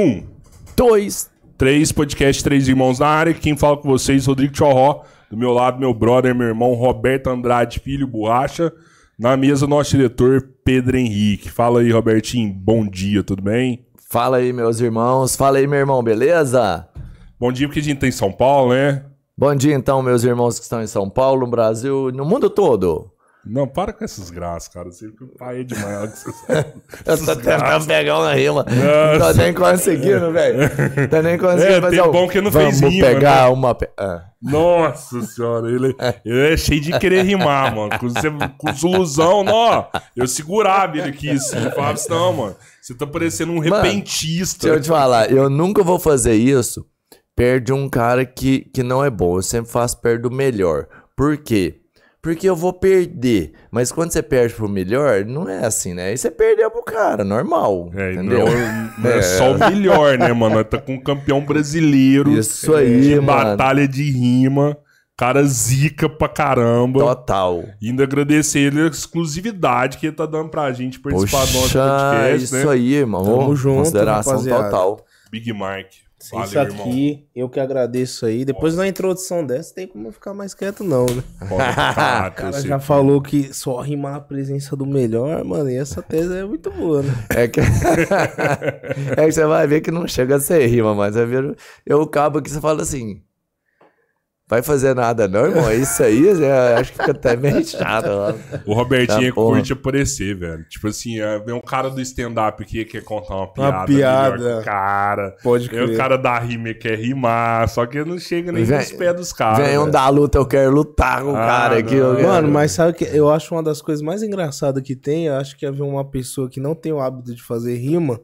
Um, dois, três, podcast Três Irmãos na área. Quem fala com vocês, Rodrigo Chorró. Do meu lado, meu brother, meu irmão, Roberto Andrade Filho Borracha. Na mesa, nosso diretor, Pedro Henrique. Fala aí, Robertinho. Bom dia, tudo bem? Fala aí, meus irmãos. Fala aí, meu irmão, beleza? Bom dia, porque a gente tá em São Paulo, né? Bom dia, então, meus irmãos que estão em São Paulo, no Brasil, no mundo todo. Não, para com essas graças, cara. Você sei que o pai é de maior que você eu tô tentando pegar uma rima. tô nem conseguindo, velho. Tô nem conseguindo é, é fazer tem um... bom que não Vamos fez rima, pegar né? uma... Pe... Ah. Nossa senhora, ele, é. ele é cheio de querer rimar, mano. Com, você, com ilusão, não. Eu segurava ele aqui. Assim, eu falava assim, não, mano. Você tá parecendo um mano, repentista. Deixa eu te falar. Eu nunca vou fazer isso perto de um cara que, que não é bom. Eu sempre faço perto do melhor. Por quê? porque eu vou perder. Mas quando você perde pro melhor, não é assim, né? Aí você perdeu pro cara, normal. É, entendeu? Não, é, é. só o é. melhor, né, mano? Tá com um campeão brasileiro. Isso aí, de mano. batalha de rima. Cara zica pra caramba. Total. E ainda agradecer ele a exclusividade que ele tá dando pra gente participar Poxa, do nosso podcast, isso né? isso aí, irmão. Tamo junto, Consideração rapaziada. total. Big Mike. Isso Valeu, aqui, irmão. eu que agradeço aí. Depois da introdução dessa, tem como ficar mais quieto, não, né? Pode ficar, o cara já falou que só rimar a presença do melhor, mano, e essa tese é muito boa, né? É que, é que você vai ver que não chega a ser rima, mas é eu, eu que você fala assim, vai fazer nada, não, irmão. É isso aí, acho que fica até meio chato. Mano. O Robertinho tá é curte aparecer, velho. Tipo assim, é, vem um cara do stand-up que quer contar uma piada. Uma piada. cara. Pode crer. Vem o cara da rima quer rimar, só que não chega nem vem, nos pés dos caras. Vem um da luta, eu quero lutar com o ah, cara aqui. Mano, quero... mas sabe que eu acho uma das coisas mais engraçadas que tem? Eu acho que é ver uma pessoa que não tem o hábito de fazer rima.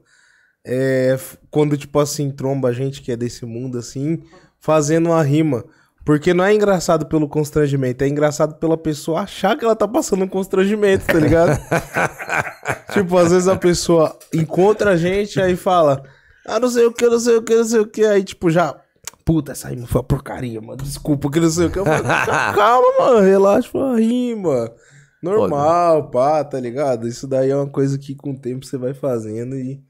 É, quando, tipo assim, tromba a gente que é desse mundo, assim, fazendo uma rima. Porque não é engraçado pelo constrangimento, é engraçado pela pessoa achar que ela tá passando um constrangimento, tá ligado? tipo, às vezes a pessoa encontra a gente aí fala, ah, não sei o que, não sei o que, não sei o que, aí tipo já, puta, essa rima foi uma porcaria, mano, desculpa, que não sei o que. Eu calma, mano, relaxa, foi uma rima. Normal, Olha. pá, tá ligado? Isso daí é uma coisa que com o tempo você vai fazendo e.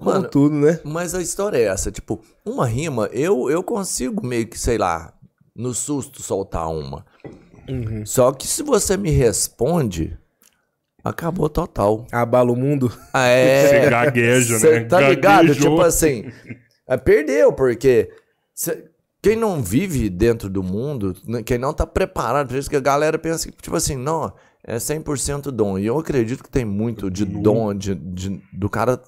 Mano, tudo, né? Mas a história é essa, tipo, uma rima, eu, eu consigo meio que, sei lá, no susto soltar uma. Uhum. Só que se você me responde, acabou total. Abala o mundo? Ah, é. Você gagueja, cê, né? Tá Gaguejou. ligado? Tipo assim, é, perdeu, porque cê, quem não vive dentro do mundo, né, quem não tá preparado, por isso que a galera pensa que, tipo assim, não, é 100% dom. E eu acredito que tem muito de dom, de, de do cara.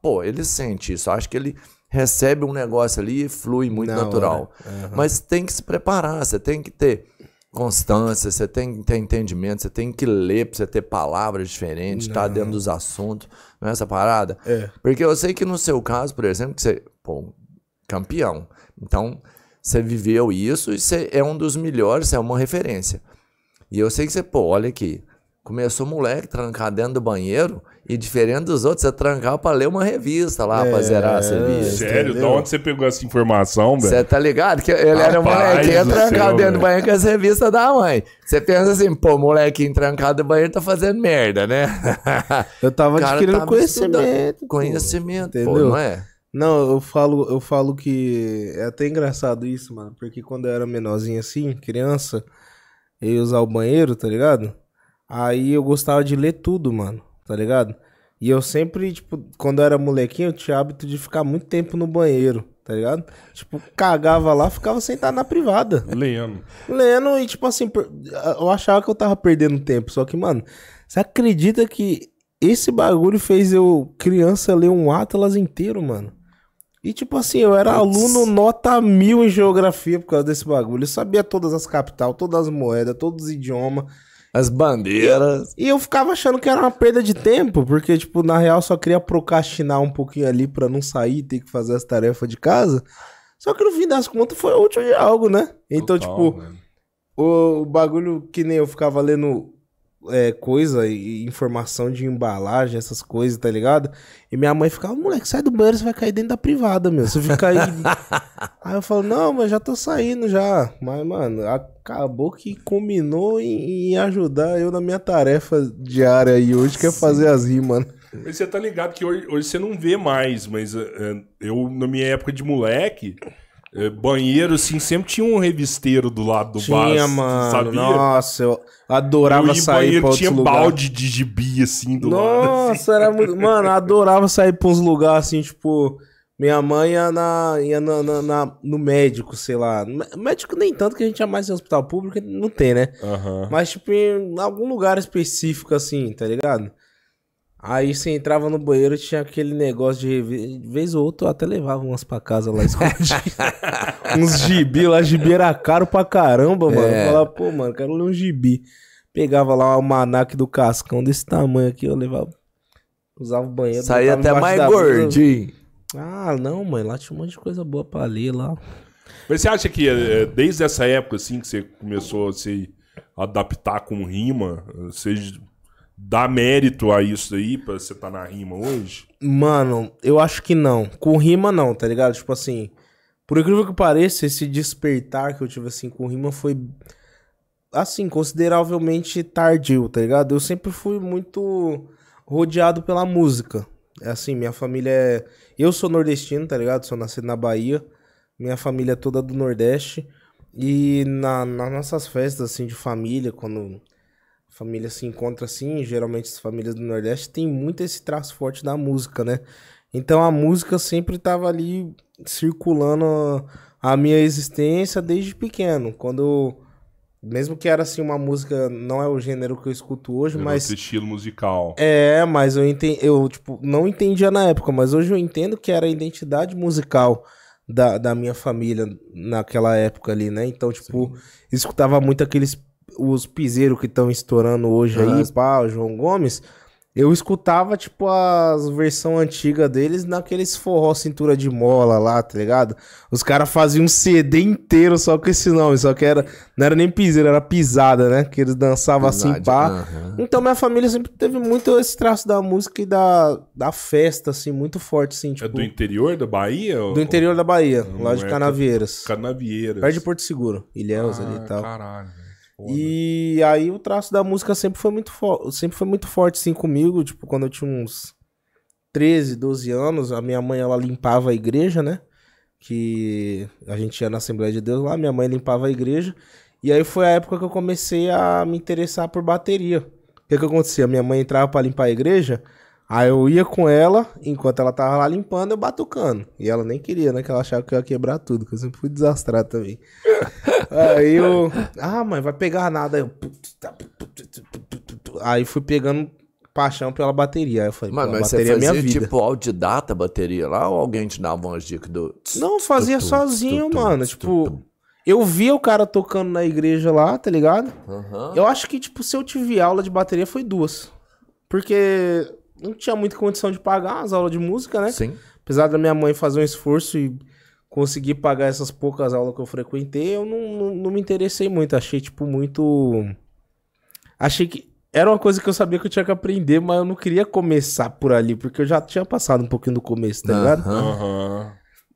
Pô, ele sente isso. acho que ele recebe um negócio ali e flui muito Na natural. Uhum. Mas tem que se preparar, você tem que ter constância, você tem que ter entendimento, você tem que ler pra você ter palavras diferentes, estar tá dentro dos assuntos, não é essa parada? É. Porque eu sei que no seu caso, por exemplo, que você, pô, campeão. Então, você viveu isso e você é um dos melhores, você é uma referência. E eu sei que você, pô, olha aqui, começou moleque trancado dentro do banheiro e diferente dos outros, você trancava pra ler uma revista lá, é, pra zerar a é, revista. Sério? Entendeu? De onde você pegou essa informação, velho? Você tá ligado? Que ele Rapaz era um molequinho trancado dentro do banheiro com as revistas da mãe. Você pensa assim, pô, molequinho trancado no banheiro tá fazendo merda, né? Eu tava adquirindo tá conhecimento. Conhecimento, entendeu? Pô, não é? Não, eu falo, eu falo que é até engraçado isso, mano, porque quando eu era menorzinho assim, criança, eu ia usar o banheiro, tá ligado? Aí eu gostava de ler tudo, mano tá ligado? E eu sempre, tipo, quando eu era molequinho, eu tinha hábito de ficar muito tempo no banheiro, tá ligado? Tipo, cagava lá, ficava sentado na privada. Lendo. Lendo e, tipo assim, eu achava que eu tava perdendo tempo. Só que, mano, você acredita que esse bagulho fez eu, criança, ler um Atlas inteiro, mano? E, tipo assim, eu era aluno nota mil em geografia por causa desse bagulho. Eu sabia todas as capital, todas as moedas, todos os idiomas as bandeiras. E eu ficava achando que era uma perda de tempo, porque, tipo, na real só queria procrastinar um pouquinho ali pra não sair, ter que fazer as tarefas de casa. Só que no fim das contas foi útil de algo, né? Então, Total, tipo, o bagulho que nem eu ficava lendo é, coisa e informação de embalagem, essas coisas, tá ligado? E minha mãe ficava, moleque, sai do banheiro, você vai cair dentro da privada, meu. Você fica aí. aí eu falo, não, mas já tô saindo já. Mas, mano, acabou que combinou em, em ajudar eu na minha tarefa diária aí hoje, que é fazer as rimas, mano. Né? Mas você tá ligado que hoje, hoje você não vê mais, mas uh, eu, na minha época de moleque. É, banheiro, assim, sempre tinha um revisteiro do lado do tinha, bar. Tinha, assim, mano. Sabia? Nossa, eu adorava eu sair pra outros tinha lugar. balde de gibi, assim, do assim. Nossa, lado. Nossa, assim. era muito... Mano, adorava sair pra uns lugares, assim, tipo... Minha mãe ia, na, ia na, na, na, no médico, sei lá. Médico nem tanto que a gente ia mais em hospital público, não tem, né? Uhum. Mas, tipo, em algum lugar específico, assim, tá ligado? Aí você entrava no banheiro tinha aquele negócio de, de vez ou outra eu até levava umas pra casa lá escondidas. uns gibi lá, gibi era caro pra caramba, mano. É. Eu falava, pô, mano, quero ler um gibi. Pegava lá um almanac do cascão desse tamanho aqui, eu levava. Usava o banheiro. Saía até mais gordinho. Ah, não, mãe, lá tinha um monte de coisa boa pra ler lá. Mas você acha que é, é, desde essa época, assim, que você começou a se adaptar com rima, seja dá mérito a isso aí pra você tá na rima hoje? Mano, eu acho que não. Com rima, não, tá ligado? Tipo assim, por incrível que pareça, esse despertar que eu tive assim com rima foi assim, consideravelmente tardio, tá ligado? Eu sempre fui muito rodeado pela música. É assim, minha família é. Eu sou nordestino, tá ligado? Sou nascido na Bahia. Minha família é toda do Nordeste. E na, nas nossas festas, assim, de família, quando família se encontra assim, geralmente as famílias do Nordeste tem muito esse traço forte da música, né? Então a música sempre estava ali circulando a minha existência desde pequeno. Quando mesmo que era assim uma música, não é o gênero que eu escuto hoje, era mas estilo musical. É, mas eu entendi, eu tipo não entendia na época, mas hoje eu entendo que era a identidade musical da, da minha família naquela época ali, né? Então, tipo, Sim. escutava muito aqueles os piseiros que estão estourando hoje aí, pá, o João Gomes, eu escutava, tipo, as versão antiga deles naqueles forró cintura de mola lá, tá ligado? Os caras faziam um CD inteiro só com esse nome, só que era, não era nem piseiro, era pisada, né? Que eles dançavam assim, pá. Uhum. Então minha família sempre teve muito esse traço da música e da, da festa, assim, muito forte, assim, é tipo... É do interior da Bahia? Ou... Do interior da Bahia, não lá de é, é Canavieiras. Canavieiras. Perto de Porto Seguro, Ilhéus ah, ali e ah, tal. caralho. Foda. E aí o traço da música sempre foi muito sempre foi muito forte sim comigo, tipo, quando eu tinha uns 13, 12 anos, a minha mãe ela limpava a igreja, né? Que a gente ia na Assembleia de Deus lá, minha mãe limpava a igreja. E aí foi a época que eu comecei a me interessar por bateria. O que que acontecia? Minha mãe entrava para limpar a igreja, aí eu ia com ela, enquanto ela tava lá limpando, eu batucando. E ela nem queria, né? Que ela achava que eu ia quebrar tudo, que eu sempre fui desastrado também. Aí eu. Ah, mãe, vai pegar nada. Aí eu. Aí fui pegando paixão pela bateria. Aí eu falei, mas, mas bateria você fazia, é minha vida. tipo autodata a bateria lá ou alguém te dava umas dicas do. Não, fazia sozinho, mano. tipo, eu via o cara tocando na igreja lá, tá ligado? Uhum. Eu acho que, tipo, se eu tive aula de bateria foi duas. Porque não tinha muita condição de pagar as aulas de música, né? Sim. Apesar da minha mãe fazer um esforço e consegui pagar essas poucas aulas que eu frequentei, eu não, não, não, me interessei muito. Achei, tipo, muito. Achei que. Era uma coisa que eu sabia que eu tinha que aprender, mas eu não queria começar por ali, porque eu já tinha passado um pouquinho do começo, tá ligado? Uhum.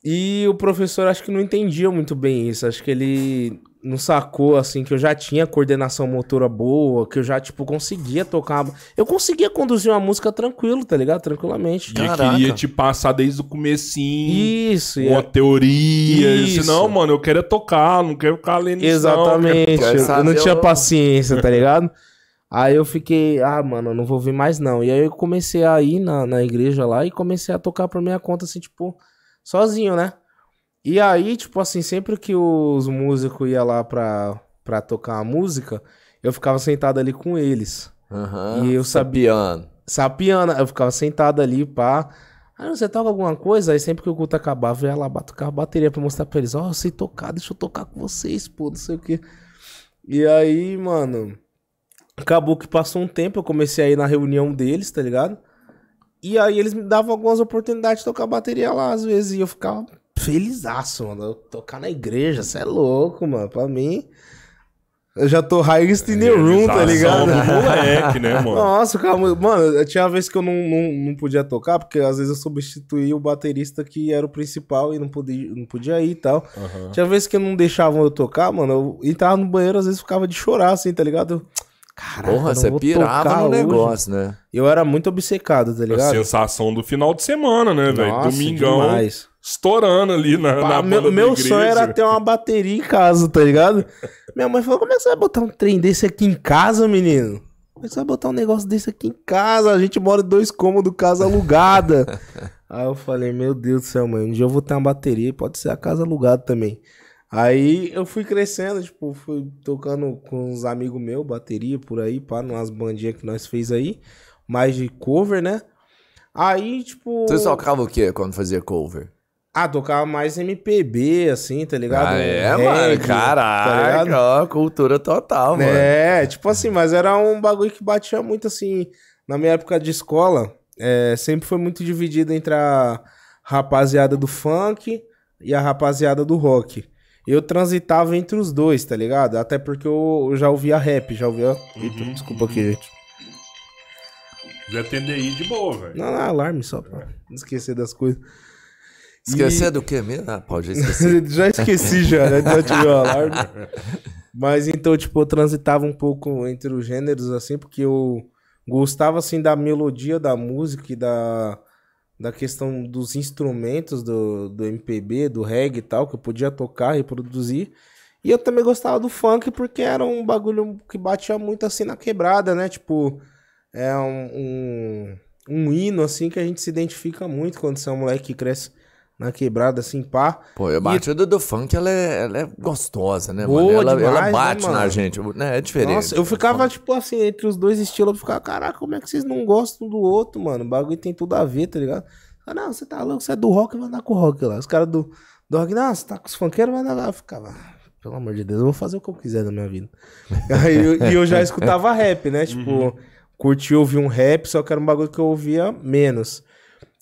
E o professor acho que não entendia muito bem isso. Acho que ele não sacou, assim, que eu já tinha coordenação motora boa, que eu já, tipo, conseguia tocar. Eu conseguia conduzir uma música tranquilo, tá ligado? Tranquilamente. E eu queria te passar desde o comecinho. Isso. Uma é... teoria. Isso. Não, mano, eu quero é tocar, não quero ficar lendo Exatamente. Não, eu, eu não tinha paciência, tá ligado? Aí eu fiquei, ah, mano, não vou vir mais não. E aí eu comecei a ir na, na igreja lá e comecei a tocar por minha conta, assim, tipo, sozinho, né? E aí, tipo assim, sempre que os músicos iam lá pra, pra tocar a música, eu ficava sentado ali com eles. Uhum. E eu sabia. Sapiano. Sapiano. Eu ficava sentado ali, pá. Aí ah, você toca alguma coisa, aí sempre que o culto acabava, eu ia lá tocar a bateria pra mostrar pra eles: Ó, oh, eu sei tocar, deixa eu tocar com vocês, pô, não sei o quê. E aí, mano. Acabou que passou um tempo, eu comecei a ir na reunião deles, tá ligado? E aí eles me davam algumas oportunidades de tocar bateria lá, às vezes, e eu ficava felizaço, mano. Eu tocar na igreja, você é louco, mano. Pra mim. Eu já tô highest in the room, tá ligado? moleque, né, mano? Nossa, cara, mano, tinha vez que eu não, não, não podia tocar, porque às vezes eu substituí o baterista que era o principal e não podia, não podia ir e tal. Uhum. Tinha vez que não deixavam eu tocar, mano, eu entrava no banheiro, às vezes ficava de chorar, assim, tá ligado? Caraca, Porra, você pirava no hoje. negócio, né? Eu era muito obcecado, tá ligado? A sensação do final de semana, né, velho? Domingão. Demais estourando ali na, Pá, na Meu, meu sonho era ter uma bateria em casa, tá ligado? Minha mãe falou: como é que você vai botar um trem desse aqui em casa, menino? Como é que você vai botar um negócio desse aqui em casa? A gente mora em dois cômodos, casa alugada. Aí eu falei, meu Deus do céu, mãe, um dia eu vou ter uma bateria, pode ser a casa alugada também. Aí eu fui crescendo, tipo, fui tocando com uns amigos meus, bateria por aí, pá, umas bandinhas que nós fez aí, mais de cover, né? Aí, tipo. Você tocava o quê quando fazia cover? Ah, tocava mais MPB, assim, tá ligado? Ah, é, Reggae, mano, tá caraca, tá ó, cultura total, mano. É, tipo assim, mas era um bagulho que batia muito, assim, na minha época de escola, é, sempre foi muito dividido entre a rapaziada do funk e a rapaziada do rock. Eu transitava entre os dois, tá ligado? Até porque eu, eu já ouvia rap, já ouvia... Uhum, Eita, desculpa uhum. aqui, gente. Já atender aí de boa, velho. Não, não, alarme só pra não esquecer das coisas. Esquecer e... do que mesmo? Ah, pode esquecer. já esqueci já, né? Já tive o alarme. Mas então, tipo, eu transitava um pouco entre os gêneros, assim, porque eu gostava, assim, da melodia da música e da, da questão dos instrumentos do, do MPB, do reggae e tal, que eu podia tocar, reproduzir. E eu também gostava do funk porque era um bagulho que batia muito, assim, na quebrada, né? Tipo, é um, um, um hino, assim, que a gente se identifica muito quando você é um moleque que cresce na né, quebrada, assim, pá. Pô, a batida e... do funk, ela é, ela é gostosa, né, Boa mano? Ela, demais, ela né, bate né, na gente, né? É diferente. Nossa, eu ficava, tipo assim, entre os dois estilos, eu ficava, caraca, como é que vocês não gostam do outro, mano? O bagulho tem tudo a ver, tá ligado? Ah, não, você tá louco, você é do rock, vai andar com o rock lá. Os caras do, do rock, não, você tá com os funkeiros, vai andar lá. Eu ficava, pelo amor de Deus, eu vou fazer o que eu quiser na minha vida. Aí, eu, e eu já escutava rap, né? Tipo, uhum. curti ouvir um rap, só que era um bagulho que eu ouvia menos.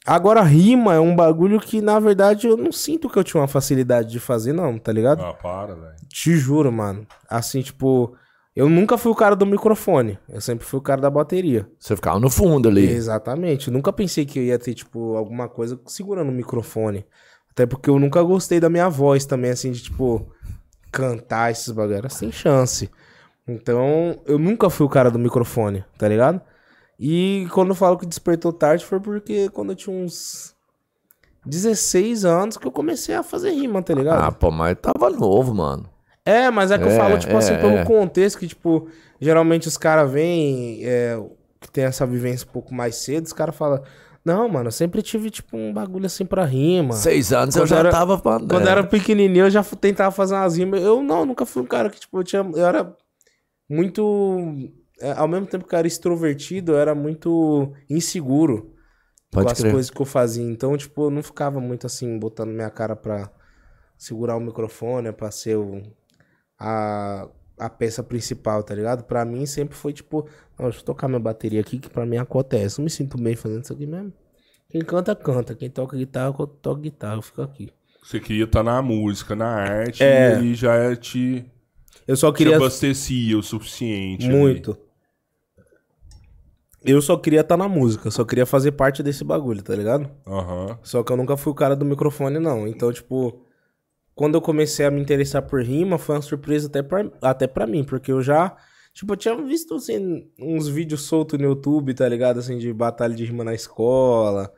Agora, rima é um bagulho que, na verdade, eu não sinto que eu tinha uma facilidade de fazer, não, tá ligado? Ah, para, velho. Te juro, mano. Assim, tipo, eu nunca fui o cara do microfone. Eu sempre fui o cara da bateria. Você ficava no fundo ali. Exatamente. nunca pensei que eu ia ter, tipo, alguma coisa segurando o microfone. Até porque eu nunca gostei da minha voz também, assim, de, tipo, cantar esses bagulhos. Era sem chance. Então, eu nunca fui o cara do microfone, tá ligado? E quando eu falo que despertou tarde foi porque quando eu tinha uns 16 anos que eu comecei a fazer rima, tá ligado? Ah, pô, mas tava novo, mano. É, mas é que é, eu falo, tipo assim, é, assim, pelo é. contexto que, tipo, geralmente os caras vêm, é, que tem essa vivência um pouco mais cedo, os caras falam, não, mano, eu sempre tive, tipo, um bagulho assim pra rima. Seis anos quando eu já era, tava mandando. Quando eu é. era pequenininho, eu já tentava fazer umas rimas. Eu não, nunca fui um cara que, tipo, eu tinha. Eu era muito é, ao mesmo tempo que eu era extrovertido, eu era muito inseguro Pode com as coisas que eu fazia. Então, tipo, eu não ficava muito assim, botando minha cara pra segurar o microfone, é pra ser o, a, a peça principal, tá ligado? Pra mim sempre foi tipo, não, deixa eu tocar minha bateria aqui, que pra mim acontece. Eu me sinto bem fazendo isso aqui mesmo. Quem canta, canta. Quem toca guitarra, eu toco guitarra, eu fico aqui. Você queria estar tá na música, na arte, é. e já te. Eu só queria. Te abastecia o suficiente. Muito. Ali. Eu só queria estar tá na música, só queria fazer parte desse bagulho, tá ligado? Uhum. Só que eu nunca fui o cara do microfone, não. Então, tipo, quando eu comecei a me interessar por rima, foi uma surpresa até pra, até pra mim, porque eu já. Tipo, eu tinha visto assim, uns vídeos soltos no YouTube, tá ligado? Assim, de batalha de rima na escola.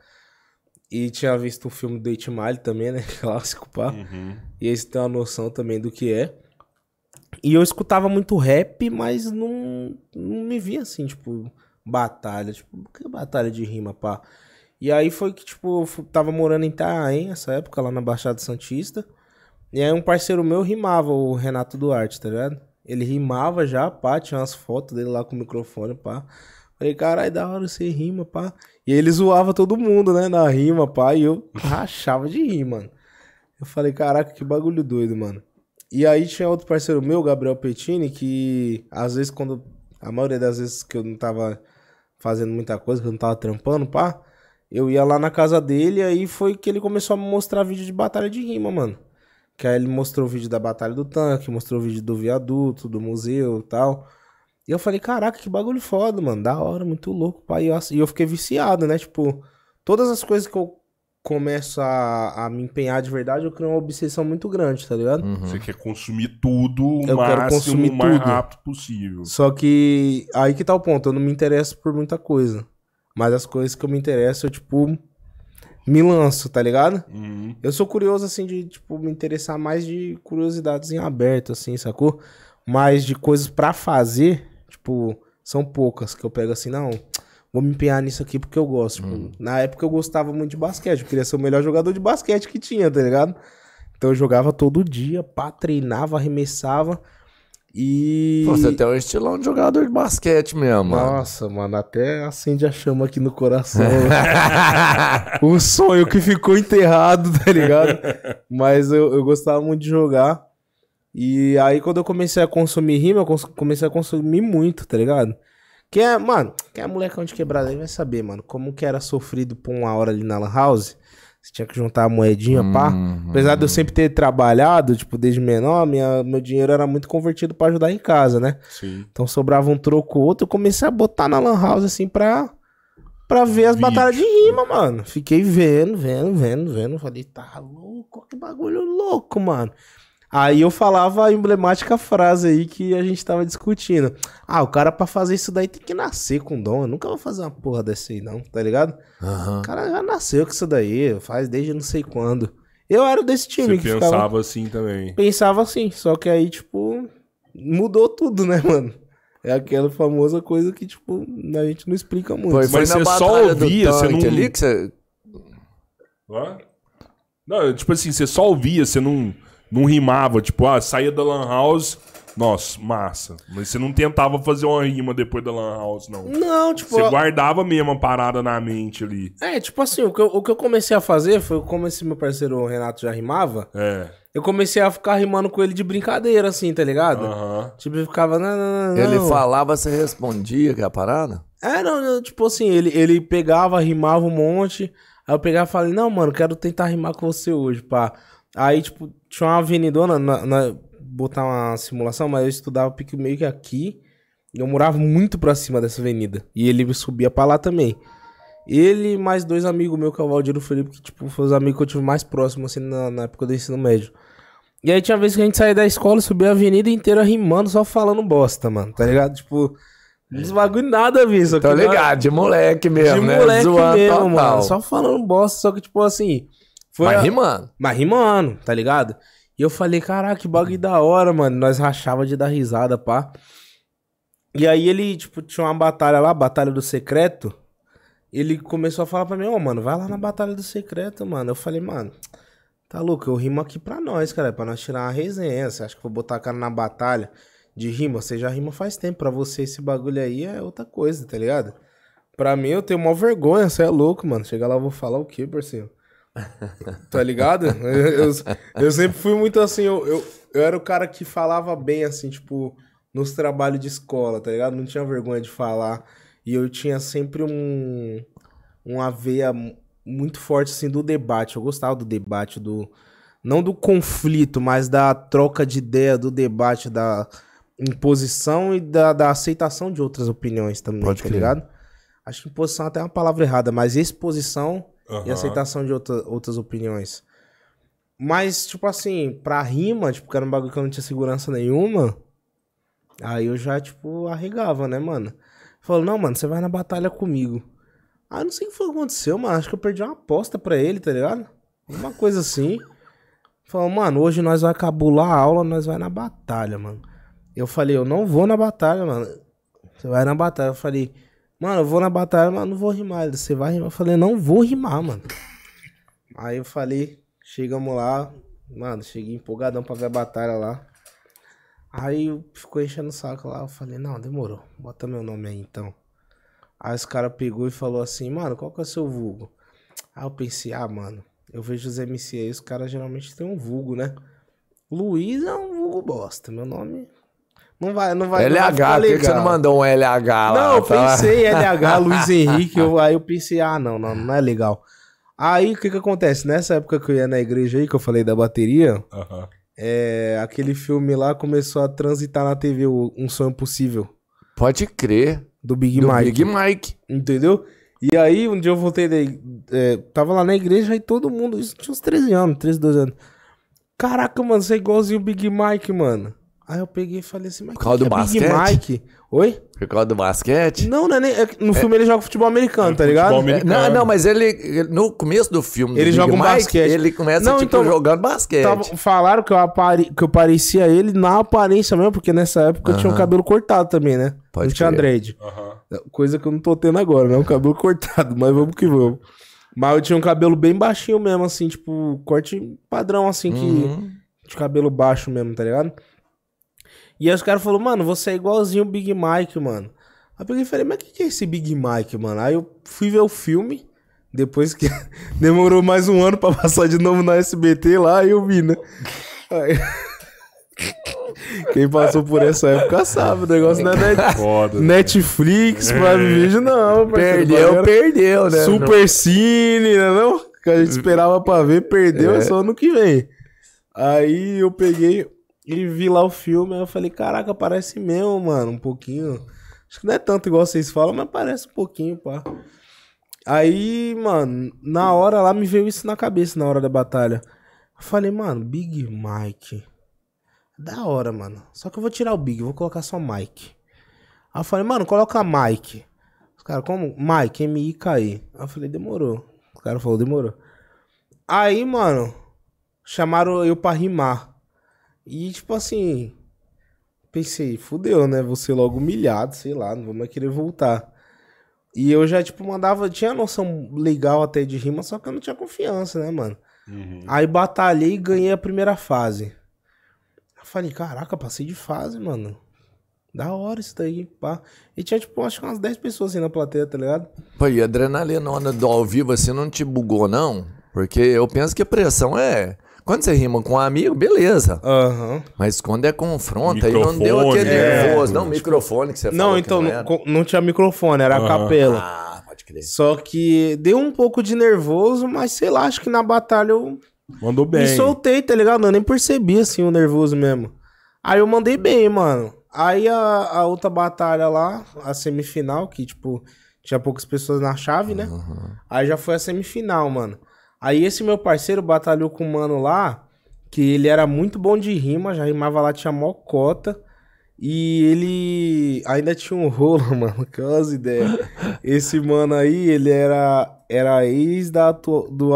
E tinha visto o filme do Mile também, né? Clássico, pá. Uhum. E esse tem uma noção também do que é. E eu escutava muito rap, mas não, não me via assim, tipo batalha. Tipo, que batalha de rima, pá? E aí foi que, tipo, eu tava morando em Itaém essa época, lá na Baixada Santista. E aí um parceiro meu rimava, o Renato Duarte, tá ligado? Ele rimava já, pá, tinha umas fotos dele lá com o microfone, pá. Falei, caralho, da hora você rima, pá. E ele zoava todo mundo, né, na rima, pá. E eu rachava de rir, mano. Eu falei, caraca, que bagulho doido, mano. E aí tinha outro parceiro meu, Gabriel Petini que às vezes quando. A maioria das vezes que eu não tava fazendo muita coisa, que eu não tava trampando, pá. Eu ia lá na casa dele, aí foi que ele começou a me mostrar vídeo de batalha de rima, mano. Que aí ele mostrou o vídeo da batalha do tanque, mostrou o vídeo do viaduto, do museu e tal. E eu falei, caraca, que bagulho foda, mano. Da hora, muito louco, pai. E eu fiquei viciado, né? Tipo, todas as coisas que eu começo a, a me empenhar de verdade, eu crio uma obsessão muito grande, tá ligado? Uhum. Você quer consumir tudo o eu máximo, quero consumir o mais tudo. rápido possível. Só que aí que tá o ponto, eu não me interesso por muita coisa. Mas as coisas que eu me interesso, eu, tipo, me lanço, tá ligado? Uhum. Eu sou curioso, assim, de, tipo, me interessar mais de curiosidades em aberto, assim, sacou? Mas de coisas para fazer, tipo, são poucas que eu pego assim, não vou me empenhar nisso aqui porque eu gosto. Hum. Na época eu gostava muito de basquete, eu queria ser o melhor jogador de basquete que tinha, tá ligado? Então eu jogava todo dia, pá, treinava, arremessava. E. você até um estilão de jogador de basquete mesmo, mano. Nossa, mano, até acende a chama aqui no coração. o sonho que ficou enterrado, tá ligado? Mas eu, eu gostava muito de jogar. E aí, quando eu comecei a consumir rima, eu comecei a consumir muito, tá ligado? Quem é, mano, quem é molecão de quebrada aí vai saber, mano, como que era sofrido por uma hora ali na Lan House. Você tinha que juntar a moedinha, pá. Uhum. Apesar de eu sempre ter trabalhado, tipo, desde menor, minha, meu dinheiro era muito convertido para ajudar em casa, né? Sim. Então sobrava um troco ou outro, eu comecei a botar na Lan House, assim, pra, pra ver as Vixe. batalhas de rima, mano. Fiquei vendo, vendo, vendo, vendo. Falei, tá louco, que bagulho louco, mano. Aí eu falava a emblemática frase aí que a gente tava discutindo. Ah, o cara pra fazer isso daí tem que nascer com dom. Eu nunca vou fazer uma porra dessa aí, não, tá ligado? Uhum. O cara já nasceu com isso daí, faz desde não sei quando. Eu era desse time. Você pensava ficava... assim também. Pensava assim, só que aí, tipo, mudou tudo, né, mano? É aquela famosa coisa que, tipo, a gente não explica muito. Foi, mas você só ouvia, você não... Ali que você... Não, tipo assim, você só ouvia, você não não rimava, tipo, ah, saía da Lan House. Nossa, massa. Mas você não tentava fazer uma rima depois da Lan House, não. Não, tipo. Você a... guardava mesmo a parada na mente ali. É, tipo assim, o que eu, o que eu comecei a fazer foi como esse meu parceiro Renato já rimava. É. Eu comecei a ficar rimando com ele de brincadeira, assim, tá ligado? Uhum. Tipo, eu ficava. Não, não, não, ele falava, você respondia que é a parada? É, não, tipo assim, ele, ele pegava, rimava um monte. Aí eu pegava e falei, não, mano, quero tentar rimar com você hoje, pá. Aí, tipo, tinha uma avenidona, na, na, botar uma simulação, mas eu estudava meio que aqui. Eu morava muito pra cima dessa avenida. E ele subia pra lá também. Ele mais dois amigos meus, que é o Valdir e o Felipe, que tipo, foram os amigos que eu tive mais próximo, assim, na, na época do ensino médio. E aí tinha vez que a gente saía da escola e subia a avenida inteira rimando, só falando bosta, mano, tá ligado? Tipo, uns bagulho nada, que. Tá ligado, de moleque mesmo, de né? Moleque Zoando mesmo, total. mano. Só falando bosta, só que tipo assim... Foi mas a... rimando. Mas rimando, tá ligado? E eu falei, caraca, que bagulho da hora, mano. Nós rachava de dar risada, pá. E aí ele, tipo, tinha uma batalha lá, Batalha do Secreto. Ele começou a falar pra mim, ô, oh, mano, vai lá na Batalha do Secreto, mano. Eu falei, mano, tá louco? Eu rimo aqui pra nós, cara, é pra nós tirar uma resenha. Você acha que eu vou botar a cara na batalha de rima? Você já rima faz tempo. Pra você esse bagulho aí é outra coisa, tá ligado? Pra mim, eu tenho mó vergonha, você é louco, mano. Chegar lá, eu vou falar o quê, parceiro? Tá ligado? Eu, eu, eu, sempre fui muito assim, eu, eu, eu era o cara que falava bem, assim, tipo, nos trabalhos de escola, tá ligado? Não tinha vergonha de falar. E eu tinha sempre um, uma veia muito forte, assim, do debate. Eu gostava do debate, do não do conflito, mas da troca de ideia, do debate, da imposição e da, da aceitação de outras opiniões também, Pode tá crer. ligado? Acho que imposição é até uma palavra errada, mas exposição uhum. e aceitação de outra, outras opiniões. Mas, tipo assim, pra rima, tipo, que era um bagulho que eu não tinha segurança nenhuma, aí eu já, tipo, arregava, né, mano? Falou, não, mano, você vai na batalha comigo. Ah, não sei o que foi que aconteceu, mano. Acho que eu perdi uma aposta pra ele, tá ligado? Uma coisa assim. Falou, mano, hoje nós vai cabular a aula, nós vai na batalha, mano. Eu falei, eu não vou na batalha, mano. Você vai na batalha. Eu falei, Mano, eu vou na batalha, mas não vou rimar. Ele, você vai rimar? Eu falei, não vou rimar, mano. Aí eu falei, chegamos lá. Mano, cheguei empolgadão pra ver a batalha lá. Aí ficou enchendo o saco lá. Eu falei, não, demorou. Bota meu nome aí então. Aí os caras pegou e falou assim, mano, qual que é o seu vulgo? Aí eu pensei, ah, mano, eu vejo os MC aí, os caras geralmente têm um vulgo, né? Luiz é um vulgo bosta. Meu nome não vai, não vai. LH, não vai por que você não mandou um LH lá? Não, eu tá? pensei LH, Luiz Henrique, eu, aí eu pensei, ah, não, não, não é legal. Aí o que que acontece? Nessa época que eu ia na igreja aí, que eu falei da bateria, é, aquele filme lá começou a transitar na TV, Um Sonho Possível. Pode crer. Do Big do Mike. Big Mike. Entendeu? E aí, um dia eu voltei, daí, é, tava lá na igreja e todo mundo, isso tinha uns 13 anos, 13, 12 anos. Caraca, mano, você é igualzinho o Big Mike, mano. Aí eu peguei e falei assim, mas. Por causa do é basquete? Mike? Oi? Por causa do basquete? Não, não é nem. É no filme é, ele joga futebol americano, tá ligado? Americano. É, não, não, mas ele, No começo do filme. Ele do joga Big um Mike, basquete. Ele começa, não, tipo, então, jogando basquete. Tava, falaram que eu, que eu parecia ele na aparência mesmo, porque nessa época uh -huh. eu tinha o cabelo cortado também, né? Pode não tinha dread. Uh -huh. É, coisa que eu não tô tendo agora, né? O cabelo cortado, mas vamos que vamos. Mas eu tinha um cabelo bem baixinho mesmo, assim, tipo, corte padrão, assim, uh -huh. que. Uhum. De cabelo baixo mesmo, tá ligado? E aí os caras falaram, mano, você é igualzinho o Big Mike, mano. Aí eu peguei e falei, mas o que, que é esse Big Mike, mano? Aí eu fui ver o filme, depois que demorou mais um ano pra passar de novo na SBT lá, aí eu vi, né? Aí... Quem passou por essa época sabe, o negócio não é net... Foda, né? Netflix, né? Prime Video, não. Perdeu, perdeu, né? Super não. Cine, né, não? Que a gente esperava pra ver, perdeu, é, é. só ano que vem. Aí eu peguei, e vi lá o filme, eu falei, caraca, parece mesmo, mano, um pouquinho. Acho que não é tanto igual vocês falam, mas parece um pouquinho, pá. Aí, mano, na hora lá me veio isso na cabeça, na hora da batalha. Eu falei, mano, Big Mike. Da hora, mano. Só que eu vou tirar o Big, vou colocar só Mike. Aí eu falei, mano, coloca Mike. Os caras, como? Mike, M-I-K-I. Aí eu falei, demorou. O cara falou, demorou. Aí, mano, chamaram eu pra rimar. E, tipo assim, pensei, fudeu, né? Vou ser logo humilhado, sei lá, não vou mais querer voltar. E eu já, tipo, mandava, tinha noção legal até de rima, só que eu não tinha confiança, né, mano? Uhum. Aí batalhei e ganhei a primeira fase. Eu falei, caraca, passei de fase, mano. Da hora isso daí, pá. E tinha, tipo, acho que umas 10 pessoas assim na plateia, tá ligado? Pô, e a adrenalina do ao vivo assim não te bugou, não? Porque eu penso que a pressão é quando você rima com um amigo, beleza. Uhum. Mas quando é confronto, microfone, aí não deu aquele é. nervoso. Não, microfone que você Não, então, não, não, tinha microfone, era uhum. capela. Ah, pode crer. Só que deu um pouco de nervoso, mas sei lá, acho que na batalha eu. Mandou bem. Me soltei, tá ligado? Eu nem percebi, assim, o nervoso mesmo. Aí eu mandei bem, mano. Aí a, a outra batalha lá, a semifinal, que, tipo, tinha poucas pessoas na chave, né? Uhum. Aí já foi a semifinal, mano. Aí esse meu parceiro batalhou com um mano lá, que ele era muito bom de rima, já rimava lá, tinha mó cota. E ele ainda tinha um rolo, mano, que umas ideias. Esse mano aí, ele era, era ex da atual do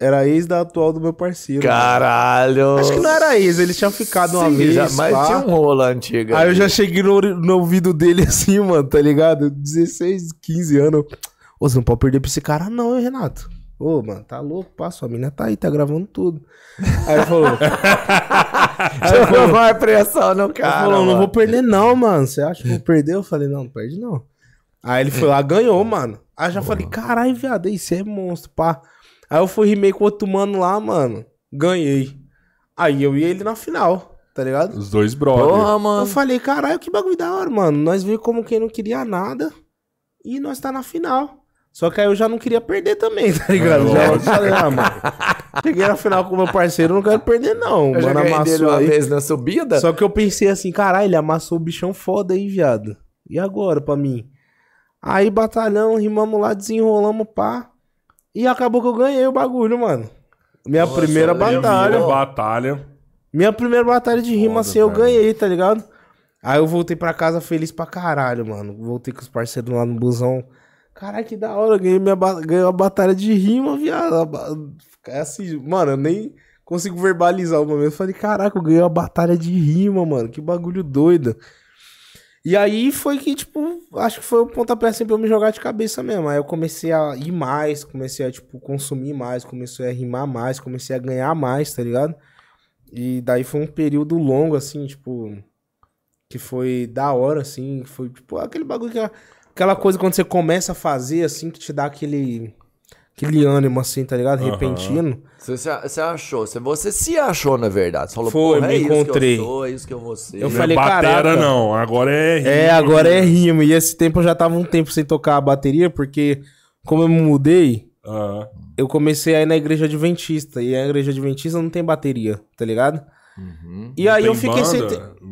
era ex da atual do meu parceiro. Né? Caralho! Mano. Acho que não era ex, ele tinha ficado Sim, uma vez. Já, mas tinha um rolo antigo. Aí eu já cheguei no, no ouvido dele assim, mano, tá ligado? 16, 15 anos. Ô, você não pode perder pra esse cara, não, hein, Renato. Ô, mano, tá louco, pá, sua mina tá aí, tá gravando tudo. Aí ele falou... Jogou a pressão no cara, falou, não vou perder não, mano. Você acha que eu vou perder? Eu falei, não, não perde não. Aí ele foi lá, ganhou, mano. Aí já Boa. falei, caralho, viado, isso é monstro, pá. Aí eu fui rimei com outro mano lá, mano. Ganhei. Aí eu e ele na final, tá ligado? Os dois brothers. Porra, mano. Eu falei, caralho, que bagulho da hora, mano. Nós veio como quem não queria nada e nós tá na final. Só que aí eu já não queria perder também, tá ligado? já falei, ah, mano. Cheguei na final com meu parceiro, não quero perder, não. Eu mano, amassou uma aí. vez na subida. Só que eu pensei assim, caralho, ele amassou o bichão foda aí, viado. E agora pra mim? Aí batalhão, rimamos lá, desenrolamos, pá. E acabou que eu ganhei o bagulho, mano. Minha Nossa, primeira batalha. Minha batalha. Minha primeira batalha de rima, Foda, assim, eu ganhei, tá ligado? Aí eu voltei pra casa feliz pra caralho, mano. Voltei com os parceiros lá no busão. Caralho, que da hora, eu ganhei, minha, ganhei uma batalha de rima, viado. É assim, mano, eu nem consigo verbalizar o momento. Eu falei, caraca, eu ganhei uma batalha de rima, mano, que bagulho doido. E aí foi que, tipo, acho que foi o pontapé assim pra eu me jogar de cabeça mesmo. Aí eu comecei a ir mais, comecei a, tipo, consumir mais, comecei a rimar mais, comecei a ganhar mais, tá ligado? E daí foi um período longo, assim, tipo, que foi da hora, assim, foi, tipo, aquele bagulho que... Era... Aquela coisa quando você começa a fazer, assim, que te dá aquele. Aquele ânimo, assim, tá ligado? Uhum. Repentino. Você achou, cê, você se achou, na verdade. Você falou, Foi, me é encontrei. Isso que eu sou, é isso que eu vou ser. Eu não é falei, é batera, não, agora é rimo. É, agora é rimo. E esse tempo eu já tava um tempo sem tocar a bateria, porque como eu me mudei, uhum. eu comecei a ir na igreja adventista. E a igreja adventista não tem bateria, tá ligado? Uhum. E não aí eu fiquei banda. sem.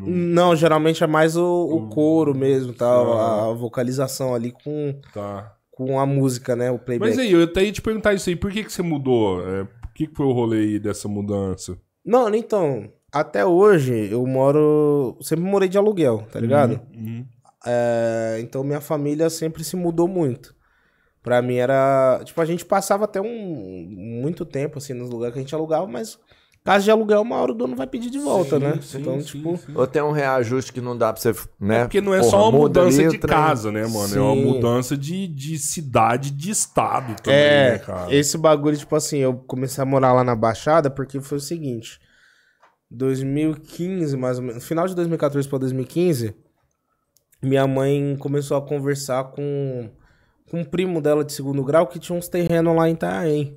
Não, geralmente é mais o, o coro mesmo, tá? Ah. A vocalização ali com, tá. com a música, né? O playback. Mas aí, eu até ia te perguntar isso aí, por que, que você mudou? É, por que, que foi o rolê aí dessa mudança? Não, então, até hoje eu moro. Sempre morei de aluguel, tá ligado? Uhum. uhum. É, então minha família sempre se mudou muito. Pra mim era. Tipo, a gente passava até um. Muito tempo, assim, nos lugares que a gente alugava, mas Caso de aluguel, uma hora o dono vai pedir de volta, sim, né? Sim, então, sim, tipo. Ou tem um reajuste que não dá pra você. Né? É porque não é Porra, só uma mudança de casa, né, mano? É uma mudança de, de cidade, de estado também, é, né, cara? Esse bagulho, tipo assim, eu comecei a morar lá na Baixada porque foi o seguinte. 2015, mais ou menos. Final de 2014 pra 2015, minha mãe começou a conversar com, com um primo dela de segundo grau que tinha uns terrenos lá em Itaém.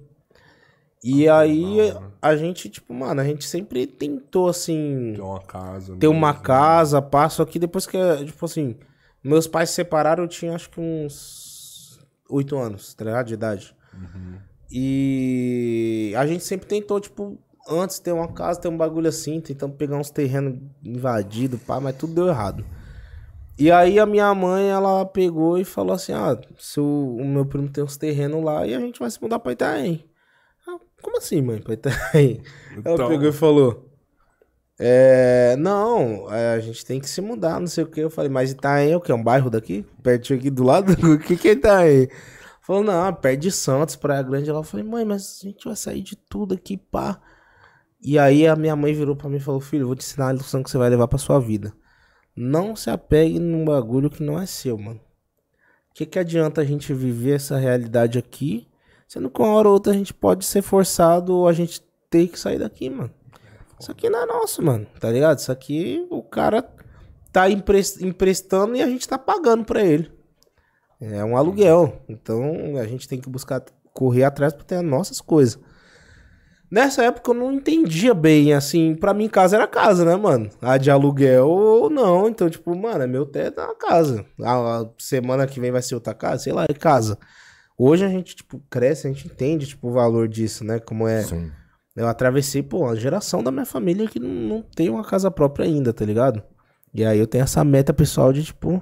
E ah, aí a gente, tipo, mano, a gente sempre tentou, assim. Ter uma casa. Ter mesmo, uma casa, passo aqui depois que, tipo assim, meus pais se separaram, eu tinha acho que uns oito anos, tá ligado? De idade. Uhum. E a gente sempre tentou, tipo, antes ter uma casa, ter um bagulho assim, tentando pegar uns terrenos invadidos, pá, mas tudo deu errado. E aí a minha mãe, ela pegou e falou assim: ah, se o, o meu primo tem uns terrenos lá e a gente vai se mudar pra Itaém. Como assim, mãe? Pai, tá aí. Ela então... pegou e falou. É, não, é, a gente tem que se mudar, não sei o que. Eu falei, mas Itaim tá é o que? É um bairro daqui? Pertinho aqui do lado? O que que é tá Itaim? Falou, não, é perto de Santos, Praia Grande. Ela falou, mãe, mas a gente vai sair de tudo aqui, pá. E aí a minha mãe virou para mim e falou, filho, vou te ensinar a lição que você vai levar pra sua vida. Não se apegue num bagulho que não é seu, mano. O que que adianta a gente viver essa realidade aqui Sendo que uma hora ou outra a gente pode ser forçado ou a gente ter que sair daqui, mano. Isso aqui não é nosso, mano, tá ligado? Isso aqui o cara tá emprestando e a gente tá pagando pra ele. É um aluguel. Então a gente tem que buscar correr atrás pra ter as nossas coisas. Nessa época eu não entendia bem, assim, pra mim casa era casa, né, mano? A de aluguel ou não. Então, tipo, mano, é meu teto é uma casa. A, a semana que vem vai ser outra casa, sei lá, é casa. Hoje a gente, tipo, cresce, a gente entende, tipo, o valor disso, né? Como é. Sim. Eu atravessei, pô, a geração da minha família que não, não tem uma casa própria ainda, tá ligado? E aí eu tenho essa meta pessoal de, tipo,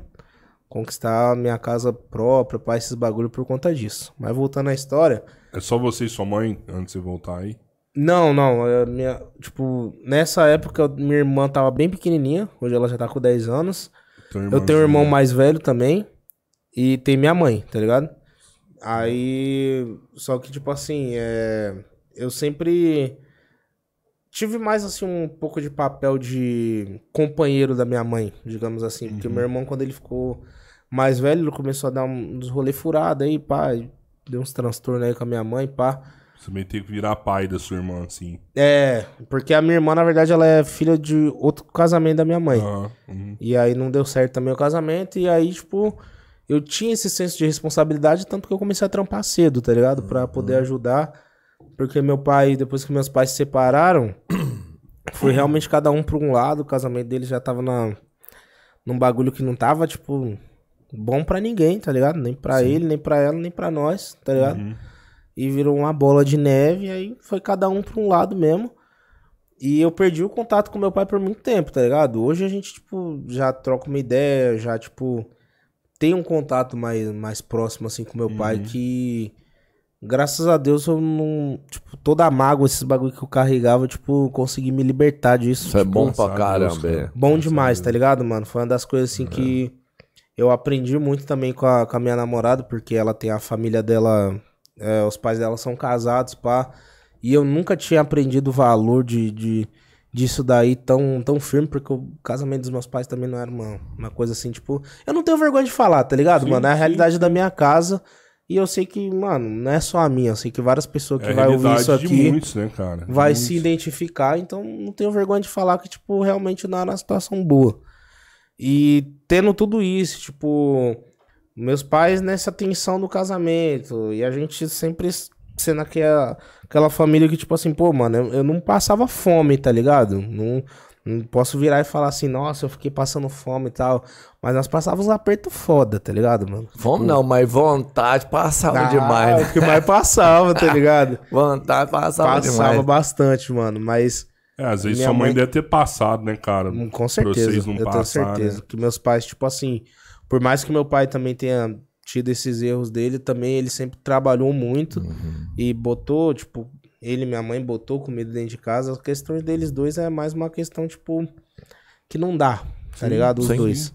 conquistar minha casa própria, pá, esses bagulho por conta disso. Mas voltando à história. É só você e sua mãe antes de voltar aí? Não, não. Minha, tipo, nessa época minha irmã tava bem pequenininha. Hoje ela já tá com 10 anos. Eu tenho um irmão mais velho também. E tem minha mãe, tá ligado? Aí. Só que, tipo assim, é, eu sempre tive mais assim um pouco de papel de companheiro da minha mãe, digamos assim, uhum. porque meu irmão quando ele ficou mais velho, ele começou a dar uns rolê furado aí, pá, deu uns transtornos aí com a minha mãe, pá. Você meio tem que virar pai da sua irmã, assim. É, porque a minha irmã, na verdade, ela é filha de outro casamento da minha mãe. Ah, uhum. E aí não deu certo também o casamento, e aí, tipo, eu tinha esse senso de responsabilidade, tanto que eu comecei a trampar cedo, tá ligado? Pra poder uhum. ajudar. Porque meu pai, depois que meus pais se separaram, foi realmente cada um pra um lado. O casamento dele já tava na, num bagulho que não tava, tipo, bom pra ninguém, tá ligado? Nem pra Sim. ele, nem pra ela, nem pra nós, tá ligado? Uhum. E virou uma bola de neve, e aí foi cada um pra um lado mesmo. E eu perdi o contato com meu pai por muito tempo, tá ligado? Hoje a gente, tipo, já troca uma ideia, já, tipo tenho um contato mais, mais próximo, assim, com meu uhum. pai, que graças a Deus eu não. Tipo, toda a mágoa, esses bagulho que eu carregava, tipo, consegui me libertar disso. Isso é tipo, é bom pra caramba. É. Bom demais, tá ligado, mano? Foi uma das coisas, assim, é. que eu aprendi muito também com a, com a minha namorada, porque ela tem a família dela. É, os pais dela são casados, pá. E eu nunca tinha aprendido o valor de, de disso daí tão, tão firme, porque o casamento dos meus pais também não era uma, uma coisa assim, tipo. Eu não tenho vergonha de falar, tá ligado, sim, mano? É a realidade sim. da minha casa. E eu sei que, mano, não é só a minha, eu sei que várias pessoas que é vai ouvir isso aqui muitos, né, cara? vai muitos. se identificar, então não tenho vergonha de falar que, tipo, realmente não era é uma situação boa. E tendo tudo isso, tipo, meus pais nessa tensão do casamento, e a gente sempre sendo aquela, aquela família que, tipo assim, pô, mano, eu, eu não passava fome, tá ligado? Não, não posso virar e falar assim, nossa, eu fiquei passando fome e tal. Mas nós passávamos aperto foda, tá ligado, mano? Fome tipo, não, mas vontade passava ah, demais. Né? que mais passava, tá ligado? vontade passava, passava demais. Passava bastante, mano, mas. É, às vezes sua mãe, mãe, deve ter passado, né, cara? Com certeza. Pra vocês não eu passar, tenho né? certeza. Que meus pais, tipo assim, por mais que meu pai também tenha tido esses erros dele, também ele sempre trabalhou muito uhum. e botou, tipo, ele e minha mãe botou comida dentro de casa. As questões deles dois é mais uma questão, tipo, que não dá, tá sim, ligado? Os dois.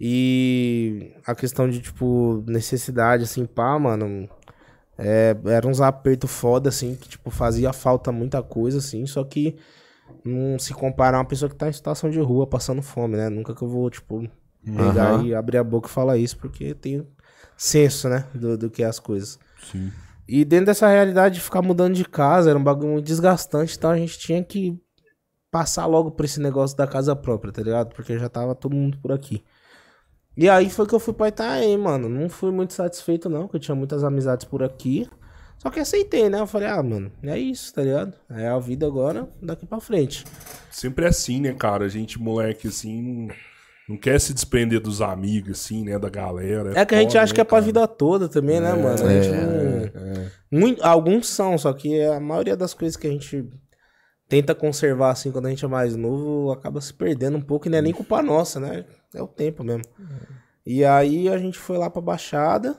E a questão de, tipo, necessidade, assim, pá, mano. É, era uns aperto foda, assim, que, tipo, fazia falta muita coisa, assim, só que não se comparar a uma pessoa que tá em situação de rua, passando fome, né? Nunca que eu vou, tipo, pegar uhum. e abrir a boca e falar isso, porque tenho senso, né? Do, do que é as coisas. Sim. E dentro dessa realidade de ficar mudando de casa, era um bagulho muito desgastante, então a gente tinha que passar logo pra esse negócio da casa própria, tá ligado? Porque já tava todo mundo por aqui. E aí foi que eu fui pra Itaém, mano. Não fui muito satisfeito, não, porque eu tinha muitas amizades por aqui. Só que aceitei, né? Eu falei, ah, mano, é isso, tá ligado? É a vida agora, daqui pra frente. Sempre é assim, né, cara? A gente, moleque, assim, não quer se desprender dos amigos, assim, né? Da galera. É, é que a gente acha né, que é né, pra vida toda também, né, é, mano? A é, gente é, não... Muito, alguns são, só que a maioria das coisas que a gente tenta conservar, assim, quando a gente é mais novo, acaba se perdendo um pouco e não é nem culpa nossa, né? É o tempo mesmo. E aí a gente foi lá pra Baixada.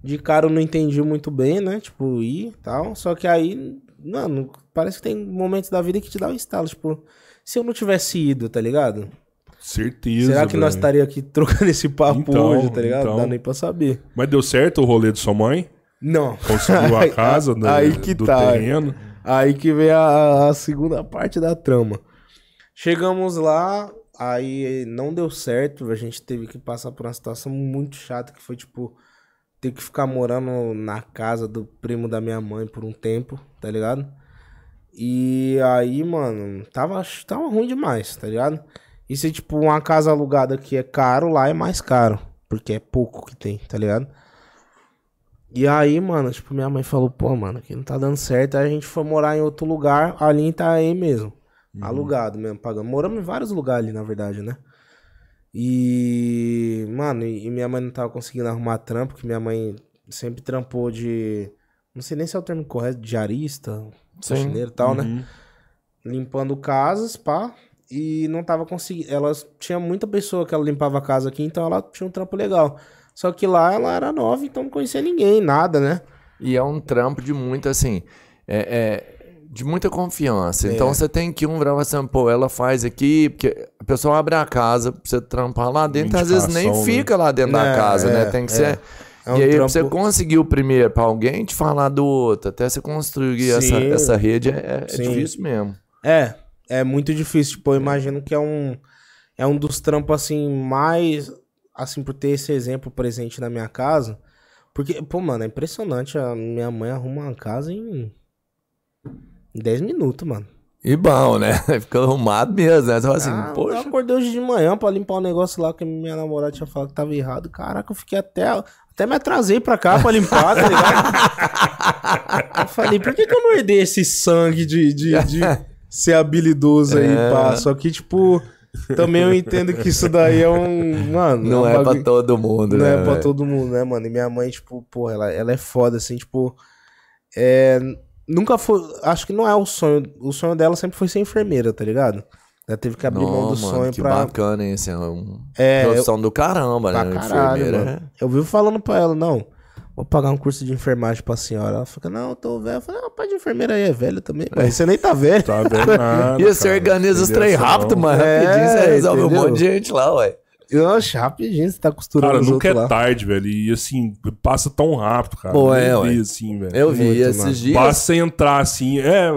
De cara eu não entendi muito bem, né? Tipo, ir e tal. Só que aí, mano, parece que tem momentos da vida que te dá um estalo. Tipo, se eu não tivesse ido, tá ligado? Certeza. Será que nós estaríamos aqui trocando esse papo então, hoje, tá ligado? Então... Não dá nem pra saber. Mas deu certo o rolê de sua mãe? Não. Conseguiu a casa do, né, aí que do tá. terreno? Aí que vem a, a, segunda parte da trama. Chegamos lá, aí não deu certo. A gente teve que passar por uma situação muito chata que foi tipo ter que ficar morando na casa do primo da minha mãe por um tempo, tá ligado? E aí, mano, tava, tava ruim demais, tá ligado? E se, tipo, uma casa alugada que é caro, lá é mais caro. Porque é pouco que tem, tá ligado? E aí, mano, tipo, minha mãe falou, pô, mano, aqui não tá dando certo. Aí a gente foi morar em outro lugar, ali em Itaém mesmo. Uhum. Alugado mesmo, pagando. Moramos em vários lugares ali, na verdade, né? E, mano, e minha mãe não tava conseguindo arrumar trampo, porque minha mãe sempre trampou de. Não sei nem se é o termo correto, de arista, faxineiro e tal, né? uhum. né? Limpando casas, pá e não tava conseguindo. Ela tinha muita pessoa que ela limpava a casa aqui, então ela tinha um trampo legal. Só que lá ela era nova, então não conhecia ninguém, nada, né? E é um trampo de muito, assim, é, é de muita confiança. Então é. Então você tem que um bravo assim, pô, ela faz aqui, porque a pessoa abre a casa pra você trampar lá dentro, às vezes nem né? fica lá dentro da é, casa, né? É, tem que ser. É. Um e aí, trampo... você conseguir o primeiro pra alguém te falar do outro, até você construir essa, essa rede é, é difícil mesmo. É, é muito difícil, tipo, eu é. imagino que é um é um dos trampos assim mais assim por ter esse exemplo presente na minha casa, porque pô, mano, é impressionante, a minha mãe arruma uma casa em 10 minutos, mano. E bom, né? Fica arrumado mesmo, né? Você fala assim, ah, poxa. Eu acordei hoje de manhã pra limpar um negócio lá que minha namorada tinha falado que tava errado. Caraca, eu fiquei até. Até me atrasei pra cá pra limpar, tá ligado? eu falei, por que, que eu não herdei esse sangue de, de, de ser habilidoso aí, pá. É. Só que, tipo, também eu entendo que isso daí é um. Mano. Não é, é pra todo mundo, não né? Não é véio? pra todo mundo, né, mano? E minha mãe, tipo, porra, ela, ela é foda, assim, tipo. É. Nunca foi. Acho que não é o sonho. O sonho dela sempre foi ser enfermeira, tá ligado? Ela teve que abrir não, mão do mano, sonho que pra. Bacana, hein? Assim, é um... É, profissão eu... do caramba, pra né? Caralho, enfermeira. Mano. Né? Eu vivo falando pra ela, não vou pagar um curso de enfermagem pra senhora. Ela fica não, eu tô velho. Eu falei, ah, pai de enfermeira aí é velho também, é. mas você nem tá velho. Tá velho E você organiza os trem rápido, mano. É, rapidinho você resolve entendeu? um monte de gente lá, ué. Eu acho rapidinho, você tá costurando Cara, nunca é lá. tarde, velho. E assim, passa tão rápido, cara. Pô, é, eu vi, ué. assim, velho. Eu vi Muito, esses mano. dias. passa entrar assim, é,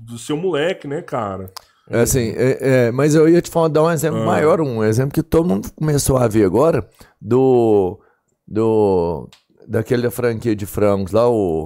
do seu moleque, né, cara? É assim, é, é, mas eu ia te falar, dar um exemplo ah. maior, um exemplo que todo mundo começou a ver agora, do, do daquela franquia de frangos lá, o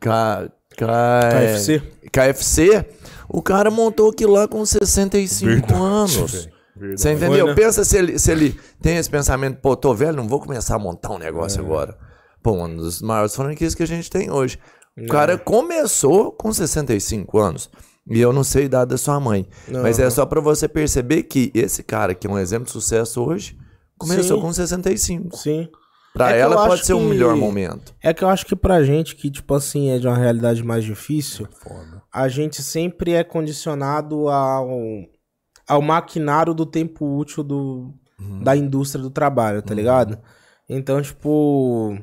K, K, KFC. KFC, o cara montou aquilo lá com 65 Verdade. anos. Verdade. Você entendeu? Foi, né? Pensa se ele, se ele tem esse pensamento, pô, tô velho, não vou começar a montar um negócio é. agora. Pô, uma das maiores franquias que a gente tem hoje. O é. cara começou com 65 anos. E eu não sei a idade da sua mãe. Não. Mas é só para você perceber que esse cara, que é um exemplo de sucesso hoje, começou Sim. com 65. Sim. Pra é ela pode ser o um melhor momento. É que eu acho que pra gente que, tipo assim, é de uma realidade mais difícil, Foda. a gente sempre é condicionado ao, ao maquinário do tempo útil do, uhum. da indústria do trabalho, tá uhum. ligado? Então, tipo.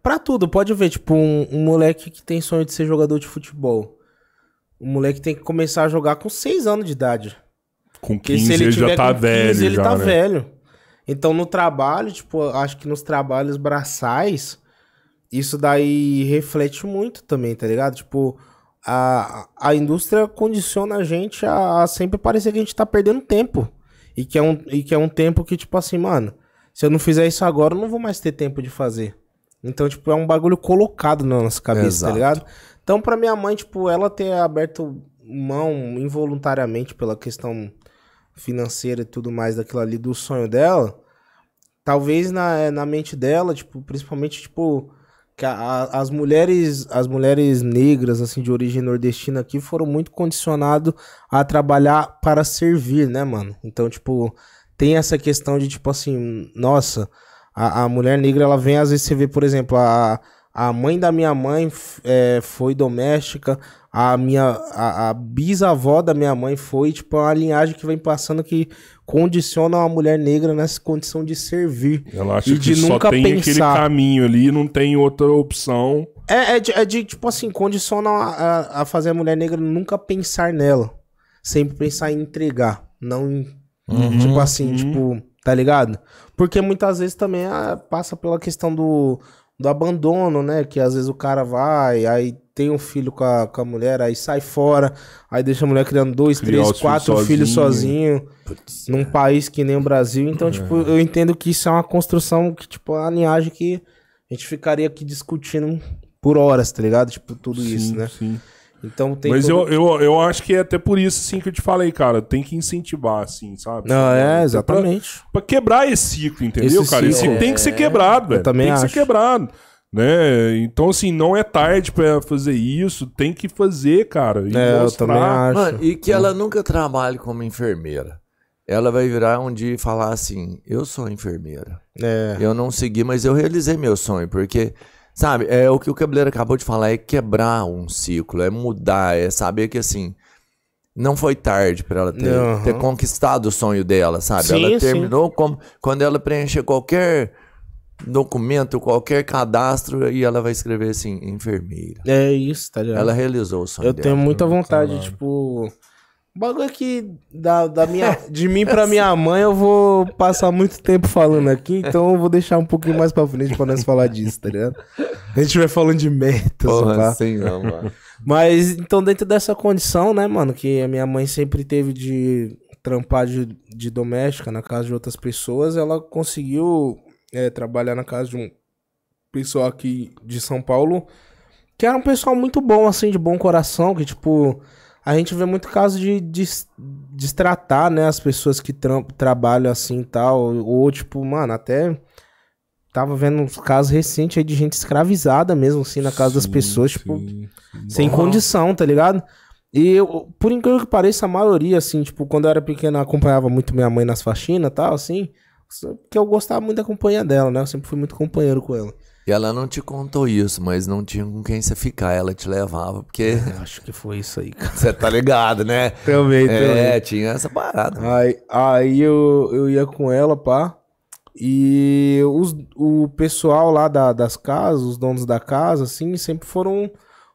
Pra tudo, pode ver, tipo, um, um moleque que tem sonho de ser jogador de futebol. O moleque tem que começar a jogar com 6 anos de idade. Com 15 ele, ele já tá 15, velho. Ele já, tá né? velho. Então, no trabalho, tipo, acho que nos trabalhos braçais, isso daí reflete muito também, tá ligado? Tipo, a, a indústria condiciona a gente a, a, sempre parecer que a gente tá perdendo tempo. E que, é um, e que é um tempo que, tipo assim, mano, se eu não fizer isso agora, eu não vou mais ter tempo de fazer. Então, tipo, é um bagulho colocado na nossa cabeça, tá Exato. tá ligado? Então, pra minha mãe, tipo, ela ter aberto mão involuntariamente pela questão financeira e tudo mais daquilo ali do sonho dela, talvez na, eh, na mente dela, tipo, principalmente tipo que a, a, as mulheres as mulheres negras assim de origem nordestina aqui foram muito condicionado a trabalhar para servir, né, mano? Então, tipo, tem essa questão de tipo assim, nossa, a, a mulher negra ela vem às vezes você vê, por exemplo, a a mãe da minha mãe é, foi doméstica. A minha a, a, bisavó da minha mãe foi, tipo, é uma linhagem que vem passando que condiciona uma mulher negra nessa condição de servir. Ela acha e de que nunca só tem pensar. aquele caminho ali, não tem outra opção. É, é, de, é de tipo assim, condiciona a, a, fazer a mulher negra nunca pensar nela. Sempre pensar em entregar, não em. Uhum, tipo assim, uhum. tipo, tá ligado? Porque muitas vezes também ah, passa pela questão do do abandono, né? Que às vezes o cara vai, aí tem um filho com a, com a mulher, aí sai fora, aí deixa a mulher criando dois, três, quatro filhos sozinho, filho sozinho Putz, num país que nem o Brasil. Então, é. tipo, eu entendo que isso é uma construção que, tipo, a linhagem que a gente ficaria aqui discutindo por horas, tá ligado? Tipo, tudo sim, isso, né? Sim. Então tem. Mas eu, eu, eu acho que é até por isso, assim, que eu te falei, cara. Tem que incentivar, assim, sabe? Não, é, exatamente. Pra, pra quebrar esse ciclo, entendeu, esse cara? Ciclo, esse ciclo é... tem que ser é, quebrado, velho. Também tem que ser quebrado. Né? Então, assim, não é tarde para fazer isso, tem que fazer, cara. E é, mostrar. eu também acho. Mano, e que ela nunca trabalhe como enfermeira. Ela vai virar um dia e falar assim: Eu sou enfermeira. É. Eu não segui, mas eu realizei meu sonho, porque Sabe, é o que o Cabeleiro acabou de falar, é quebrar um ciclo, é mudar, é saber que assim. Não foi tarde para ela ter, uhum. ter, conquistado o sonho dela, sabe? Sim, ela terminou sim. como quando ela preencher qualquer documento, qualquer cadastro e ela vai escrever assim, enfermeira. É isso, tá ligado? Ela realizou o sonho. Eu dela. tenho muita tá vontade, claro. tipo, o bagulho é que da, da minha, de mim pra minha mãe eu vou passar muito tempo falando aqui, então eu vou deixar um pouquinho mais pra frente pra nós falar disso, tá ligado? A gente vai falando de metas, Porra, assim não, mano. Mas, então, dentro dessa condição, né, mano, que a minha mãe sempre teve de trampar de, de doméstica na casa de outras pessoas, ela conseguiu é, trabalhar na casa de um pessoal aqui de São Paulo, que era um pessoal muito bom, assim, de bom coração, que, tipo a gente vê muito caso de, de destratar, né, as pessoas que trabalham assim e tal, ou tipo, mano, até tava vendo uns casos recentes aí de gente escravizada mesmo, assim, na casa sim, das pessoas, sim. tipo, sem condição, tá ligado? E eu, por incrível que pareça, a maioria, assim, tipo, quando eu era pequena, acompanhava muito minha mãe nas faxinas e tal, assim, porque eu gostava muito da companhia dela, né? Eu sempre fui muito companheiro com ela. E ela não te contou isso, mas não tinha com quem você ficar, ela te levava, porque. Eu é, acho que foi isso aí, cara. Você tá ligado, né? também, é, também. É, tinha essa parada. Aí, aí eu, eu ia com ela, pá. E os, o pessoal lá da, das casas, os donos da casa, assim, sempre foram.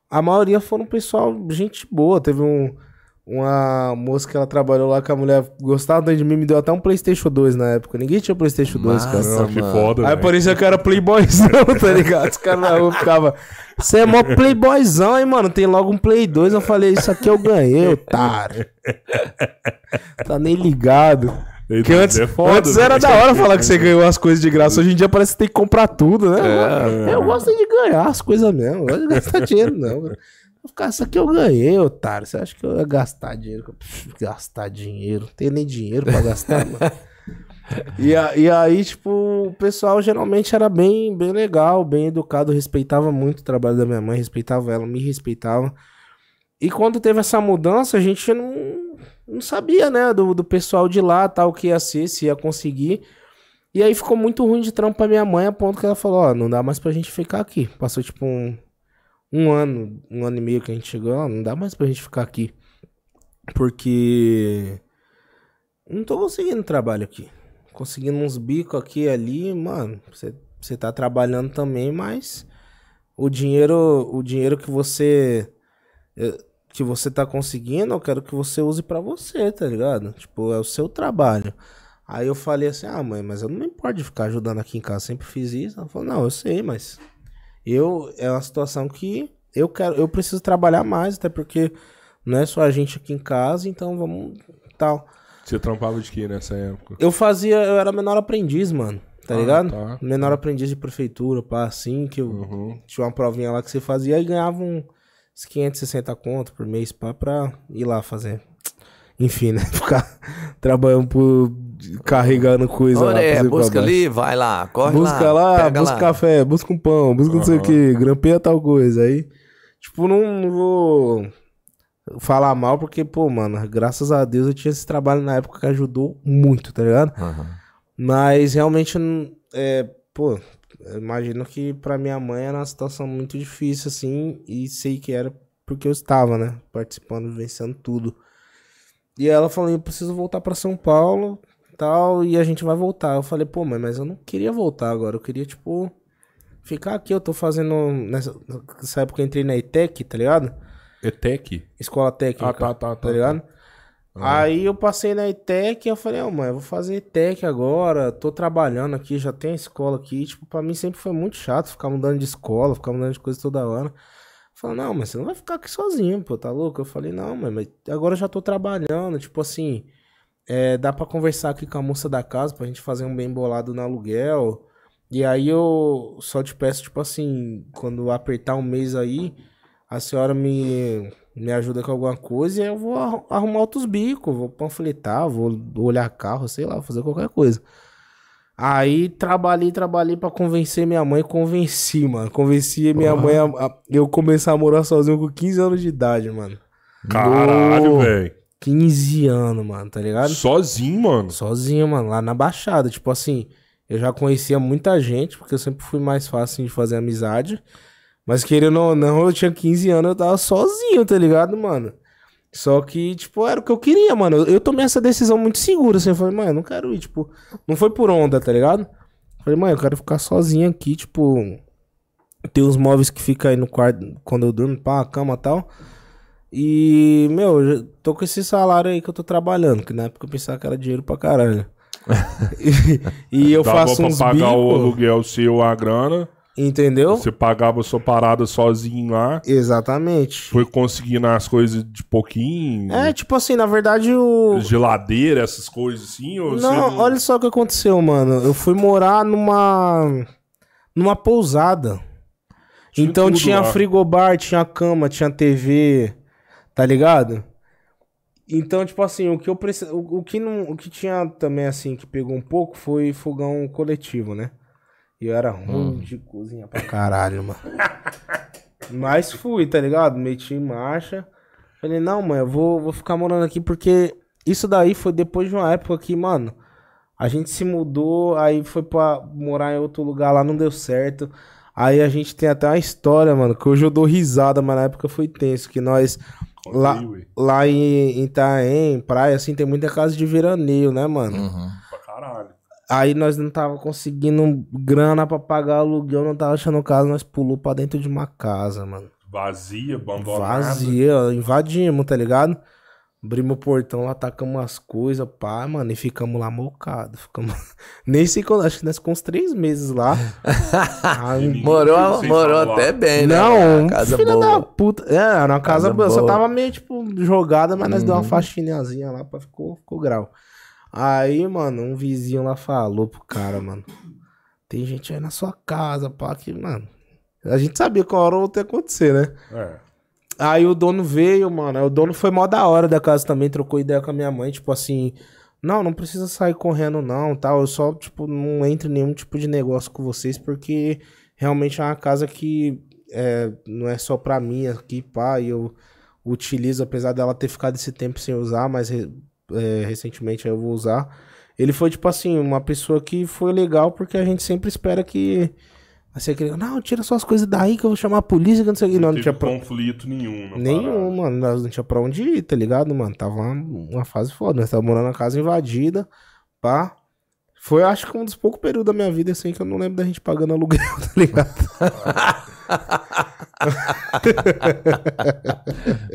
A maioria foram pessoal, gente boa. Teve um uma moça que ela trabalhou lá com a mulher gostava de mim, me deu até um Playstation 2 na época. Ninguém tinha Playstation 2, cara. que foda, Aí né? parecia que eu era playboyzão, tá ligado? Os caras na rua ficavam, você é mó playboyzão, hein, mano? Tem logo um Play 2. Eu falei, isso aqui eu ganhei, otário. Tá nem ligado. Porque antes, é foda, antes era né? da hora falar que você ganhou as coisas de graça. Hoje em dia parece que tem que comprar tudo, né? É, eu, gosto de ganhar as coisas mesmo. Eu gosto de gastar dinheiro, não. Cara, ah, isso aqui eu ganhei, otário. Você acha que eu ia gastar dinheiro? gastar dinheiro? Não tenho nem dinheiro pra gastar, mano. E, a, e, aí, tipo, o pessoal geralmente era bem, bem legal, bem educado, respeitava muito o trabalho da minha mãe, respeitava ela, me respeitava. E quando teve essa mudança, a gente não, não sabia, né, do, do pessoal de lá, tal, que ia ser, se ia conseguir. E aí ficou muito ruim de trampo pra minha mãe, a ponto que ela falou, ó, oh, não dá mais pra gente ficar aqui. Passou, tipo, um, um ano, um ano e meio que a gente chegou, ah, não dá mais pra gente ficar aqui. Porque não tô conseguindo trabalho aqui. Conseguindo uns bicos aqui e ali, mano, você tá trabalhando também, mas o dinheiro, o dinheiro que você eh, que você tá conseguindo, eu quero que você use para você, tá ligado? Tipo, é o seu trabalho. Aí eu falei assim: "Ah, mãe, mas eu não me importo de ficar ajudando aqui em casa, sempre fiz isso". Ela falou: "Não, eu sei, mas eu é uma situação que eu quero, eu preciso trabalhar mais, até porque não é só a gente aqui em casa, então vamos tal. Você trampava de que nessa época? Eu fazia, eu era menor aprendiz, mano. Tá ah, ligado? Tá. Menor aprendiz de prefeitura, pá, assim, que eu uhum. tinha uma provinha lá que você fazia e ganhava uns 560 conto por mês, pá, pra ir lá fazer. Enfim, né? Ficar trabalhando por carregando coisa olha lá. É, busca ali, vai lá, corre busca lá. lá busca lá, busca café, busca um pão, busca uhum. não sei o que, grampeia tal coisa. Aí, tipo, não, não vou falar mal, porque, pô, mano, graças a Deus eu tinha esse trabalho na época que ajudou muito, tá ligado? Uhum. Mas realmente, é, pô, imagino que pra minha mãe era uma situação muito difícil, assim, e sei que era porque eu estava, né? Participando, vivenciando tudo. E ela falou: eu preciso voltar para São Paulo, tal, e a gente vai voltar. Eu falei, pô, mãe, mas eu não queria voltar agora, eu queria, tipo, ficar aqui. Eu tô fazendo. Nessa, nessa época eu entrei na ETEC, tá ligado? ETEC? Escola Técnica. Ah, tá, tá, tá. Tá ligado? Ah. Aí eu passei na ETEC e eu falei, ô oh, mãe, eu vou fazer ETEC agora, tô trabalhando aqui, já tem escola aqui. E, tipo, pra mim sempre foi muito chato ficar mudando de escola, ficar mudando de coisa toda hora. Falou, não, mas você não vai ficar aqui sozinho, pô, tá louco? Eu falei, não, mãe, mas agora eu já tô trabalhando, tipo assim é, dá para conversar aqui com a moça da casa pra gente fazer um bem bolado no aluguel. E aí eu só te peço, tipo assim, quando apertar um mês aí, a senhora me, me ajuda com alguma coisa e eu vou arrumar outros bicos, vou panfletar, vou olhar carro, sei lá, fazer qualquer coisa. Aí trabalhei, trabalhei para convencer minha mãe, convenci, mano. Convenci minha mãe a, a, eu começar a morar sozinho com 15 anos de idade, mano. Caralho, velho. 15 anos, mano, tá ligado? Sozinho, mano? Sozinho, mano, lá na Baixada. Tipo assim, eu já conhecia muita gente, porque eu sempre fui mais fácil de fazer amizade. Mas querendo ou não, eu tinha 15 anos, eu tava sozinho, tá ligado, mano? Só que, tipo, era o que eu queria, mano. Eu, eu tomei essa decisão muito segura, assim. Eu falei, mano, eu não quero ir, tipo. Não foi por onda, tá ligado? Eu falei, mano, eu quero ficar sozinho aqui, tipo. Tem uns móveis que fica aí no quarto quando eu durmo, pá, a cama e tal. E, meu, tô com esse salário aí que eu tô trabalhando, que na época eu pensava que era dinheiro pra caralho. e, eu Dava faço pra bicos pagar bico, o aluguel seu, a grana. Entendeu? Você pagava sua parada sozinho lá. Exatamente. Foi conseguindo as coisas de pouquinho. É, tipo assim, na verdade o. Geladeira, essas coisas assim. Ou não, não, olha só o que aconteceu, mano. Eu fui morar numa. numa pousada. Tinha então tinha lá. frigobar, tinha cama, tinha TV. Tá ligado? Então, tipo assim, o que eu preci... o, o que não, o que tinha também assim que pegou um pouco foi fogão coletivo, né? E eu era ruim hum. de cozinha pra caralho, mano. Mas fui, tá ligado? Meti em marcha. Falei, não, mãe, eu vou, vou ficar morando aqui porque isso daí foi depois de uma época que, mano, a gente se mudou, aí foi pra morar em outro lugar lá, não deu certo. Aí a gente tem até uma história, mano, que hoje eu dou risada, mas na época foi tenso, que nós lá, lá em Itaém, praia, assim, tem muita casa de veraneio, né, mano? Uhum. Aí nós não tava conseguindo grana pra pagar aluguel, não tava achando casa, nós pulou pra dentro de uma casa, mano. Vazia, abandonada. Vazia, invadimos, tá ligado? Abrimos o portão lá, tacamos umas coisas, pá, mano, e ficamos lá mocado. Ficamos... Nem sei quando, acho que nós ficamos uns três meses lá. morou morou até bem, né? Não, casa filha boa. da puta. É, era uma casa, casa boa. boa. Só tava meio, tipo, jogada, mas uhum. nós deu uma uhum. faxinazinha lá, pra... ficou, ficou grau. Aí, mano, um vizinho lá falou pro cara, mano, tem gente aí na sua casa, pá, que, mano... A gente sabia uma hora ou outra ia acontecer, né? É. Aí o dono veio, mano. o dono foi mó da hora da casa também, trocou ideia com a minha mãe, tipo assim. Não, não precisa sair correndo, não, tal. Eu só, tipo, não entro em nenhum tipo de negócio com vocês, porque realmente é uma casa que é, não é só pra mim aqui, pá. E eu utilizo, apesar dela ter ficado esse tempo sem usar, mas é, recentemente eu vou usar. Ele foi, tipo assim, uma pessoa que foi legal, porque a gente sempre espera que Aí você queria, não, tira suas coisas daí que eu vou chamar a polícia, que não sei o que. Não, não, não tinha pra... conflito nenhum. Nenhum, mano. Nós não tinha pra onde ir, tá ligado, mano? Tava uma, uma fase foda. Nós né? tava morando na casa invadida, pá. Foi, acho que um dos poucos períodos da minha vida, assim, que eu não lembro da gente pagando aluguel, tá ligado?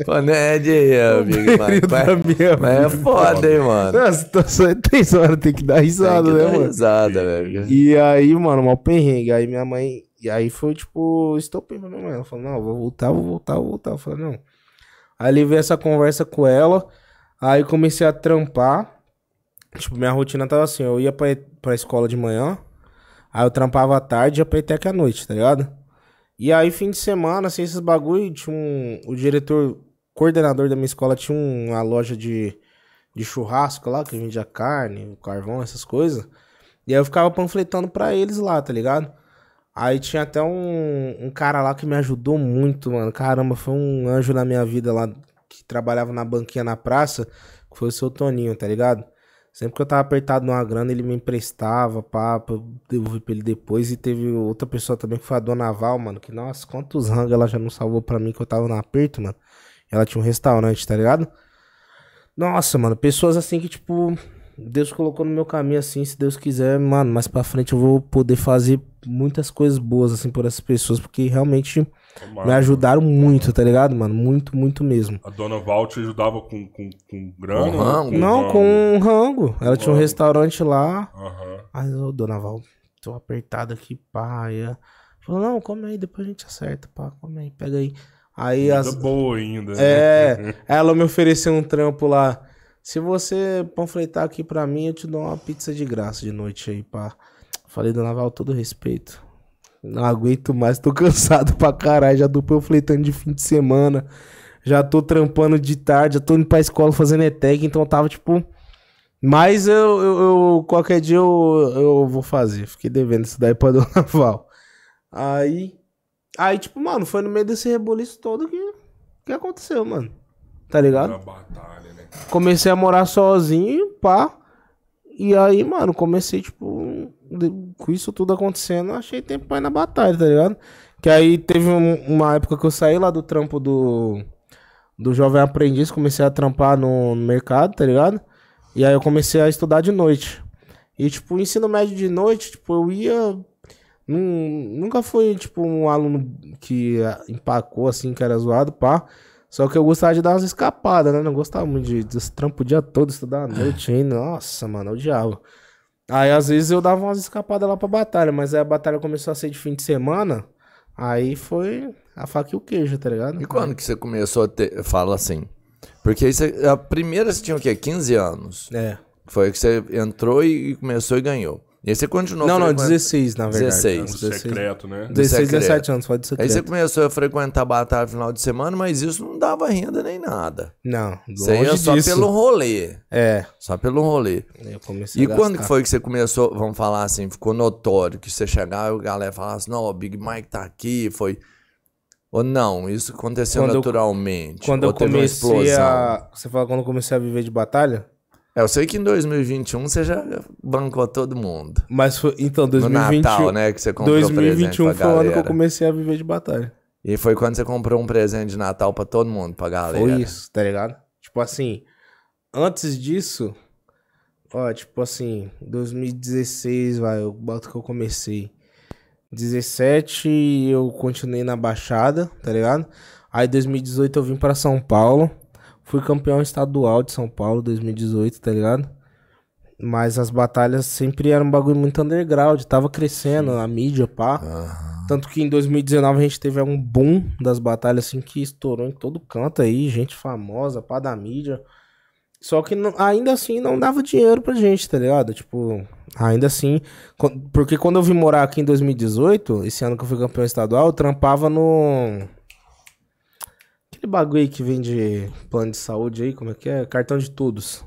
Paned é aí, amigo. Mas, mas é foda, hein, mano. Não, situação é tensa, hora tem que dar risada, que né, dar mano? risada, velho. E aí, mano, mal perrengue. Aí minha mãe. E aí foi tipo, estou pra minha mãe. Ela falou, não, vou voltar, vou voltar, vou voltar. Eu falei, não. Aí levei essa conversa com ela. Aí comecei a trampar. Tipo, minha rotina tava assim, eu ia pra, pra escola de manhã, aí eu trampava à tarde e ia pra ETEC à noite, tá ligado? E aí, fim de semana, assim, esses bagulho, tinha um. O diretor, coordenador da minha escola, tinha uma loja de, de churrasco lá, que vendia carne, carvão, essas coisas. E aí eu ficava panfletando pra eles lá, tá ligado? Aí tinha até um, um cara lá que me ajudou muito, mano. Caramba, foi um anjo na minha vida lá, que trabalhava na banquinha na praça, que foi o seu Toninho, tá ligado? Sempre que eu tava apertado numa grana, ele me emprestava pá, pra eu devolver pra ele depois. E teve outra pessoa também que foi a Dona Val, mano. Que, nossa, quantos rangos ela já não salvou pra mim que eu tava no aperto, mano. Ela tinha um restaurante, tá ligado? Nossa, mano, pessoas assim que, tipo, Deus colocou no meu caminho assim, se Deus quiser, mano, mais pra frente eu vou poder fazer muitas coisas boas, assim, por essas pessoas, porque realmente Tomara, é me ajudaram mano. muito, tá ligado, mano? Muito, muito mesmo. A dona Val te ajudava com, com, com grana? Um rango? Com não, rango. com um rango. Ela um tinha um rango. restaurante lá. Uhum. Aí, ô, dona Val, tô apertado aqui, paia. Falou, não, come aí, depois a gente acerta, pá, come aí, pega aí. Aí Muito as... boa ainda. né? É, ela me ofereceu um trampo lá. Se você panfletar aqui pra mim, eu te dou uma pizza de graça de noite aí, pá. Pra... Falei, dona Val, todo respeito. Não aguento mais, tô cansado pra caralho. Já tô panfletando de fim de semana. Já tô trampando de tarde, já tô indo pra escola fazendo ETEC, então eu tava tipo. Mas eu, eu, eu qualquer dia eu, eu vou fazer. Fiquei devendo isso daí pra Dona Val. Aí. Aí, tipo, mano, foi no meio desse reboliço todo que, que aconteceu, mano. Tá ligado? Batalha, né? Comecei a morar sozinho, pá. E aí, mano, comecei, tipo, com isso tudo acontecendo, eu achei tempo pra ir na batalha, tá ligado? Que aí teve um, uma época que eu saí lá do trampo do, do Jovem Aprendiz, comecei a trampar no, no mercado, tá ligado? E aí eu comecei a estudar de noite. E, tipo, o ensino médio de noite, tipo, eu ia. Num, nunca fui, tipo, um aluno que empacou, assim, que era zoado, pá. Só que eu gostava de dar umas escapadas, né? Não gostava muito de, trampo o dia todo, estudar à noite ainda. Nossa, mano, o diabo Aí às vezes eu dava umas escapadas lá pra batalha, mas aí a batalha começou a ser de fim de semana, aí foi a faca e o queijo, tá ligado? E quando que você começou a ter. Fala assim. Porque aí você, a primeira você tinha o quê? 15 anos. É. Foi que você entrou e começou e ganhou. E aí você continuou. Não, não, 16, na verdade. 16. Do secreto, né? 16, 17 anos, pode ser. Aí você começou a frequentar a batalha no final de semana, mas isso não dava renda nem nada. Não, Você ia é só disso. pelo rolê. É. Só pelo rolê. Eu comecei e quando foi que você começou, vamos falar assim, ficou notório que você chegava e a galera falasse assim, não, o Big Mike tá aqui, foi... Ou não, isso aconteceu quando naturalmente? Eu, quando eu comecei a... Você fala quando eu comecei a viver de batalha? É, eu sei que em 2021 você já bancou todo mundo. Mas foi, então, 2021... No Natal, né, que você comprou 2021 foi o ano que eu comecei a viver de batalha. E foi quando você comprou um presente de Natal para todo mundo, pra galera. Foi isso, tá ligado? Tipo assim, antes disso, ó, tipo assim, 2016, vai, eu boto que eu comecei. 17 eu continuei na Baixada, tá ligado? Aí 2018 eu vim para São Paulo. Fui campeão estadual de São Paulo 2018, tá ligado? Mas as batalhas sempre eram um bagulho muito underground, tava crescendo a mídia, pá. Uhum. Tanto que em 2019 a gente teve um boom das batalhas assim que estourou em todo canto aí, gente famosa, pá da mídia. Só que não, ainda assim não dava dinheiro pra gente, tá ligado? Tipo, ainda assim. Porque quando eu vim morar aqui em 2018, esse ano que eu fui campeão estadual, eu trampava no. Aquele bagulho aí que vem de plano de saúde aí, como é que é? Cartão de todos.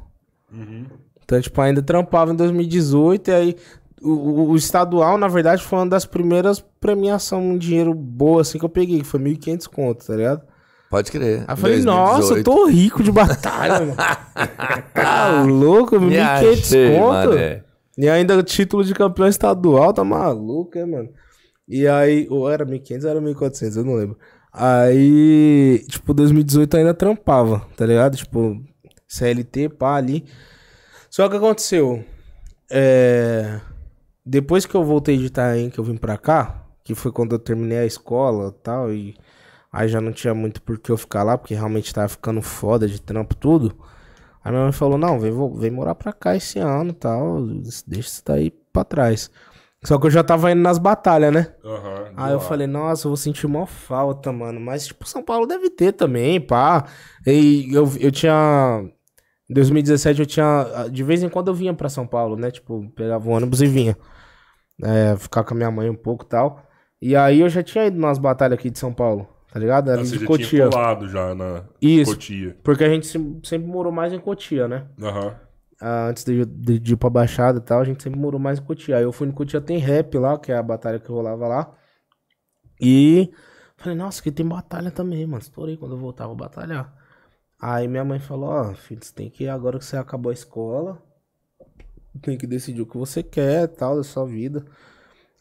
Uhum. Então, tipo, ainda trampava em 2018 e aí o, o, estadual, na verdade, foi uma das primeiras premiações, um dinheiro boa assim que eu peguei, que foi 1.500 conto, tá ligado? Pode crer. Aí eu falei, 2018. nossa, eu tô rico de batalha, mano. Tá louco, 1.500 conto. Mané. E ainda o título de campeão estadual, tá maluco, é, mano? E aí, ou era 1.500 ou era 1.400, eu não lembro. Aí, tipo, 2018 ainda trampava, tá ligado? Tipo, CLT, pá, ali. Só que aconteceu. É... Depois que eu voltei de Itaim, que eu vim pra cá, que foi quando eu terminei a escola tal, e aí já não tinha muito por que eu ficar lá, porque realmente tava ficando foda de trampo tudo. Aí minha mãe falou, não, vem, vem morar pra cá esse ano tal, deixa isso daí pra trás. Só que eu já tava indo nas batalhas, né? Uhum, Aí eu falei, nossa, eu vou sentir uma falta, mano. Mas, tipo, São Paulo deve ter também, pá. E eu, eu tinha. Em 2017 eu tinha. Ah, de vez em quando eu vinha pra São Paulo, né? Tipo, pegava o um ônibus e vinha. É, ficar com a minha mãe um pouco e tal. E aí eu já tinha ido nas batalhas aqui de São Paulo, tá ligado? Era ah, de Cotia. Tinha já na Isso, Cotia. Porque a gente sempre morou mais em Cotia, né? Aham. Uhum antes de, de, de ir pra Baixada e tal, a gente sempre morou mais em Cotia. Aí eu fui no Cotia, tem rap lá, que é a batalha que rolava lá. E falei, nossa, que tem batalha também, mano. Estourei quando eu voltava batalhar. Aí minha mãe falou, ó, oh, filho, você tem que, agora que você acabou a escola, tem que decidir o que você quer tal, da sua vida.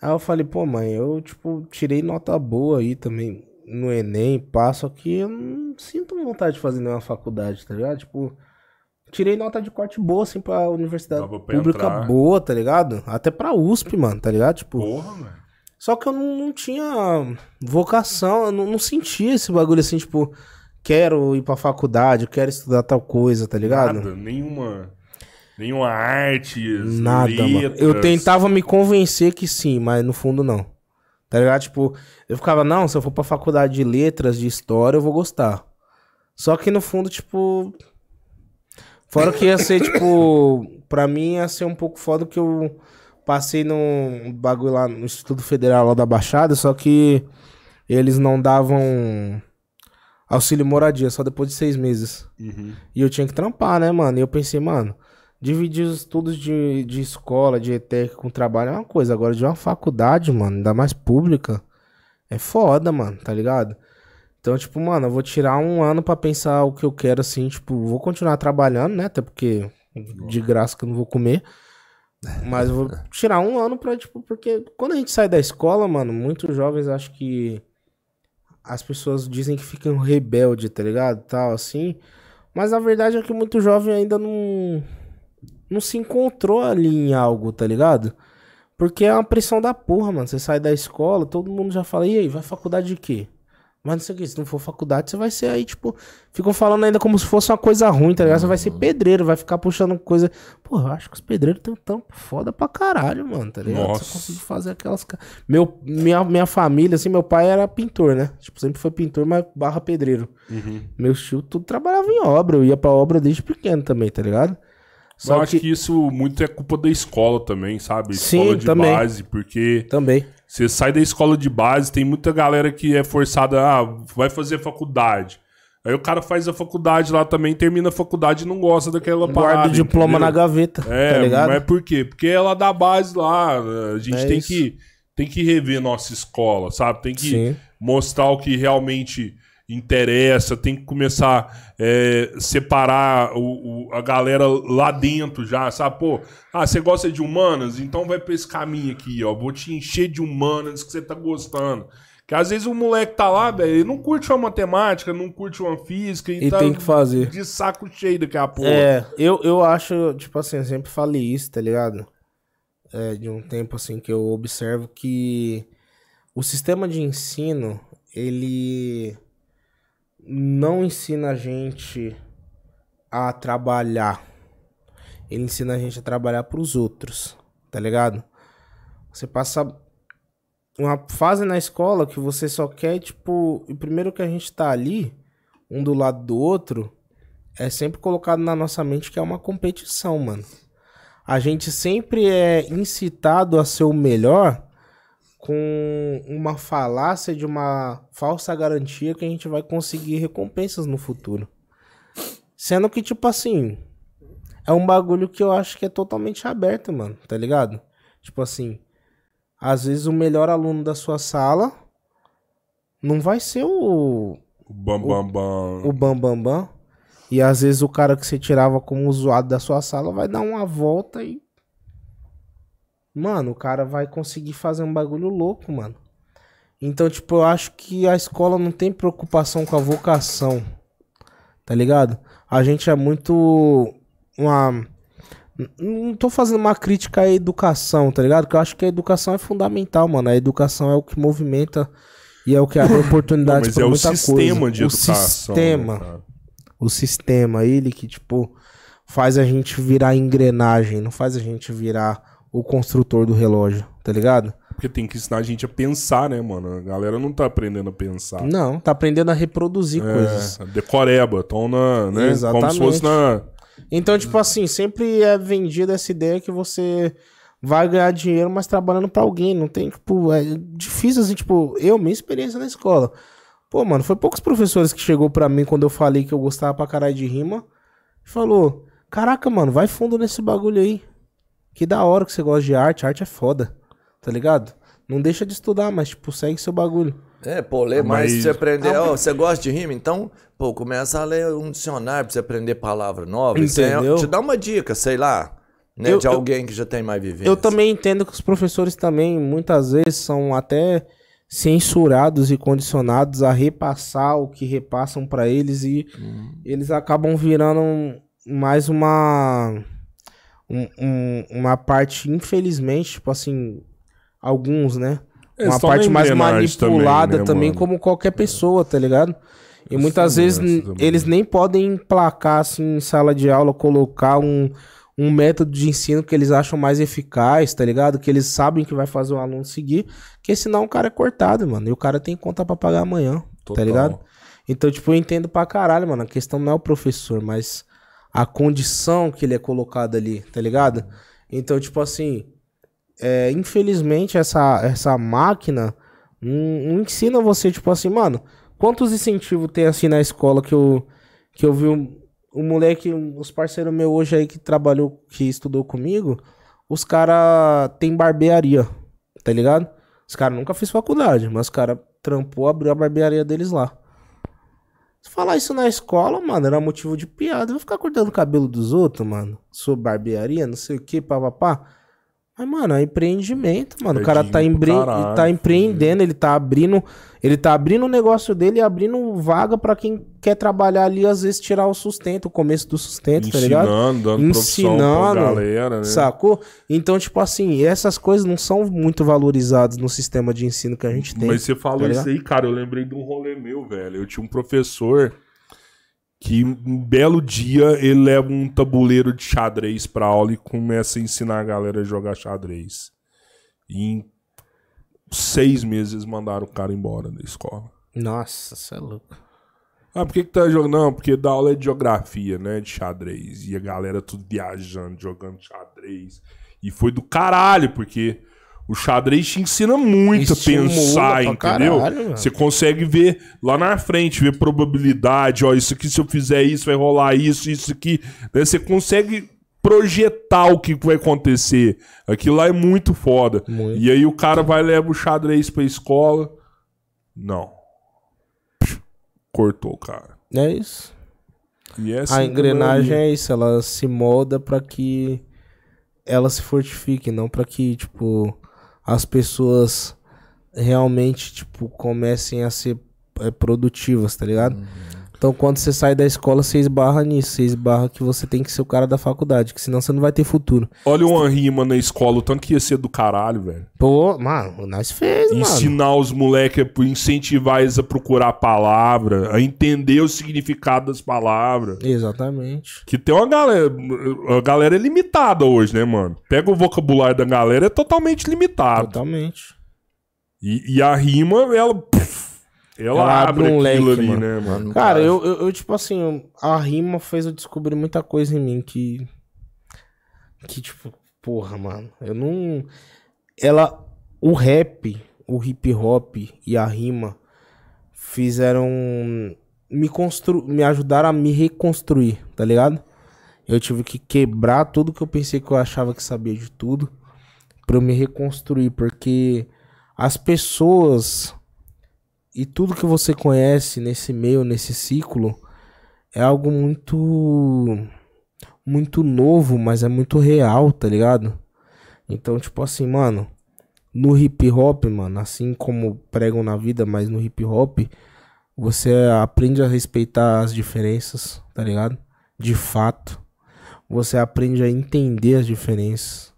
Aí eu falei, pô, mãe, eu, tipo, tirei nota boa aí também no Enem, passo aqui, eu não sinto vontade de fazer nenhuma faculdade, tá ligado? Tipo, tirei nota de corte boa, assim, pra universidade pra pública entrar. boa, tá ligado? Até pra USP, mano, tá ligado? Tipo. Porra, mano. Só que eu não, não tinha vocação, eu não, não, sentia esse bagulho assim, tipo, quero ir pra faculdade, quero estudar tal coisa, tá ligado? Nada, nenhuma. Nenhuma arte, nada. Letras. Mano. Eu tentava me convencer que sim, mas no fundo não. Tá ligado? Tipo, eu ficava, não, se eu for pra faculdade de letras, de história, eu vou gostar. Só que no fundo, tipo, Fora que ia ser, tipo, pra mim ia ser um pouco foda que eu passei num bagulho lá no Instituto Federal lá da Baixada, só que eles não davam auxílio moradia, só depois de seis meses. Uhum. E eu tinha que trampar, né, mano? E eu pensei, mano, dividir os estudos de, de escola, de ETEC com trabalho é uma coisa. Agora, de uma faculdade, mano, ainda mais pública, é foda, mano, tá ligado? Então, tipo, mano, eu vou tirar um ano para pensar o que eu quero, assim, tipo, vou continuar trabalhando, né? Até porque de graça que eu não vou comer. Mas eu vou tirar um ano pra, tipo, porque quando a gente sai da escola, mano, muitos jovens acho que as pessoas dizem que ficam rebelde, tá ligado? Tal, assim. Mas a verdade é que muito jovem ainda não. Não se encontrou ali em algo, tá ligado? Porque é uma pressão da porra, mano. Você sai da escola, todo mundo já fala, e aí, vai faculdade de quê? Mas não sei o que, se não for faculdade, você vai ser aí, tipo. Ficam falando ainda como se fosse uma coisa ruim, tá ligado? Você vai ser uhum. pedreiro, vai ficar puxando coisa. Pô, eu acho que os pedreiros têm um foda pra caralho, mano, tá ligado? Nossa. Você consegue fazer aquelas. Meu, minha, minha família, assim, meu pai era pintor, né? Tipo, sempre foi pintor, mas barra pedreiro. Uhum. Meu tio tudo trabalhava em obra, eu ia pra obra desde pequeno também, tá ligado? Só eu acho que... isso muito é culpa da escola também, sabe? Sim, escola de também. base, porque. Também. Você sai da escola de base, tem muita galera que é forçada, ah, vai fazer faculdade. Aí o cara faz a faculdade lá também, termina a faculdade e não gosta daquela Guarda parada. Guarda o diploma entendeu? na gaveta. É, tá ligado? mas por quê? Porque ela é dá base lá. A gente é tem, que, tem que rever nossa escola, sabe? Tem que Sim. mostrar o que realmente interessa, tem que começar é, separar o, o, a galera lá dentro já, sabe? Pô, ah, você gosta de humanas? Então vai pra esse caminho aqui, ó. Vou te encher de humanas que você tá gostando. Que às vezes o moleque tá lá, velho, ele não curte uma matemática, não curte uma física e, e tá tem que fazer. de saco cheio daqui a pouco. É, eu, eu acho, tipo assim, eu sempre falei isso, tá ligado? É, de um tempo assim que eu observo que o sistema de ensino, ele não ensina a gente a trabalhar. Ele ensina a gente a trabalhar para os outros, tá ligado? Você passa uma fase na escola que você só quer, tipo, o primeiro que a gente tá ali, um do lado do outro, é sempre colocado na nossa mente que é uma competição, mano. A gente sempre é incitado a ser o melhor com uma falácia de uma falsa garantia que a gente vai conseguir recompensas no futuro. Sendo que, tipo assim, é um bagulho que eu acho que é totalmente aberto, mano, tá ligado? Tipo assim, às vezes o melhor aluno da sua sala não vai ser o. O Bam Bam Bam. O Bam Bam Bam. E às vezes o cara que você tirava como zoado da sua sala vai dar uma volta e mano, o cara vai conseguir fazer um bagulho louco, mano. Então, tipo, eu acho que a escola não tem preocupação com a vocação. Tá ligado? A gente é muito uma não tô fazendo uma crítica à educação, tá ligado? Porque eu acho que a educação é fundamental, mano. A educação é o que movimenta e é o que abre oportunidades para é muita coisa. Mas é o sistema coisa. de o educação. Né, sistema, né, o sistema, ele que, tipo, faz a gente virar engrenagem, não faz a gente virar o construtor do relógio, tá ligado? Porque tem que ensinar a gente a pensar, né, mano? A galera não tá aprendendo a pensar. Não, tá aprendendo a reproduzir é, coisas. Decoreba, estão na. Né? Exatamente. Como se fosse na. Então, tipo assim, sempre é vendida essa ideia que você vai ganhar dinheiro, mas trabalhando para alguém. Não tem, tipo, é difícil assim, tipo, eu, minha experiência na escola. Pô, mano, foi poucos professores que chegou para mim quando eu falei que eu gostava pra caralho de rima. E falou, caraca, mano, vai fundo nesse bagulho aí. Que da hora que você gosta de arte, arte é foda, tá ligado? Não deixa de estudar, mas, tipo, segue seu bagulho. É, pô, lê ah, mais mas... você aprender. Ah, oh, você gosta de rima? Então, pô, começa a ler um dicionário pra você aprender palavra nova. É, Entendeu? Você, te dá uma dica, sei lá, né? Eu, de alguém eu, que já tem mais vivência. Eu também entendo que os professores também, muitas vezes, são até censurados e condicionados a repassar o que repassam para eles e hum. eles acabam virando mais uma um, uma parte, infelizmente, tipo assim, alguns, né? Eles uma parte mais manipulada também, né, também como qualquer pessoa, tá ligado? E muitas vezes eles nem podem placar assim em sala de aula, colocar um, um método de ensino que eles acham mais eficaz, tá ligado? Que eles sabem que vai fazer o aluno seguir, que senão o cara é cortado, mano. E o cara tem conta para pagar amanhã, tá Total. tá ligado? Então, tipo, eu entendo pra caralho, mano. A questão não é o professor, mas a condição que ele é colocado ali, tá ligado? Então, tipo assim, é, infelizmente essa, essa máquina não, não, ensina você, tipo assim, mano, quantos incentivos tem assim na escola que eu, que eu vi um, um moleque, os parceiros meus hoje aí que trabalhou, que estudou comigo, os cara tem barbearia, tá ligado? Os cara nunca fez faculdade, mas os cara trampou, abriu a barbearia deles lá. Se falar isso na escola, mano, era motivo de piada. Eu vou ficar cortando o cabelo dos outros, mano. Sou barbearia, não sei o que, papapá. Mas, mano, é empreendimento, mano. o cara tá, empre... Caralho, tá empreendendo, ele tá abrindo. Ele tá abrindo o negócio dele e abrindo vaga para quem quer trabalhar ali, às vezes tirar o sustento, o começo do sustento, Ensinando, tá ligado? Dando Ensinando, pra galera, né? sacou? Então, tipo assim, essas coisas não são muito valorizadas no sistema de ensino que a gente tem. Mas você falou tá isso aí, cara, eu lembrei de um rolê meu, velho. Eu tinha um professor que um belo dia ele leva um tabuleiro de xadrez pra aula e começa a ensinar a galera a jogar xadrez. E em seis meses mandaram o cara embora da escola. Nossa, você é louco. Ah, por que, que tá jogando? Não, porque da aula é de geografia, né? De xadrez. E a galera tudo viajando, jogando xadrez. E foi do caralho, porque o xadrez te ensina muito a pensar, entendeu? Caralho, você consegue ver lá na frente, ver probabilidade, ó, isso aqui se eu fizer isso vai rolar isso, isso aqui. Né? Você consegue projetar o que vai acontecer. Aquilo lá é muito foda. Muito. E aí o cara vai levar o xadrez pra escola. Não. Cortou, cara. É isso. E essa é a assim engrenagem é isso, ela se molda para que ela se fortifique, não para que, tipo, as pessoas realmente, tipo, comecem a ser é, produtivas, tá ligado? Uhum. Então, quando você sai da escola, você esbarra nisso. Você esbarra que você tem que ser o cara da faculdade, que senão você não vai ter futuro. Olha o Henri, mano, na escola, o tanto que ia ser do caralho, velho. Pô, mano, nós fez, mano. Ensinar os moleques, incentivar eles a procurar a palavra, a entender o significado das palavras. Exatamente. Que tem uma galera. A galera é limitada hoje, né, mano? Pega o vocabulário da galera, é totalmente limitado. Totalmente. E, e a rima, ela. Puf, ela, ela abre, um leque, ali, mano. né, mano? Cara, eu, eu, eu, tipo assim, a rima fez eu descobrir muita coisa em mim que. Que, tipo, porra, mano. Eu não. Ela. O rap, o hip hop e a rima fizeram. Me, constru... me ajudaram a me reconstruir, tá ligado? Eu tive que quebrar tudo que eu pensei que eu achava que sabia de tudo para eu me reconstruir, porque as pessoas e tudo que você conhece nesse meio, nesse ciclo, é algo muito. Muito novo, mas é muito real, tá ligado? Então, tipo assim, mano. No hip hop, mano, assim como pregam na vida, mas no hip hop, você aprende a respeitar as diferenças, tá ligado? De fato. Você aprende a entender as diferenças.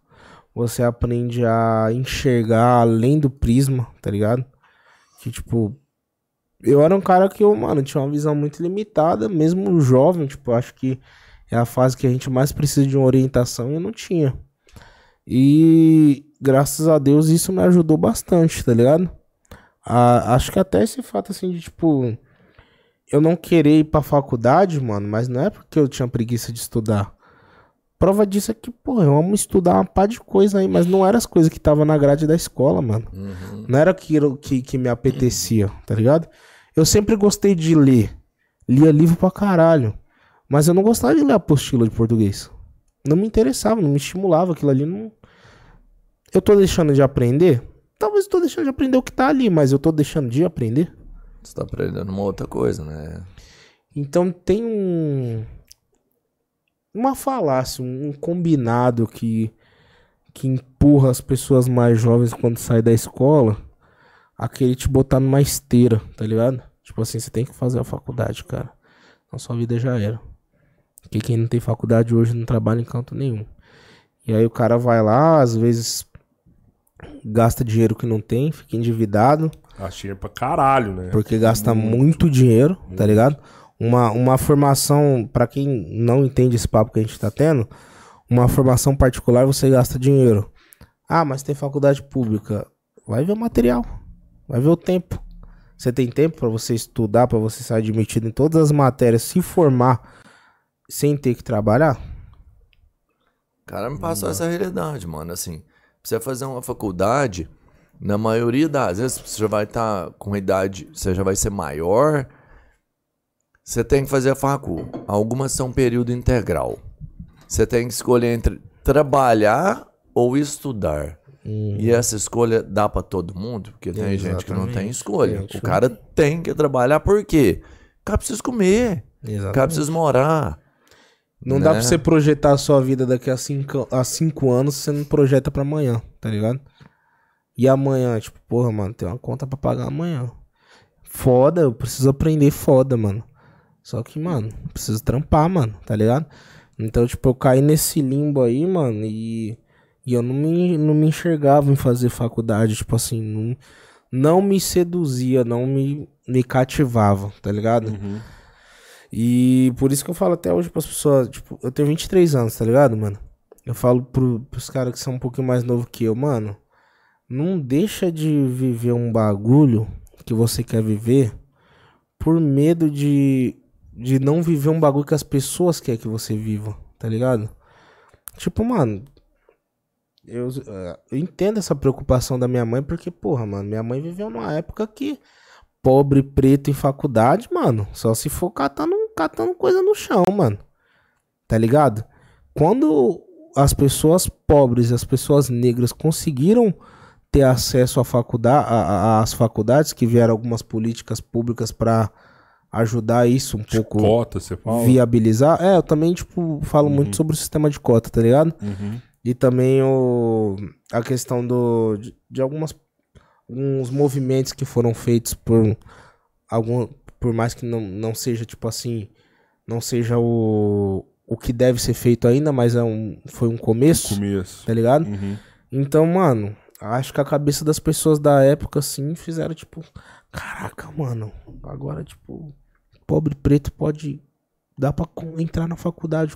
Você aprende a enxergar além do prisma, tá ligado? Que tipo, eu era um cara que eu, mano, tinha uma visão muito limitada, mesmo jovem, tipo, acho que é a fase que a gente mais precisa de uma orientação e eu não tinha. E graças a Deus isso me ajudou bastante, tá ligado? A, acho que até esse fato assim de tipo eu não querer ir pra faculdade, mano, mas não é porque eu tinha preguiça de estudar. Prova disso é que, pô, eu amo estudar uma par de coisa aí, mas não eram as coisas que tava na grade da escola, mano. Uhum. Não era aquilo que, que me apetecia, tá ligado? Eu sempre gostei de ler. Lia livro pra caralho. Mas eu não gostava de ler apostila de português. Não me interessava, não me estimulava aquilo ali. Não... Eu tô deixando de aprender? Talvez eu tô deixando de aprender o que tá ali, mas eu tô deixando de aprender. Você tá aprendendo uma outra coisa, né? Então tem um. Uma falácia, um combinado que, que empurra as pessoas mais jovens quando saem da escola a querer te botar numa esteira, tá ligado? Tipo assim, você tem que fazer a faculdade, cara. Então sua vida já era. Porque quem não tem faculdade hoje não trabalha em canto nenhum. E aí o cara vai lá, às vezes gasta dinheiro que não tem, fica endividado. Gasta ah, dinheiro pra caralho, né? Porque gasta muito, muito dinheiro, tá muito. tá ligado? Uma, uma formação, para quem não entende esse papo que a gente tá tendo, uma formação particular você gasta dinheiro. Ah, mas tem faculdade pública. Vai ver o material. Vai ver o tempo. Você tem tempo para você estudar, para você ser admitido em todas as matérias, se formar sem ter que trabalhar? Cara, me passou essa realidade, mano. Assim, você fazer uma faculdade, na maioria das vezes você já vai estar tá com idade, você já vai ser maior. Você tem que fazer a facu. Algumas são período integral. Você tem que escolher entre trabalhar ou estudar. Uhum. E essa escolha dá para todo mundo, porque tem gente que não tem escolha. O cara tem que trabalhar por quê? O cara precisa comer, Exatamente. o cara precisa morar. Não né? dá pra né? você projetar a sua vida daqui a cinco, a cinco anos se você não projeta para amanhã, tá ligado? E amanhã, tipo, porra, mano, tem uma conta pra pagar amanhã. Foda, eu preciso aprender foda, mano. Só que, mano, preciso trampar, mano, tá ligado? Então, tipo, eu caí nesse limbo aí, mano, e e eu não me, não me enxergava em fazer faculdade, tipo assim, não, não me seduzia, não me, me cativava, tá ligado? Uhum. E por isso que eu falo até hoje pras pessoas, tipo, eu tenho 23 anos, tá ligado, mano? Eu falo pro, pros caras que são um pouquinho mais novos que eu, mano, não deixa de viver um bagulho que você quer viver por medo de, de não viver um bagulho que as pessoas querem que você viva, tá ligado? Tipo, mano, eu, eu entendo essa preocupação da minha mãe, porque, porra, mano, minha mãe viveu numa época que pobre preto em faculdade, mano, só se for catando, catando coisa no chão, mano. Tá ligado? Quando as pessoas pobres, as pessoas negras conseguiram ter acesso à faculdade, às faculdades, que vieram algumas políticas públicas para ajudar isso um de pouco. Cota, você fala? Viabilizar. É, eu também, tipo, falo uhum. muito sobre o sistema de cota, tá ligado? Uhum. E também o, a questão do, de, de algumas alguns movimentos que foram feitos por algum por mais que não, não seja tipo assim não seja o, o que deve ser feito ainda mas é um, foi um começo, começo. tá ligado uhum. então mano acho que a cabeça das pessoas da época assim fizeram tipo caraca mano agora tipo pobre preto pode Dá pra entrar na faculdade.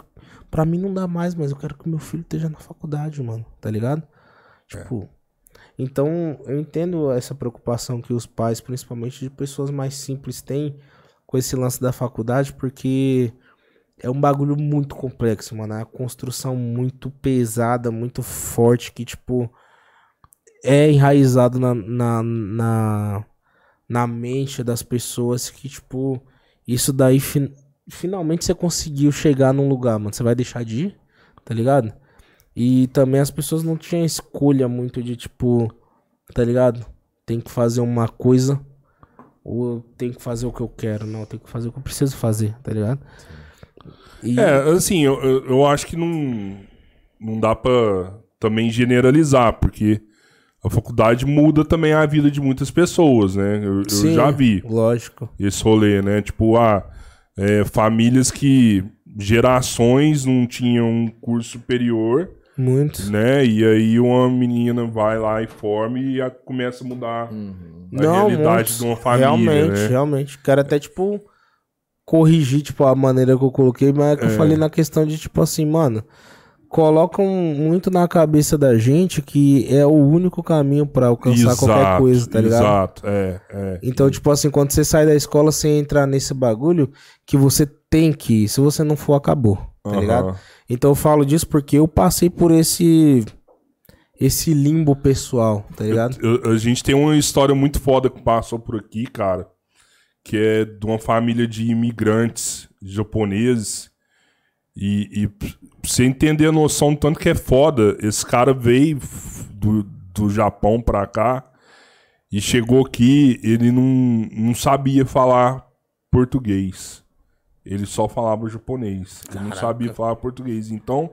Pra mim não dá mais, mas eu quero que meu filho esteja na faculdade, mano. Tá ligado? É. Tipo. É. Então, eu entendo essa preocupação que os pais, principalmente de pessoas mais simples, têm com esse lance da faculdade, porque é um bagulho muito complexo, mano. É uma construção muito pesada, muito forte, que, tipo, é enraizado na, na, na, na mente das pessoas que, tipo, isso daí finalmente você conseguiu chegar num lugar, mano. Você vai deixar de ir, tá ligado? E também as pessoas não tinham escolha muito de tipo, tá ligado? Tem que fazer uma coisa ou tem que fazer o que eu quero, não, tem que fazer o que eu preciso fazer, tá ligado? E... É, assim, eu, eu, acho que não não dá para também generalizar, porque a faculdade muda também a vida de muitas pessoas, né? Eu, Sim, eu já vi. Lógico. Esse rolê, né? Tipo, ah, é, famílias que gerações não tinham um curso superior. Muito. Né? E aí uma menina vai lá e forma e a, começa a mudar uhum. a não, realidade muito. de uma família. Realmente, né? realmente. O cara até, tipo, corrigir, tipo, a maneira que eu coloquei, mas é que é. eu falei na questão de, tipo assim, mano colocam muito na cabeça da gente que é o único caminho para alcançar exato, qualquer coisa, tá ligado? Exato, é, é. Então, tipo assim, quando você sai da escola, sem entrar nesse bagulho que você tem que ir. Se você não for, acabou, tá uhum. ligado? Então eu falo disso porque eu passei por esse esse limbo pessoal, tá ligado? Eu, eu, a gente tem uma história muito foda que passou por aqui, cara, que é de uma família de imigrantes japoneses e, e você entender a noção do tanto que é foda. Esse cara veio do, do Japão pra cá e chegou aqui, ele não, não sabia falar português. Ele só falava japonês. Ele Caraca. não sabia falar português. Então,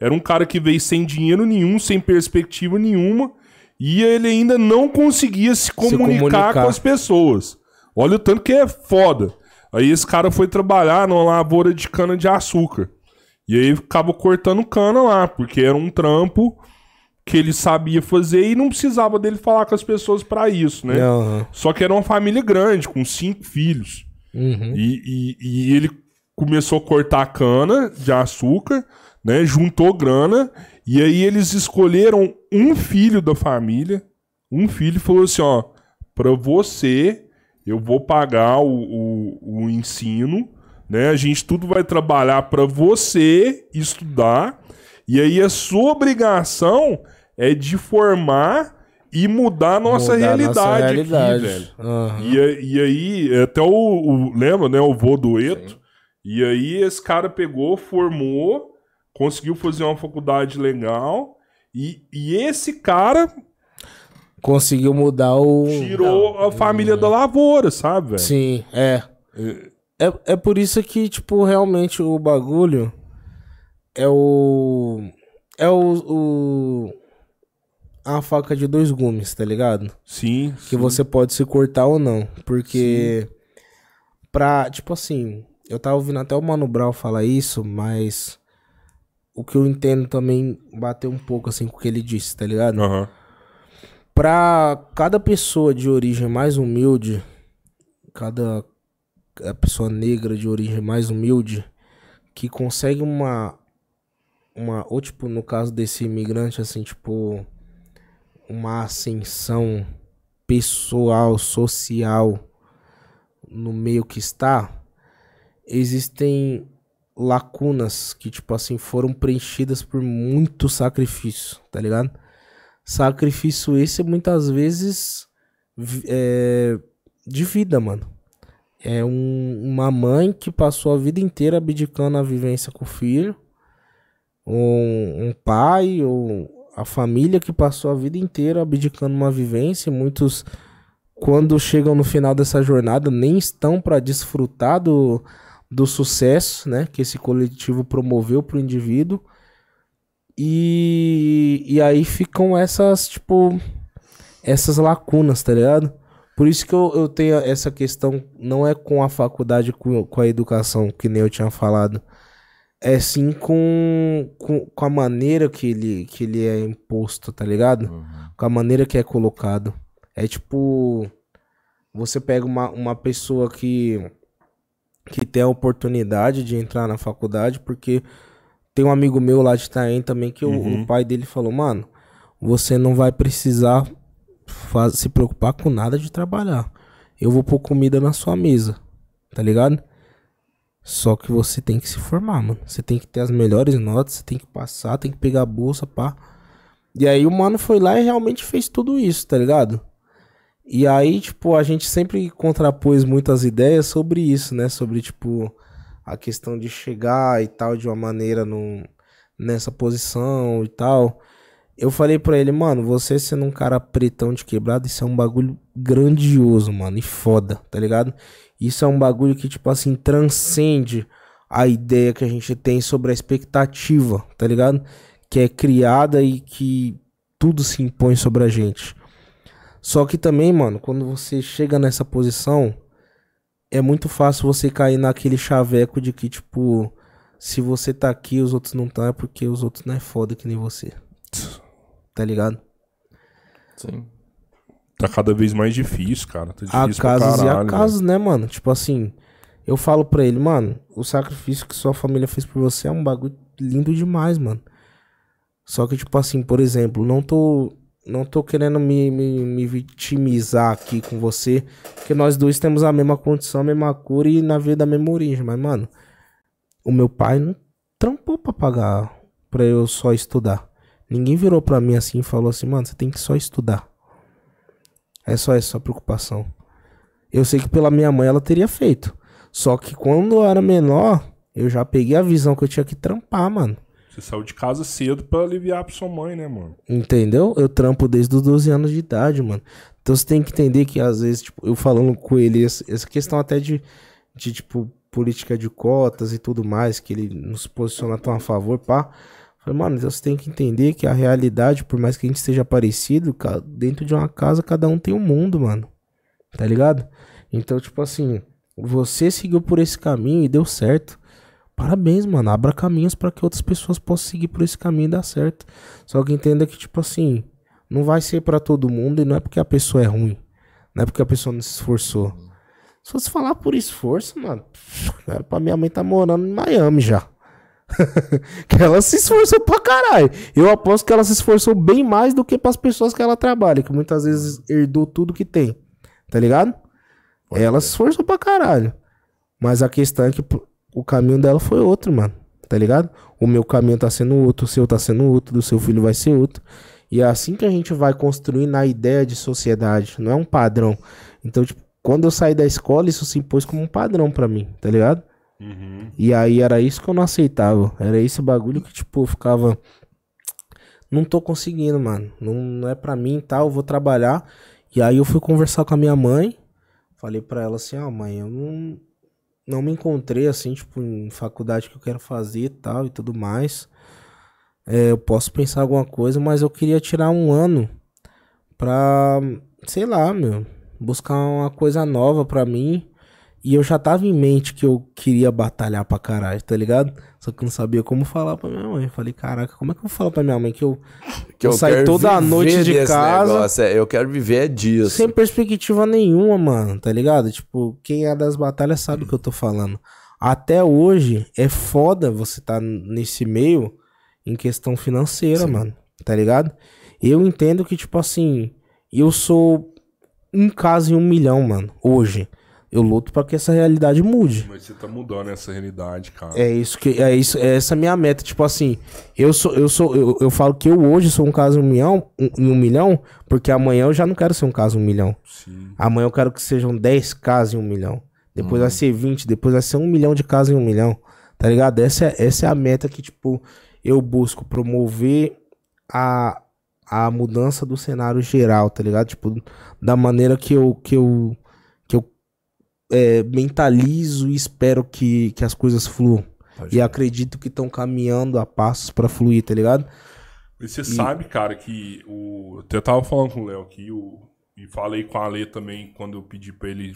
era um cara que veio sem dinheiro nenhum, sem perspectiva nenhuma, e ele ainda não conseguia se comunicar, se comunicar. com as pessoas. Olha o tanto que é foda. Aí esse cara foi trabalhar numa lavoura de cana de açúcar. E aí acabou cortando cana lá, porque era um trampo que ele sabia fazer e não precisava dele falar com as pessoas para isso, né? Uhum. Só que era uma família grande, com cinco filhos. Uhum. E, e, e, ele começou a cortar cana de açúcar, né? Juntou grana. E aí eles escolheram um filho da família. Um filho falou assim: ó, pra você eu vou pagar o, o, o ensino né? A gente tudo vai trabalhar para você estudar, e aí a sua obrigação é de formar e mudar a nossa mudar realidade. A nossa realidade. Aqui, uhum. e, e, aí, é até o, o, Lembra, né? O vô do Eto. E aí, esse cara pegou, formou, conseguiu fazer uma faculdade legal. E, e esse cara. Conseguiu mudar o. Tirou a família uhum. da é. lavoura, sabe, velho? Sim, é. é é, é por isso que, tipo, realmente o bagulho é o. É o. o a faca de dois gumes, tá ligado? Sim. Que sim. você pode se cortar ou não. Porque. Sim. Pra. Tipo assim. Eu tava ouvindo até o Mano Brown falar isso, mas. O que eu entendo também bateu um pouco assim com o que ele disse, tá ligado? Uhum. Pra cada pessoa de origem mais humilde, cada a pessoa negra de origem mais humilde que consegue uma uma ou tipo no caso desse imigrante assim tipo uma ascensão pessoal social no meio que está existem lacunas que tipo assim foram preenchidas por muito sacrifício tá ligado sacrifício esse muitas vezes é, de vida mano é um, uma mãe que passou a vida inteira abdicando a vivência com o filho, um, um pai ou a família que passou a vida inteira abdicando uma vivência, muitos quando chegam no final dessa jornada nem estão para desfrutar do, do sucesso, né, que esse coletivo promoveu para o indivíduo. E, e aí ficam essas, tipo, essas lacunas, tá ligado? Por isso que eu, eu tenho essa questão, não é com a faculdade, com, com a educação, que nem eu tinha falado. É sim com, com, com a maneira que ele, que ele é imposto, tá ligado? Uhum. Com a maneira que é colocado. É tipo. Você pega uma, uma pessoa que, que tem a oportunidade de entrar na faculdade, porque tem um amigo meu lá de Itaém também que uhum. o, o uhum. pai dele falou: Mano, você não vai precisar faz, se preocupar com nada de trabalhar. Eu vou pôr comida na sua mesa, tá ligado? Só que você tem que se formar, mano. Você tem que ter as melhores notas, você tem que passar, tem que pegar a bolsa, pá. E aí o mano foi lá e realmente fez tudo isso, tá ligado? E aí, tipo, a gente sempre contrapôs muitas ideias sobre isso, né? Sobre, tipo, a questão de chegar e tal de uma maneira no, nessa posição e tal. Eu falei pra ele, mano, você sendo um cara pretão de quebrado, isso é um bagulho grandioso, mano, e foda, tá ligado? Isso é um bagulho que, tipo assim, transcende a ideia que a gente tem sobre a expectativa, tá ligado? Que é criada e que tudo se impõe sobre a gente. Só que também, mano, quando você chega nessa posição, é muito fácil você cair naquele chaveco de que, tipo, se você tá aqui, os outros não tá, é porque os outros não é foda que nem você tá ligado? Sim. Tá cada vez mais difícil, cara. Tá difícil há casos pra caralho, e há casos, né? mano? Tipo assim, eu falo pra ele, mano, o sacrifício que sua família fez por você é um bagulho lindo demais, mano. Só que, tipo assim, por exemplo, não tô. Não tô querendo me, me, me vitimizar aqui com você, porque nós dois temos a mesma condição, a mesma cura e na vida a mesma origem, mas, mano, o meu pai não trampou pra pagar pra eu só estudar. Ninguém virou para mim assim e falou assim, mano, você tem que só estudar. É só essa preocupação. Eu sei que pela minha mãe ela teria feito. Só que quando eu era menor, eu já peguei a visão que eu tinha que trampar, mano. Você saiu de casa cedo para aliviar pra sua mãe, né, mano? Entendeu? Eu trampo desde os 12 anos de idade, mano. Então você tem que entender que às vezes, tipo, eu falando com ele, essa questão até de, de tipo, política de cotas e tudo mais, que ele não se posiciona tão a favor, pá. Falei, mano, você tem que entender que a realidade, por mais que a gente seja parecido, dentro de uma casa cada um tem um mundo, mano. Tá ligado? Então, tipo assim, você seguiu por esse caminho e deu certo. Parabéns, mano. Abra caminhos para que outras pessoas possam seguir por esse caminho e dar certo. Só que entenda que, tipo assim, não vai ser para todo mundo e não é porque a pessoa é ruim. Não é porque a pessoa não se esforçou. Se fosse falar por esforço, mano, era pra minha mãe tá morando em Miami já. que ela se esforçou pra caralho. Eu aposto que ela se esforçou bem mais do que para as pessoas que ela trabalha, que muitas vezes herdou tudo que tem. Tá ligado? Pode ela se esforçou pra caralho. Mas a questão é que o caminho dela foi outro, mano. Tá ligado? O meu caminho tá sendo outro, o seu tá sendo outro, do seu filho vai ser outro. E é assim que a gente vai construir na ideia de sociedade, não é um padrão. Então, tipo, quando eu saí da escola, isso se impôs como um padrão para mim, tá ligado? Uhum. E aí era isso que eu não aceitava. Era esse bagulho que, tipo, eu ficava. Não tô conseguindo, mano. Não, não é pra mim e tá? tal, eu vou trabalhar. E aí eu fui conversar com a minha mãe. Falei pra ela assim, ó, oh, mãe, eu não, não me encontrei assim, tipo, em faculdade que eu quero fazer e tal e tudo mais. É, eu posso pensar alguma coisa, mas eu queria tirar um ano pra, sei lá, meu, buscar uma coisa nova pra mim e eu já tava em mente que eu queria batalhar pra caralho, tá ligado? Só que eu não sabia como falar pra minha mãe. falei, caraca, como é que eu vou falar pra minha mãe que eu, que eu, saí toda a noite de casa? é, eu quero viver disso. Sem perspectiva nenhuma, mano, tá ligado? Tipo, quem é das batalhas sabe o que eu tô falando. Até hoje é foda você tá nesse meio em questão financeira, Sim. mano, tá ligado? Eu entendo que, tipo assim, eu sou um caso em um milhão, mano, hoje. Eu luto para que essa realidade mude. Mas você tá mudando essa realidade, cara. É isso que é isso, é essa minha meta, tipo assim, eu sou eu sou eu, eu falo que eu hoje sou um caso um milhão, um, um milhão, porque amanhã eu já não quero ser um caso um milhão. Sim. Amanhã eu quero que sejam 10 casos em um milhão. Depois hum. vai ser 20, depois vai ser um milhão de casos em um milhão. Tá ligado? Essa é, essa é a meta que tipo eu busco promover a a mudança do cenário geral, tá ligado? Tipo, da maneira que eu, que eu é, mentalizo e espero que, que as coisas fluam. Pode e ser. acredito que estão caminhando a passos para fluir, tá ligado? E você e... sabe, cara, que o. Eu tava falando com o Léo aqui, o... e falei com a Ale também quando eu pedi para ele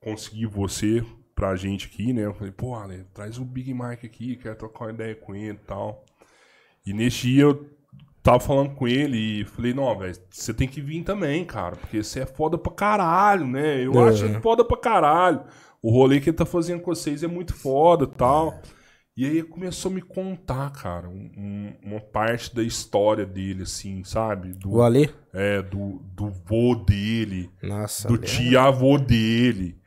conseguir você pra gente aqui, né? Eu falei, pô, Ale, traz o Big Mike aqui, quero trocar uma ideia com ele e tal. E nesse dia eu tava falando com ele e falei, não, velho, você tem que vir também, cara, porque você é foda pra caralho, né? Eu é. acho ele foda pra caralho. O rolê que ele tá fazendo com vocês é muito foda e tal. É. E aí começou a me contar, cara, um, uma parte da história dele, assim, sabe? Do, o Ali? É, do, do vô dele, Nossa, do é tia-avô dele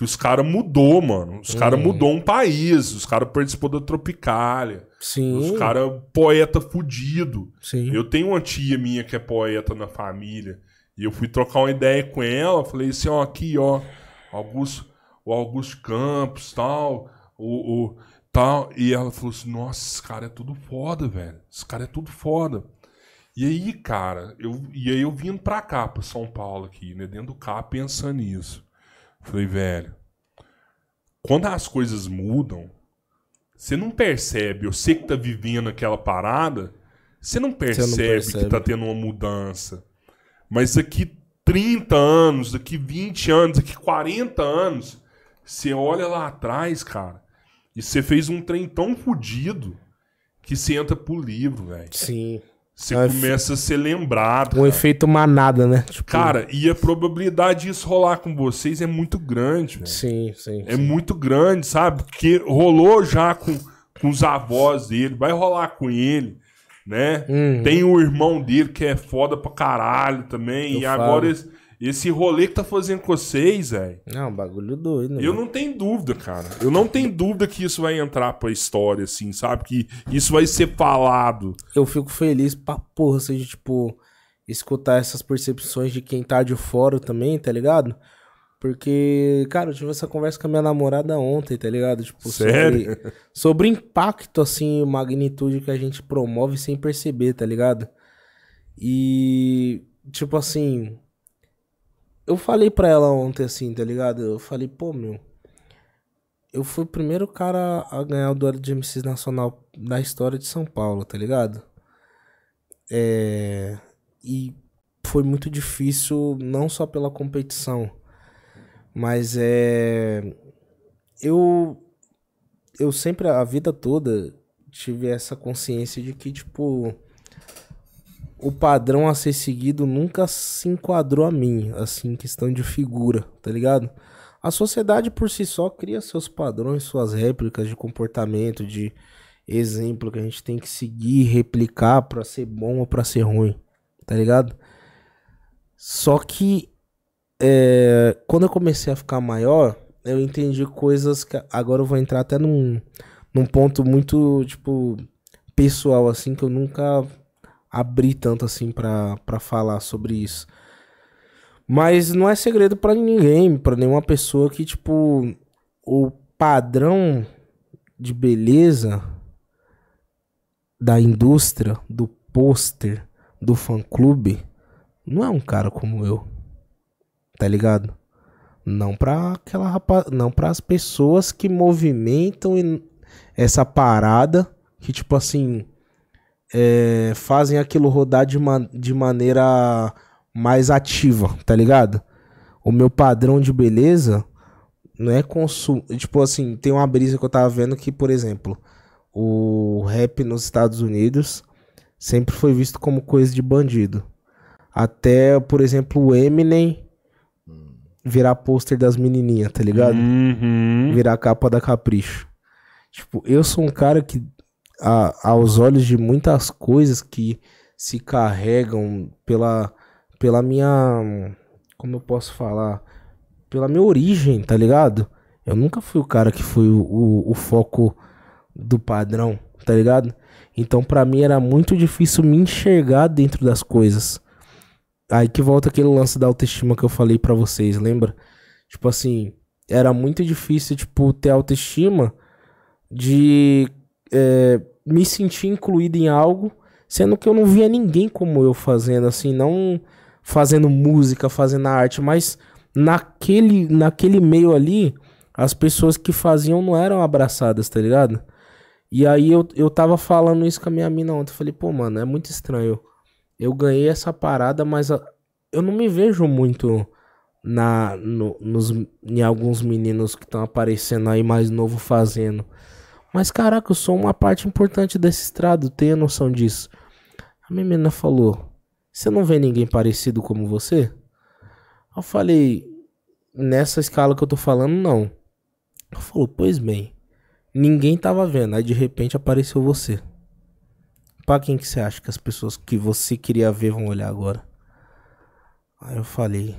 que os caras mudou, mano. Os caras hum. mudou um país, os caras participou da Tropicália. Sim. Os caras poeta fudido. Sim. Eu tenho uma tia minha que é poeta na família, e eu fui trocar uma ideia com ela, falei assim, ó, aqui, ó, Augusto, o Augusto Campos, tal, o, o tal, e ela falou assim: "Nossa, esse cara é tudo foda, velho. Esse cara é tudo foda". E aí, cara, eu, e aí eu vindo pra cá, pra São Paulo aqui, né, dentro do carro, pensando nisso. Falei, velho, quando as coisas mudam, você não percebe, Eu sei que tá vivendo aquela parada, você não percebe, você não percebe. que tá tendo uma mudança. Mas daqui 30 anos, daqui 20 anos, daqui 40 anos, você olha lá atrás, cara, e você fez um trem tão fodido que você entra pro livro, velho. Sim. Você é começa a ser lembrado. Um cara. efeito manada, né? Tipo... Cara, e a probabilidade disso rolar com vocês é muito grande. Velho. Sim, sim. É sim. muito grande, sabe? Porque rolou já com, com os avós dele, vai rolar com ele, né? Uhum. Tem o irmão dele que é foda pra caralho também. Eu e falo. agora eles esse rolê que tá fazendo com vocês, velho. Não, bagulho doido. Né? Eu não tenho dúvida, cara. Eu não tenho dúvida que isso vai entrar pra história, assim, sabe? Que isso vai ser falado. Eu fico feliz pra porra, seja, tipo, escutar essas percepções de quem tá de fora também, tá ligado? Porque, cara, eu tive essa conversa com a minha namorada ontem, tá ligado? Tipo, Sério? Sobre, sobre impacto, assim, magnitude que a gente promove sem perceber, tá ligado? E, tipo assim, eu falei pra ela ontem assim, tá ligado? Eu falei, pô, meu. Eu fui o primeiro cara a ganhar o duelo de MCs nacional na história de São Paulo, tá ligado? É... E foi muito difícil, não só pela competição, mas é. Eu. Eu sempre, a vida toda, tive essa consciência de que, tipo o padrão a ser seguido nunca se enquadrou a mim, assim, questão de figura, tá ligado? A sociedade por si só cria seus padrões, suas réplicas de comportamento, de exemplo que a gente tem que seguir, replicar para ser bom ou para ser ruim, tá ligado? Só que é, quando eu comecei a ficar maior, eu entendi coisas que agora eu vou entrar até num, num ponto muito tipo pessoal assim que eu nunca abrir tanto assim para falar sobre isso. Mas não é segredo para ninguém, para nenhuma pessoa que tipo o padrão de beleza da indústria, do pôster, do fã-clube, não é um cara como eu. Tá ligado? Não para aquela rapaz, não para as pessoas que movimentam essa parada que tipo assim, é, fazem aquilo rodar de, man de maneira mais ativa, tá ligado? O meu padrão de beleza não é consumo. Tipo assim, tem uma brisa que eu tava vendo que, por exemplo, o rap nos Estados Unidos sempre foi visto como coisa de bandido. Até, por exemplo, o Eminem virar pôster das menininhas, tá ligado? Uhum. Virar capa da Capricho. Tipo, eu sou um cara que a, aos olhos de muitas coisas que se carregam pela, pela minha. Como eu posso falar? Pela minha origem, tá ligado? Eu nunca fui o cara que foi o, o, o foco do padrão, tá ligado? Então para mim era muito difícil me enxergar dentro das coisas. Aí que volta aquele lance da autoestima que eu falei para vocês, lembra? Tipo assim, era muito difícil, tipo, ter autoestima de é, me sentir incluído em algo, sendo que eu não via ninguém como eu fazendo, assim, não fazendo música, fazendo arte, mas naquele, naquele meio ali, as pessoas que faziam não eram abraçadas, tá ligado? E aí eu, eu tava falando isso com a minha mina ontem, falei, pô, mano, é muito estranho. Eu ganhei essa parada, mas a, eu não me vejo muito na no, nos, em alguns meninos que estão aparecendo aí mais novo fazendo. Mas caraca, eu sou uma parte importante desse estrado, tenha noção disso. A minha menina falou: Você não vê ninguém parecido como você? Eu falei: Nessa escala que eu tô falando, não. Ela falou: Pois bem, ninguém tava vendo, aí de repente apareceu você. Pra quem que você acha que as pessoas que você queria ver vão olhar agora? Aí eu falei: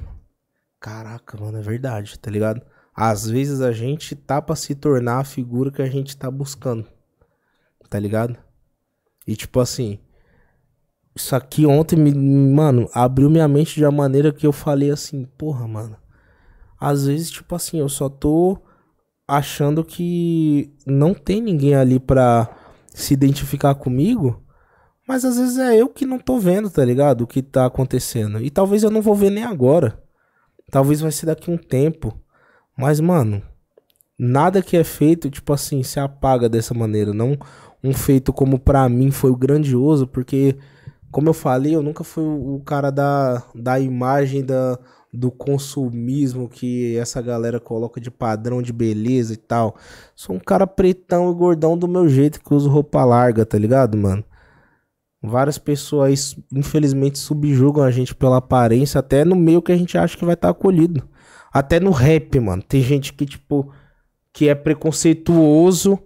Caraca, mano, é verdade, tá ligado? Às vezes a gente tá pra se tornar a figura que a gente tá buscando. Tá ligado? E tipo assim, isso aqui ontem, me, mano, abriu minha mente de uma maneira que eu falei assim, porra, mano. Às vezes, tipo assim, eu só tô achando que não tem ninguém ali pra se identificar comigo. Mas às vezes é eu que não tô vendo, tá ligado? O que tá acontecendo. E talvez eu não vou ver nem agora. Talvez vai ser daqui um tempo. Mas, mano, nada que é feito, tipo assim, se apaga dessa maneira. Não um feito como para mim foi o grandioso, porque, como eu falei, eu nunca fui o cara da, da imagem da, do consumismo que essa galera coloca de padrão de beleza e tal. Sou um cara pretão e gordão do meu jeito que uso roupa larga, tá ligado, mano? Várias pessoas, infelizmente, subjugam a gente pela aparência, até no meio que a gente acha que vai estar tá acolhido. Até no rap, mano. Tem gente que, tipo, que é preconceituoso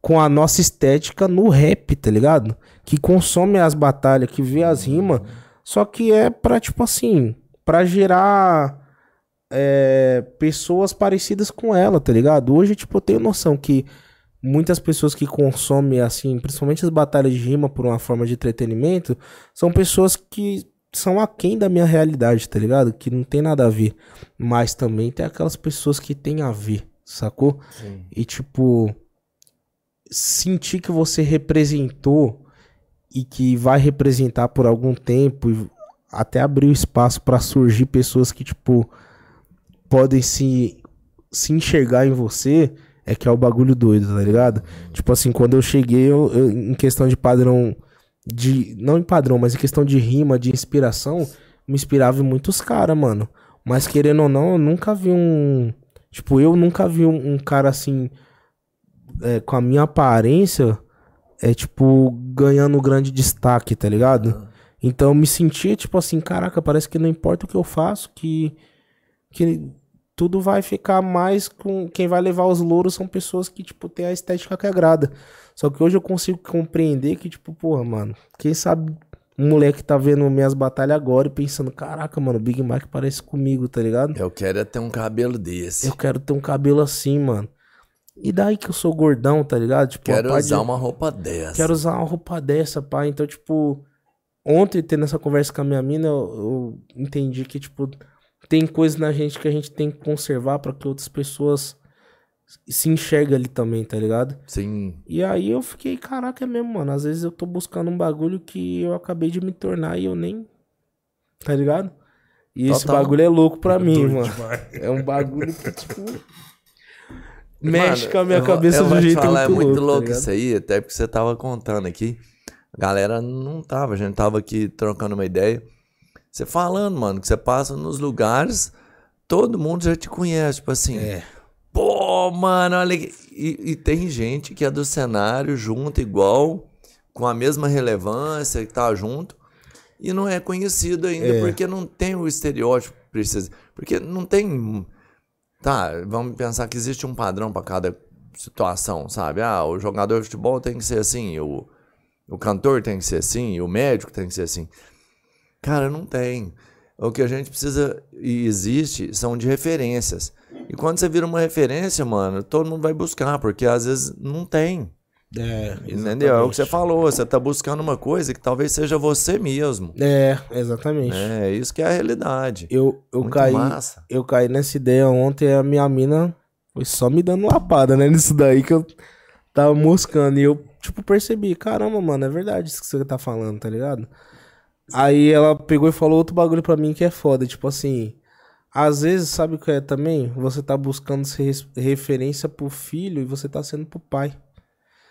com a nossa estética no rap, tá ligado? Que consome as batalhas, que vê as rimas, só que é pra, tipo assim, pra gerar é, pessoas parecidas com ela, tá ligado? Hoje, tipo, eu tenho noção que muitas pessoas que consomem, assim, principalmente as batalhas de rima por uma forma de entretenimento, são pessoas que são aquém da minha realidade, tá ligado? Que não tem nada a ver. Mas também tem aquelas pessoas que tem a ver, sacou? Sim. E tipo, sentir que você representou e que vai representar por algum tempo até abrir o espaço para surgir pessoas que tipo podem se se enxergar em você é que é o bagulho doido, tá ligado? Tipo assim, quando eu cheguei, eu, eu em questão de padrão de não em padrão, mas em questão de rima, de inspiração, me inspirava em muitos caras, mano. Mas querendo ou não, eu nunca vi um. Tipo, eu nunca vi um, um cara assim. É, com a minha aparência, é tipo, ganhando grande destaque, tá ligado? Ah. Então eu me sentia, tipo assim, caraca, parece que não importa o que eu faço, que. que tudo vai ficar mais com. Quem vai levar os louros são pessoas que, tipo, tem a estética que agrada. Só que hoje eu consigo compreender que, tipo, porra, mano, quem sabe um moleque tá vendo minhas batalhas agora e pensando, caraca, mano, Big Mike parece comigo, tá ligado? Eu quero é ter um cabelo desse. Eu quero ter um cabelo assim, mano. E daí que eu sou gordão, tá ligado? Tipo, quero usar uma roupa dessa. Quero usar uma roupa dessa, pai. Então, tipo, ontem tendo essa conversa com a minha mina, eu, eu entendi que, tipo, tem coisas na gente que a gente tem que conservar para que outras pessoas se enxergam ali também, tá ligado? Sim. E aí eu fiquei, caraca, é mesmo, mano. Às vezes eu tô buscando um bagulho que eu acabei de me tornar e eu nem. Tá ligado? E Total. esse bagulho é louco pra mim, mano. Demais. É um bagulho que, tipo. mexe com a minha eu, cabeça eu do jeito falar, é muito louco, tá louco tá isso aí, até porque você tava contando aqui. A galera não tava, a gente tava aqui trocando uma ideia. Você falando, mano, que você passa nos lugares, todo mundo já te conhece. Tipo assim, é. pô, mano, olha que... E, e, tem gente que é do cenário junto, igual, com a mesma relevância, que tá junto, e não é conhecido ainda, é. porque não tem o estereótipo precisa. Porque não tem. Tá, vamos pensar que existe um padrão para cada situação, sabe? Ah, o jogador de futebol tem que ser assim, o, o cantor tem que ser assim, o médico tem que ser assim. Cara, não tem. O que a gente precisa e existe são de referências. E quando você vira uma referência, mano, todo mundo vai buscar, porque às vezes não tem. É, entendeu? É o que você falou, você tá buscando uma coisa que talvez seja você mesmo. É, exatamente. É, isso que é a realidade. Eu, eu Muito caí, massa. eu caí nessa ideia ontem, a minha mina foi só me dando lapada, né, nisso daí que eu tava moscando e eu tipo percebi, caramba, mano, é verdade isso que você tá falando, tá ligado? Aí ela pegou e falou outro bagulho pra mim que é foda. Tipo assim, às vezes, sabe o que é também? Você tá buscando ser referência pro filho e você tá sendo pro pai.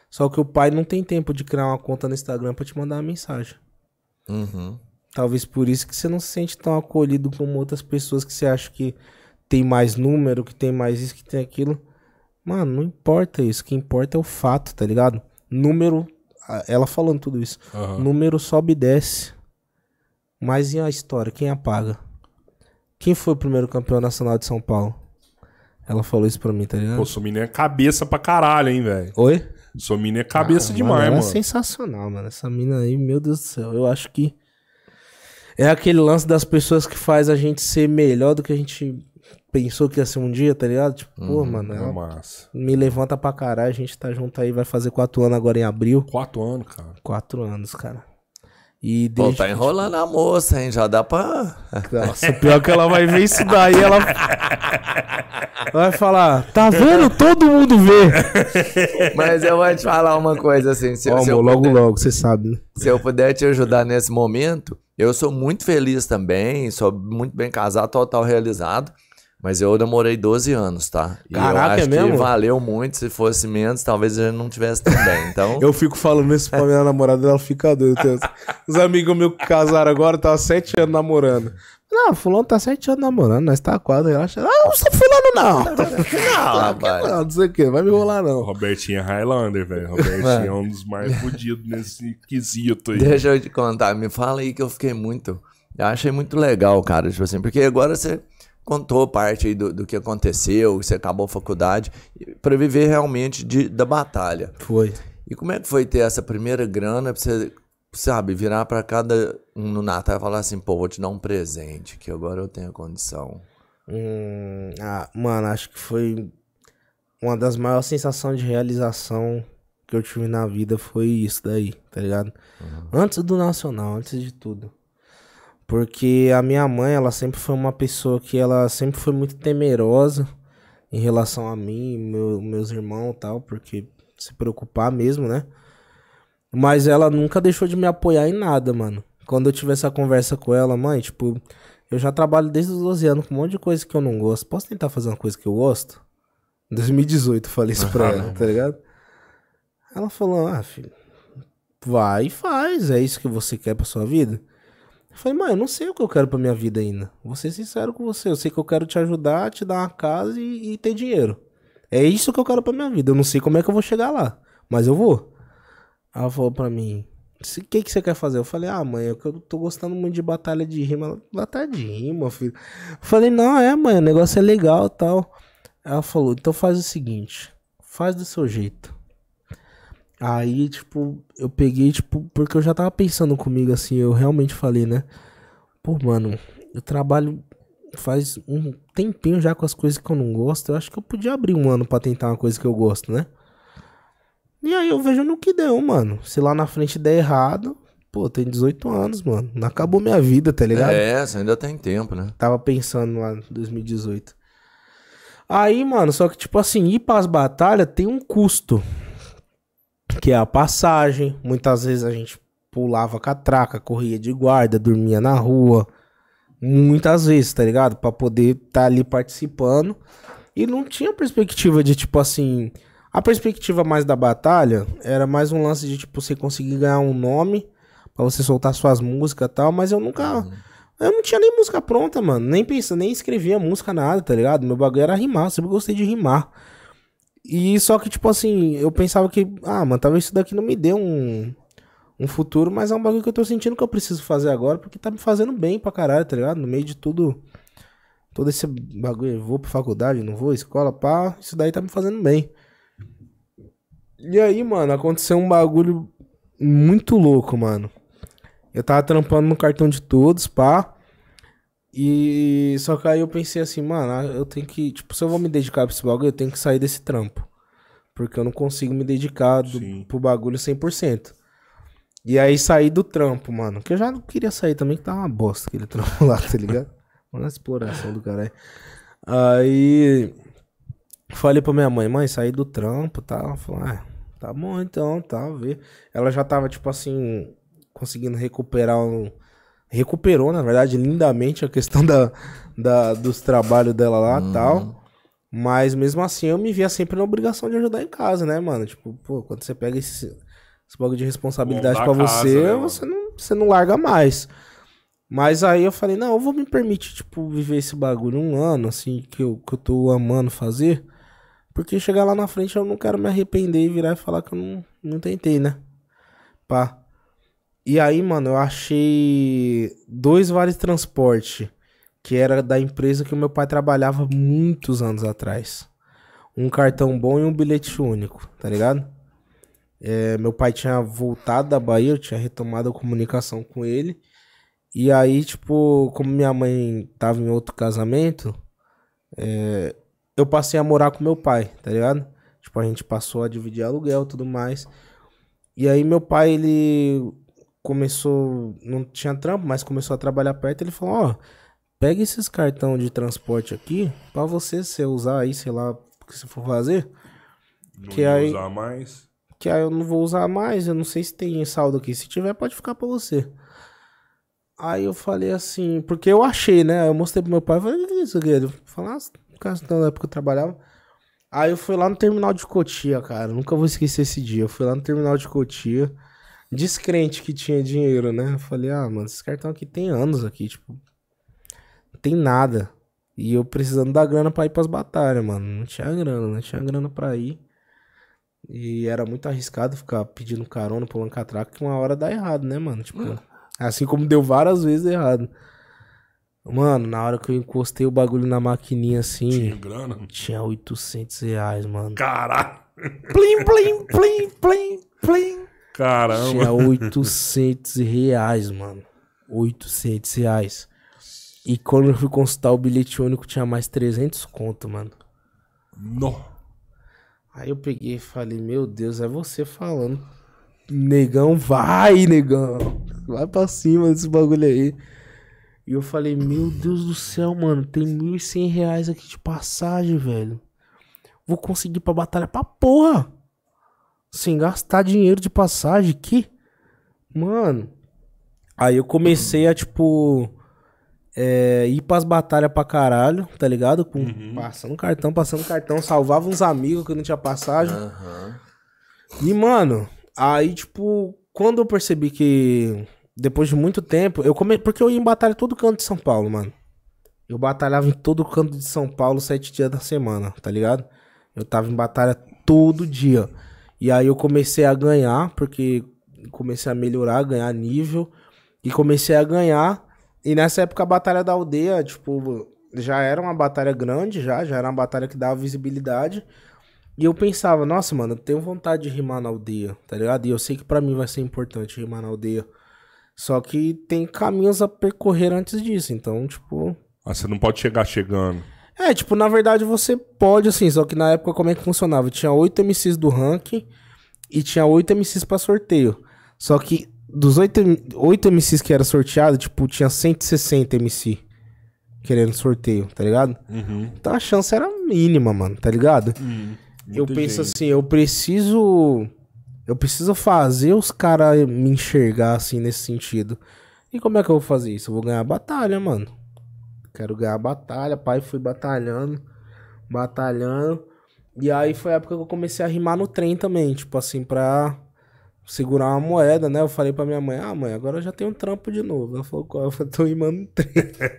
Só que o pai não tem tempo de criar uma conta no Instagram pra te mandar uma mensagem. Uhum. Talvez por isso que você não se sente tão acolhido como outras pessoas que você acha que tem mais número, que tem mais isso, que tem aquilo. Mano, não importa isso. O que importa é o fato, tá ligado? Número. Ela falando tudo isso. Uhum. Número sobe e desce. Mas e a história? Quem apaga? Quem foi o primeiro campeão nacional de São Paulo? Ela falou isso pra mim, tá ligado? Pô, menina é cabeça pra caralho, hein, velho? Oi? Somini é cabeça ah, demais, mano. é sensacional, mano. Essa mina aí, meu Deus do céu. Eu acho que é aquele lance das pessoas que faz a gente ser melhor do que a gente pensou que ia ser um dia, tá ligado? Tipo, pô, uhum, mano, é massa. me levanta pra caralho, a gente tá junto aí, vai fazer quatro anos agora em abril. Quatro anos, cara. Quatro anos, cara. E Pô, tá tipo enrolando a moça, hein? Já dá pra. Nossa, pior é que ela vai ver isso daí, ela. Vai falar, tá vendo? Todo mundo vê. Mas eu vou te falar uma coisa assim. Se, Ó, se amor, puder, logo, logo, você sabe. Né? Se eu puder te ajudar nesse momento, eu sou muito feliz também, sou muito bem casado, total realizado. Mas eu demorei 12 anos, tá? E Caraca, eu acho é mesmo? que valeu muito. Se fosse menos, talvez eu não tivesse também. Então... eu fico falando isso pra minha namorada, ela fica doida. Os amigos meus que casaram agora, tá há 7 anos namorando. Não, fulano tá 7 anos namorando, nós tá quase, relaxa. Ah, não sou fulano não. Não, rapaz. Não, não sei o que, vai me rolar não. Robertinha é Highlander, velho. Robertinha é um dos mais fodidos nesse quesito aí. Deixa eu te contar, me fala aí que eu fiquei muito... Eu achei muito legal, cara, tipo assim, porque agora você contou parte do, do que aconteceu, que você acabou a faculdade, para viver realmente de, da batalha. Foi. E como é que foi ter essa primeira grana para você, sabe, virar para cada um no Natal e falar assim, pô, vou te dar um presente, que agora eu tenho a condição? Hum, ah, mano, acho que foi uma das maiores sensações de realização que eu tive na vida foi isso daí, tá ligado? Uhum. Antes do Nacional, antes de tudo. Porque a minha mãe, ela sempre foi uma pessoa que ela sempre foi muito temerosa em relação a mim, meu, meus irmãos e tal, porque se preocupar mesmo, né? Mas ela nunca deixou de me apoiar em nada, mano. Quando eu tive essa conversa com ela, mãe, tipo, eu já trabalho desde os 12 anos com um monte de coisa que eu não gosto. Posso tentar fazer uma coisa que eu gosto? Em 2018 eu falei isso pra ela, tá ligado? Ela falou: ah, filho, vai e faz, é isso que você quer pra sua vida? Eu falei, mãe, eu não sei o que eu quero pra minha vida ainda. Vou ser sincero com você. Eu sei que eu quero te ajudar, te dar uma casa e, e ter dinheiro. É isso que eu quero pra minha vida. Eu não sei como é que eu vou chegar lá, mas eu vou. Ela falou pra mim, o que, que você quer fazer? Eu falei, ah, mãe, é eu tô gostando muito de batalha de rima. batalha tá de rima, filho. Eu falei, não, é, mãe, o negócio é legal tal. Ela falou, então faz o seguinte, faz do seu jeito. Aí, tipo, eu peguei, tipo, porque eu já tava pensando comigo assim, eu realmente falei, né? Pô, mano, eu trabalho faz um tempinho já com as coisas que eu não gosto. Eu acho que eu podia abrir um ano para tentar uma coisa que eu gosto, né? E aí eu vejo no que deu, mano. Se lá na frente der errado, pô, tem 18 anos, mano. Não acabou minha vida, tá ligado? É, você ainda tem tempo, né? Tava pensando lá em 2018. Aí, mano, só que, tipo assim, ir pras batalhas tem um custo que é a passagem. Muitas vezes a gente pulava catraca, corria de guarda, dormia na rua. Muitas vezes, tá ligado? Pra poder estar tá ali participando. E não tinha perspectiva de tipo assim. A perspectiva mais da batalha era mais um lance de tipo você conseguir ganhar um nome para você soltar suas músicas e tal, mas eu nunca. Uhum. Eu não tinha nem música pronta, mano. Nem pensa, nem escrevia música, nada, tá ligado? Meu bagulho era rimar, eu sempre gostei de rimar. E só que, tipo assim, eu pensava que, ah, mano, talvez isso daqui não me dê um, um futuro, mas é um bagulho que eu tô sentindo que eu preciso fazer agora, porque tá me fazendo bem pra caralho, tá ligado? No meio de tudo, todo esse bagulho, vou pra faculdade, não vou, escola, pá, isso daí tá me fazendo bem. E aí, mano, aconteceu um bagulho muito louco, mano. Eu tava trampando no cartão de todos, pá. E só que aí eu pensei assim, mano, ah, eu tenho que, tipo, se eu vou me dedicar pra esse bagulho, eu tenho que sair desse trampo. Porque eu não consigo me dedicar do, pro bagulho 100%. E aí saí do trampo, mano. Que eu já não queria sair também, que tava tá uma bosta aquele trampo lá, tá ligado? Olha a exploração do cara aí. falei pra minha mãe, mãe, saí do trampo e tá? tal. Ela falou, ah, tá bom então, tá, vê. Ela já tava, tipo assim, conseguindo recuperar um recuperou, na verdade, lindamente a questão da, da dos trabalhos dela lá e uhum. tal. Mas mesmo assim eu me via sempre na obrigação de ajudar em casa, né, mano? Tipo, pô, quando você pega esse, esse bagulho de responsabilidade para você, né, você, não, você não larga mais. Mas aí eu falei, não, eu vou me permitir, tipo, viver esse bagulho um ano, assim, que eu, que eu tô amando fazer. Porque chegar lá na frente eu não quero me arrepender e virar e falar que eu não, não tentei, né? Pá. E aí, mano, eu achei dois vales transporte, que era da empresa que o meu pai trabalhava muitos anos atrás. Um cartão bom e um bilhete único, tá ligado? É, meu pai tinha voltado da Bahia, eu tinha retomado a comunicação com ele. E aí, tipo, como minha mãe tava em outro casamento, é, eu passei a morar com meu pai, tá ligado? Tipo, a gente passou a dividir aluguel e tudo mais. E aí meu pai, ele começou, não tinha trampo, mas começou a trabalhar perto, ele falou, ó, oh, pega esses cartão de transporte aqui para você se usar aí, sei lá, o que você for fazer. Não que aí usar mais. Que aí eu não vou usar mais, eu não sei se tem saldo aqui. Se tiver, pode ficar para você. Aí eu falei assim, porque eu achei, né? Eu mostrei pro meu pai, falei, o que é isso, Guilherme? Falar, ah, cartão da tá época eu trabalhava. Aí eu fui lá no terminal de Cotia, cara. Nunca vou esquecer esse dia. Eu fui lá no terminal de Cotia descrente que tinha dinheiro, né? Eu falei, ah, mano, esse cartão aqui tem anos aqui, tipo, não tem nada. E eu precisando da grana pra ir pras batalhas, mano. Não tinha grana, não tinha grana pra ir. E era muito arriscado ficar pedindo carona pulando catraca, que uma hora dá errado, né, mano? Tipo, hum. assim como deu várias vezes errado. Mano, na hora que eu encostei o bagulho na maquininha assim. Tinha grana? Tinha 800 reais, mano. Caralho! Plim, plim, plim, plim, plim. Caramba. Tinha 800 reais, mano. 800 reais. E quando eu fui consultar o bilhete único, tinha mais 300 conto, mano. Não. Aí eu peguei e falei, meu Deus, é você falando. Negão, vai, negão. Vai pra cima desse bagulho aí. E eu falei, meu Deus do céu, mano, tem 1.100 reais aqui de passagem, velho. Vou conseguir pra batalha pra porra sem gastar dinheiro de passagem, que. Mano. Aí eu comecei a, tipo. É, ir pras batalhas pra caralho, tá ligado? Com, uhum. Passando cartão, passando cartão, salvava uns amigos que não tinha passagem. Uhum. E, mano, aí, tipo, quando eu percebi que depois de muito tempo, eu comecei porque eu ia em batalha todo canto de São Paulo, mano. Eu batalhava em todo canto de São Paulo sete dias da semana, tá ligado? Eu tava em batalha todo dia. E aí eu comecei a ganhar, porque comecei a melhorar, ganhar nível. E comecei a ganhar. E nessa época a Batalha da Aldeia, tipo, já era uma batalha grande, já, já era uma batalha que dava visibilidade. E eu pensava, nossa, mano, eu tenho vontade de rimar na aldeia, tá ligado? E eu sei que para mim vai ser importante rimar na aldeia. Só que tem caminhos a percorrer antes disso, então, tipo. Ah, você não pode chegar chegando. É, tipo, na verdade você pode, assim, só que na época como é que funcionava? Tinha oito MCs do ranking e tinha oito MCs para sorteio. Só que dos oito MCs que era sorteado, tipo, tinha 160 MC querendo sorteio, tá ligado? Uhum. Então a chance era mínima, mano, tá ligado? Hum, eu penso gente. assim, eu preciso. Eu preciso fazer os caras me enxergar assim nesse sentido. E como é que eu vou fazer isso? Eu vou ganhar batalha, mano quero ganhar a batalha. Pai, fui batalhando, batalhando. E aí foi a época que eu comecei a rimar no trem também, tipo assim, pra segurar uma moeda, né? Eu falei pra minha mãe, ah, mãe, agora eu já tenho um trampo de novo. Ela falou, qual? Eu falei, tô rimando no trem.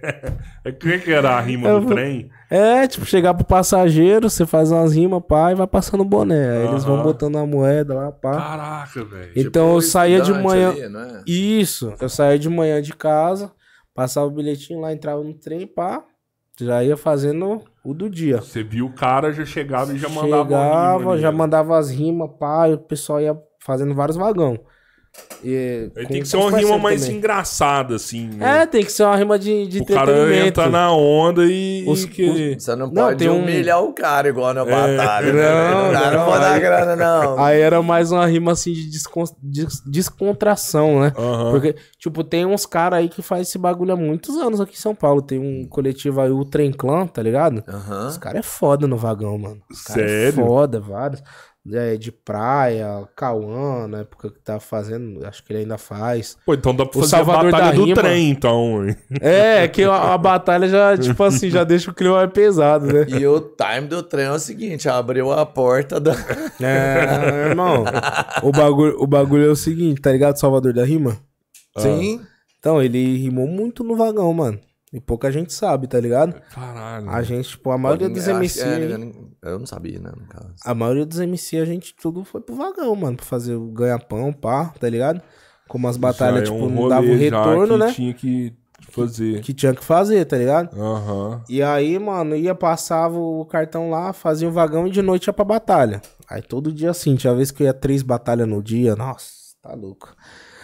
O que, que era a rima eu, trem? É, tipo, chegar pro passageiro, você faz umas rimas, pá, e vai passando o boné. Aí uh -huh. eles vão botando a moeda lá, pá. Caraca, velho. Então tipo, eu saía de manhã. Ali, é? Isso, eu saía de manhã de casa. Passava o bilhetinho lá, entrava no trem, pá. Já ia fazendo o do dia. Você viu o cara, já chegava e já mandava. Chegava, já mandava as rimas, pá, e o pessoal ia fazendo vários vagão. E, tem que ser uma rima mais também. engraçada, assim. Né? É, tem que ser uma rima de, de o cara entra na onda e... Os, que... Você não pode não, humilhar um... o cara igual na é, batalha. É, né, não, né? não, não, não, aí, grana, não. Aí era mais uma rima, assim, de descon... descontração, né? Uhum. Porque, tipo, tem uns caras aí que faz esse bagulho há muitos anos aqui em São Paulo. Tem um hum. coletivo aí, o Trem Clã, tá ligado? Uhum. Os caras é foda no vagão, mano. Os caras é foda, vários é, de praia, Cauã, na época que tava fazendo, acho que ele ainda faz. Pô, então dá pra o fazer Salvador a batalha do Rima. trem, então. É, que a, a, batalha já, tipo assim, já deixa o clima mais pesado, né? E o time do trem é o seguinte, abriu a porta da... É, irmão, o bagulho, o bagulho é o seguinte, tá ligado Salvador da Rima? Sim. Ah. Então, ele rimou muito no vagão, mano. E pouca gente sabe, tá ligado? Caralho. A gente, tipo, a maioria dos MC. É, eu não sabia, né, no caso. A maioria dos MC, a gente tudo foi pro vagão, mano, pra fazer o ganha-pão, pá, tá ligado? Como as batalhas, já tipo, é um tipo, não davam um retorno, né? Tinha que fazer. Que, que, tinha que fazer, tá ligado? Aham. Uhum. E aí, mano, ia, passava o cartão lá, fazia o vagão e de noite ia pra batalha. Aí todo dia assim, tinha vez que eu ia três batalhas no dia, nossa, tá louco.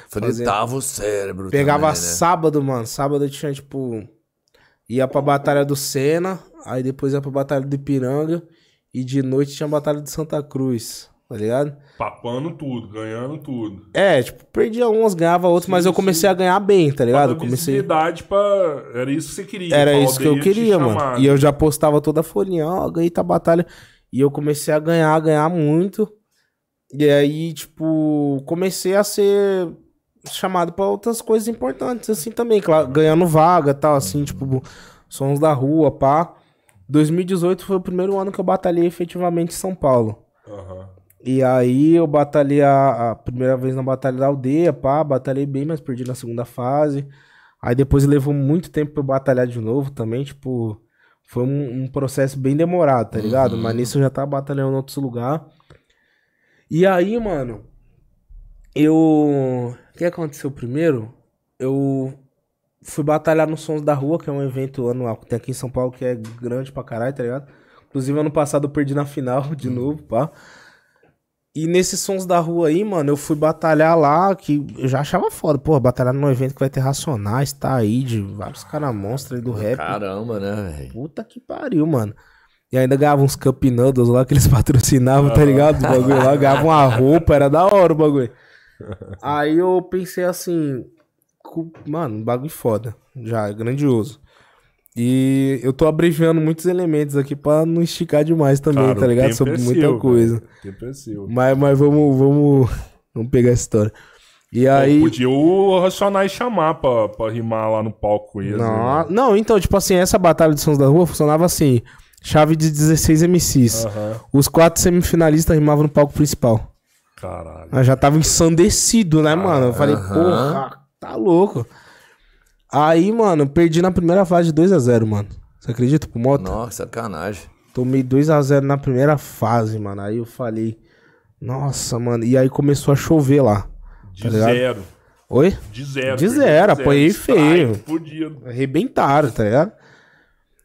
Fritava o cérebro. Pegava também, né? sábado, mano. Sábado eu tinha, tipo. Ia pra Batalha do Senna aí depois ia pra Batalha do Ipiranga. E de noite tinha a Batalha de Santa Cruz, tá ligado? Papando tudo, ganhando tudo. É, tipo, perdia uns, ganhava outros, sim, mas eu comecei sim. a ganhar bem, tá ligado? comecei oportunidade Pra... Era isso que você queria. Era isso que eu queria, mano. Chamar, e né? eu já postava toda a folhinha, ó, ganhei tá batalha. E eu comecei a ganhar, a ganhar muito. E aí, tipo, comecei a ser chamado para outras coisas importantes, assim também, claro, ganhando vaga tal, assim, tipo, sons da rua, pá. 2018 foi o primeiro ano que eu batalhei efetivamente em São Paulo. Uhum. E aí eu batalhei a, a, primeira vez na Batalha da Aldeia, pá, batalhei bem, mas perdi na segunda fase. Aí depois levou muito tempo pra eu batalhar de novo também, tipo, foi um, um processo bem demorado, tá ligado? Uhum. Mas nisso eu já tava batalhando em outro lugar. E aí, mano, eu que aconteceu primeiro? Eu fui batalhar no Sons da Rua, que é um evento anual que tem aqui em São Paulo, que é grande pra caralho, tá ligado? Inclusive, ano passado eu perdi na final de uhum. novo, pá. E nesses sons da rua aí, mano, eu fui batalhar lá, que eu já achava foda, pô, batalhar num evento que vai ter Racionais, tá aí, de vários caras monstros aí do rap. Caramba, né, velho? Puta que pariu, mano. E ainda ganhava uns Cup lá que eles patrocinavam, tá ligado? O bagulho lá, ganhava uma roupa, era da hora o bagulho. Aí eu pensei assim, mano, bagulho foda, já, é grandioso. E eu tô abreviando muitos elementos aqui pra não esticar demais também, claro, tá ligado? Sobre é muita seu, coisa. É seu. Mas, mas vamos, vamos, vamos pegar a história. E aí. Eu podia o Racionais chamar pra, pra rimar lá no palco com eles. Não, né? não, então, tipo assim, essa batalha de Sons da Rua funcionava assim: chave de 16 MCs. Uhum. Os quatro semifinalistas rimavam no palco principal. Caralho. Eu já tava ensandecido, né, ah, mano? Eu falei, Aham. porra, tá louco. Aí, mano, perdi na primeira fase de 2x0, mano. Você acredita pro moto? Nossa, sacanagem. Tomei 2x0 na primeira fase, mano. Aí eu falei, nossa, mano. E aí começou a chover lá. Tá de tá zero. Oi? De zero. De zero, apanhei feio. Arrebentaram, tá ligado?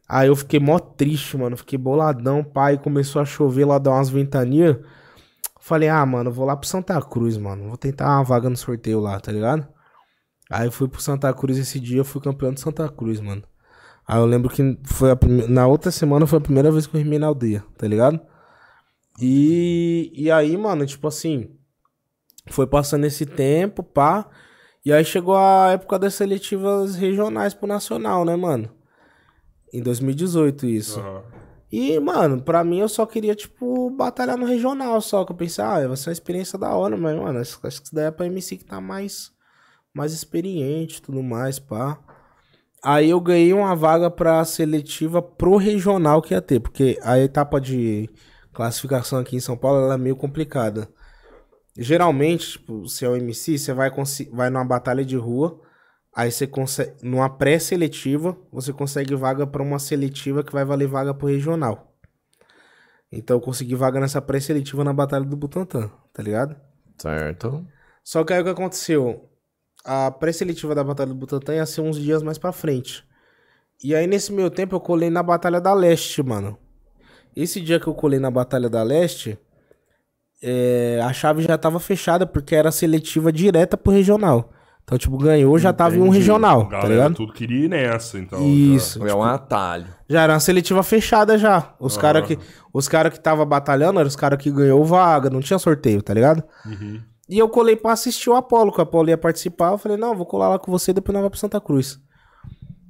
Aí eu fiquei mó triste, mano. Fiquei boladão, pai. Começou a chover lá, dar umas ventanias. Falei, ah, mano, vou lá pro Santa Cruz, mano. Vou tentar uma vaga no sorteio lá, tá ligado? Aí fui pro Santa Cruz esse dia, eu fui campeão de Santa Cruz, mano. Aí eu lembro que foi a prime... na outra semana foi a primeira vez que eu rimei na aldeia, tá ligado? E, e aí, mano, tipo assim, foi passando esse tempo, pá. E aí chegou a época das seletivas regionais pro Nacional, né, mano? Em 2018, isso. Uhum. E, mano, pra mim eu só queria, tipo, batalhar no regional só. Que eu pensei, ah, vai ser uma experiência da hora, mas, mano, acho, que isso daí é pra MC que tá mais, mais experiente tudo mais, pá. Aí eu ganhei uma vaga pra seletiva pro regional que ia ter, porque a etapa de classificação aqui em São Paulo ela é meio complicada. Geralmente, tipo, se é o MC, você vai, vai numa batalha de rua Aí você consegue, numa pré-seletiva, você consegue vaga para uma seletiva que vai valer vaga pro regional. Então eu consegui vaga nessa pré-seletiva na Batalha do Butantã, tá ligado? Certo. Só que aí o que aconteceu? A pré-seletiva da Batalha do Butantã ia ser uns dias mais pra frente. E aí nesse meio tempo eu colei na Batalha da Leste, mano. Esse dia que eu colei na Batalha da Leste, é, a chave já tava fechada porque era seletiva direta pro regional. Então, tipo, ganhou, já tava em um regional, tá Galera, tá ligado? tudo queria ir nessa, então. Isso. Já, é um tipo, atalho. Já era uma seletiva fechada já. Os uhum. cara que os cara que tava batalhando eram os cara que ganhou vaga, não tinha sorteio, tá ligado? Uhum. E eu colei pra assistir o Apolo, que o Apolo ia participar. Eu falei, não, vou colar lá com você, depois nós vamos pra Santa Cruz.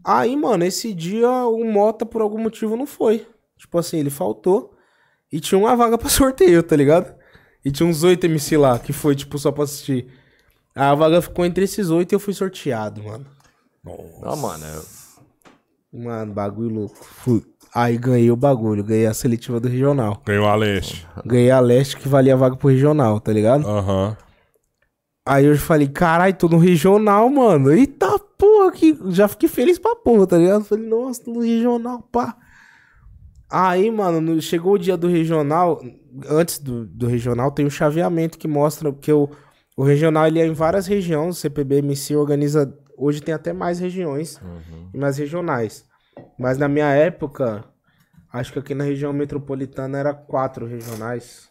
Aí, mano, esse dia o Mota, por algum motivo, não foi. Tipo assim, ele faltou. E tinha uma vaga pra sorteio, tá ligado? E tinha uns oito MC lá, que foi, tipo, só pra assistir. A vaga ficou entre esses oito e eu fui sorteado, mano. Nossa. Ah, mano. Eu... Mano, bagulho louco. Fui. Aí ganhei o bagulho, ganhei a seletiva do regional. Ganhou a leste. Ganhei a leste que valia a vaga pro regional, tá ligado? Aham. Uhum. Aí eu falei, carai, tô no regional, mano. Eita porra, que... já fiquei feliz pra porra, tá ligado? Falei, nossa, tô no regional, pá. Aí, mano, chegou o dia do regional. Antes do, do regional tem o um chaveamento que mostra que eu. O regional ele é em várias regiões, o CPBMC organiza, hoje tem até mais regiões uhum. e mais regionais. Mas na minha época, acho que aqui na região metropolitana era quatro regionais.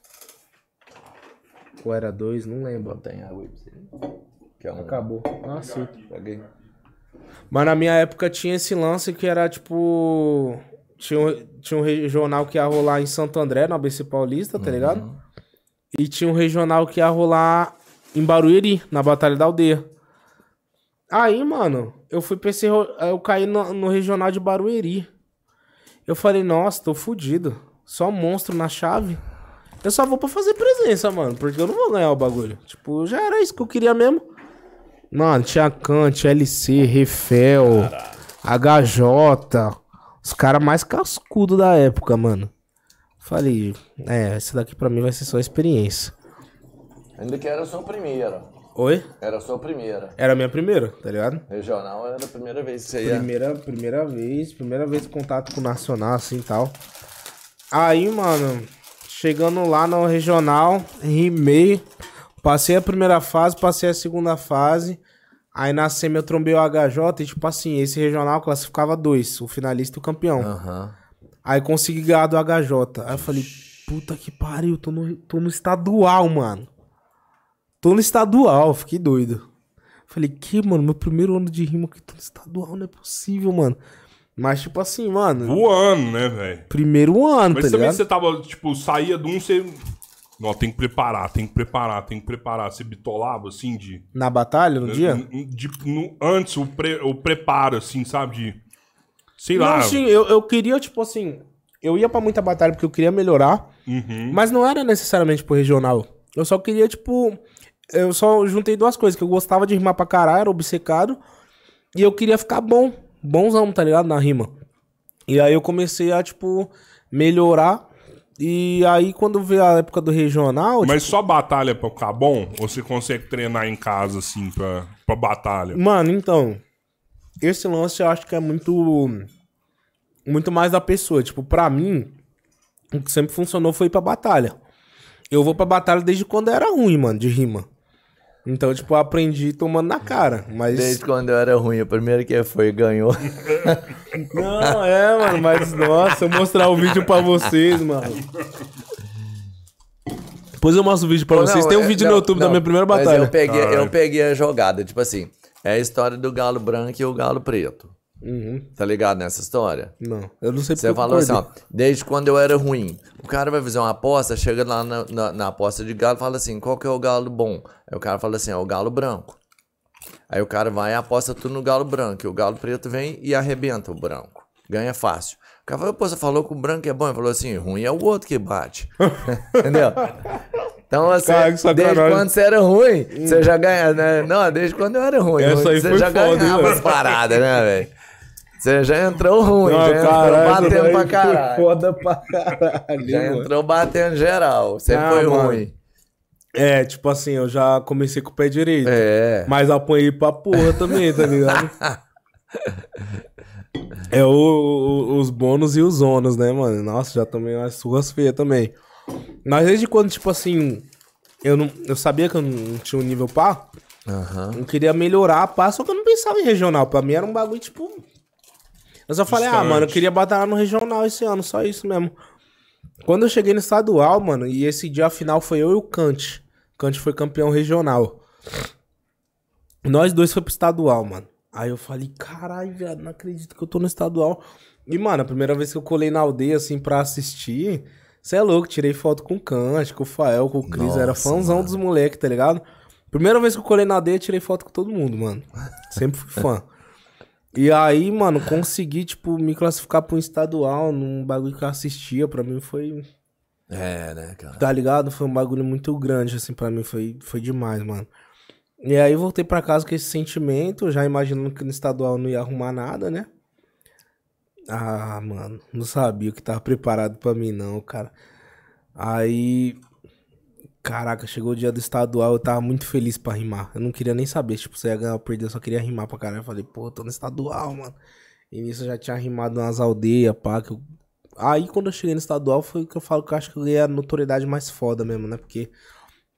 Ou era dois, não lembro. tem a que é um... Acabou. Ah, Mas na minha época tinha esse lance que era tipo. Tinha um, tinha um regional que ia rolar em Santo André, na ABC Paulista, tá uhum. ligado? E tinha um regional que ia rolar em Barueri, na Batalha da Aldeia. Aí, mano, eu fui pra esse. Eu caí no, no regional de Barueri. Eu falei, nossa, tô fudido. Só monstro na chave. Eu só vou pra fazer presença, mano. Porque eu não vou ganhar o bagulho. Tipo, já era isso que eu queria mesmo. Mano, tinha Kant, LC, Refel, HJ. Os caras mais cascudo da época, mano. Falei, é, esse daqui pra mim vai ser só experiência. Ainda que era a sua primeira. Oi? Era a sua primeira. Era a minha primeira, tá ligado? Regional era a primeira vez que você ia. Primeira, primeira vez, primeira vez contato com o Nacional, assim e tal. Aí, mano, chegando lá no Regional, rimei. Passei a primeira fase, passei a segunda fase. Aí na semi eu trombei o HJ e, tipo assim, esse regional classificava dois, o finalista e o campeão. Uhum. Aí consegui ganhar do HJ. Aí eu falei, puta que pariu, tô no, tô no estadual, mano. Tô no estadual, fiquei doido. Falei, que, mano, meu primeiro ano de rima que tô no estadual, não é possível, mano. Mas, tipo assim, mano. ano né, velho? Primeiro ano, Mas tá também você tava, tipo, saía de um, você. Ó, tem que preparar, tem que preparar, tem que preparar. Você bitolava, assim, de. Na batalha, no dia? de- de- no- antes, o, pre, o preparo, assim, sabe? De. Sei lá. Não, sim, eu, eu queria, tipo assim. Eu ia pra muita batalha porque eu queria melhorar. Uhum. Mas não era necessariamente pro regional. Eu só queria, tipo, eu só juntei duas coisas, que eu gostava de rimar pra caralho, era obcecado, e eu queria ficar bom, bonzão, tá ligado? Na rima. E aí eu comecei a, tipo, melhorar. E aí quando veio a época do regional. Mas tipo... só batalha pra ficar bom? Ou você consegue treinar em casa, assim, pra, pra batalha? Mano, então. Esse lance eu acho que é muito. Muito mais da pessoa. Tipo, pra mim, o que sempre funcionou foi ir pra batalha. Eu vou pra batalha desde quando era ruim, mano, de rima. Então, tipo, eu aprendi tomando na cara, mas... Desde quando eu era ruim, o primeiro que foi ganhou. Não, é, mano, mas nossa, eu mostrar o vídeo pra vocês, mano. Depois eu mostro o vídeo pra não, vocês. Tem um é, vídeo não, no YouTube não, da minha primeira batalha. eu, peguei, eu peguei a jogada, tipo assim, é a história do galo branco e o galo preto. Uhum. Tá ligado nessa história? Não. Eu não sei Você falou assim, ó, desde quando eu era ruim. O cara vai fazer uma aposta, chega lá na, na, na aposta de galo fala assim: qual que é o galo bom? Aí o cara fala assim: é o galo branco. Aí o cara vai e aposta tudo no galo branco. E o galo preto vem e arrebenta o branco. Ganha fácil. O cara falou, você falou que o branco é bom. Ele falou assim: ruim é o outro que bate. Entendeu? Então, assim, desde quando você era ruim, você já ganhava, né? Não, desde quando eu era ruim, Essa ruim você já foda, ganhava as paradas, né, velho? Você já entrou ruim, não, ah, já caralho, entrou batendo pra caralho. Foda pra caralho. Já mano. entrou batendo geral. Você ah, foi mano. ruim. É, tipo assim, eu já comecei com o pé direito. É. Mas apanhei pra porra também, tá ligado? é o, o, os bônus e os ônus, né, mano? Nossa, já tomei umas surras feias também. Mas desde quando, tipo assim, eu não. Eu sabia que eu não tinha um nível pá. Uhum. Eu queria melhorar a pá, só que eu não pensava em regional. Pra mim era um bagulho, tipo, mas eu falei, Distante. ah, mano, eu queria batalhar no regional esse ano, só isso mesmo. Quando eu cheguei no estadual, mano, e esse dia final foi eu e o Kant. Kant foi campeão regional. Nós dois foi pro estadual, mano. Aí eu falei, caralho, velho, não acredito que eu tô no estadual. E, mano, a primeira vez que eu colei na aldeia, assim, pra assistir, você é louco, tirei foto com o Kant, com o Fael, com o Cris, era fãzão dos moleques, tá ligado? Primeira vez que eu colei na aldeia, tirei foto com todo mundo, mano. Sempre fui fã. E aí, mano, consegui, tipo, me classificar pra um estadual num bagulho que eu assistia. Pra mim foi. É, né, cara? Tá ligado? Foi um bagulho muito grande, assim, pra mim. Foi, foi demais, mano. E aí voltei pra casa com esse sentimento, já imaginando que no estadual não ia arrumar nada, né? Ah, mano, não sabia que tava preparado pra mim, não, cara. Aí Caraca, chegou o dia do estadual, eu tava muito feliz pra rimar. Eu não queria nem saber, tipo, se ia ganhar ou perder, eu só queria rimar pra caralho. Eu falei, pô, tô no estadual, mano. E nisso eu já tinha rimado nas aldeias, pá. Eu... Aí quando eu cheguei no estadual foi que eu falo que eu acho que eu ganhei a notoriedade mais foda mesmo, né? Porque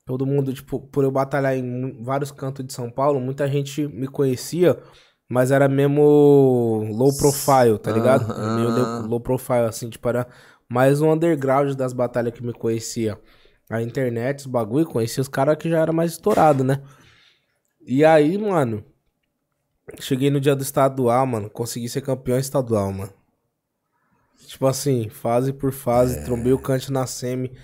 todo mundo, tipo, por eu batalhar em vários cantos de São Paulo, muita gente me conhecia, mas era mesmo low profile, tá ligado? Meio low profile, assim, tipo, era mais um underground das batalhas que me conhecia a internet, os bagulho, conheci os caras que já era mais estourado, né? E aí, mano, cheguei no dia do estadual, mano, consegui ser campeão estadual, mano. Tipo assim, fase por fase, é. trombei o Kant na semi,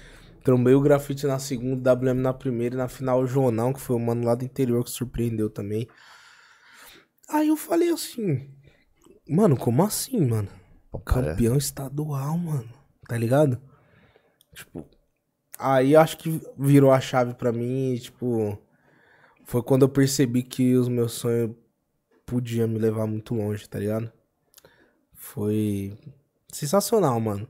trombei o grafite na segunda, WM na primeira e na final o Jonão, que foi o mano lá do interior que surpreendeu também. Aí eu falei assim, mano, como assim, mano? É. Campeão é. estadual, mano, tá ligado? Tipo, aí acho que virou a chave para mim, tipo, foi quando eu percebi que os meus sonhos podiam me levar muito longe, tá ligado? Foi sensacional, mano.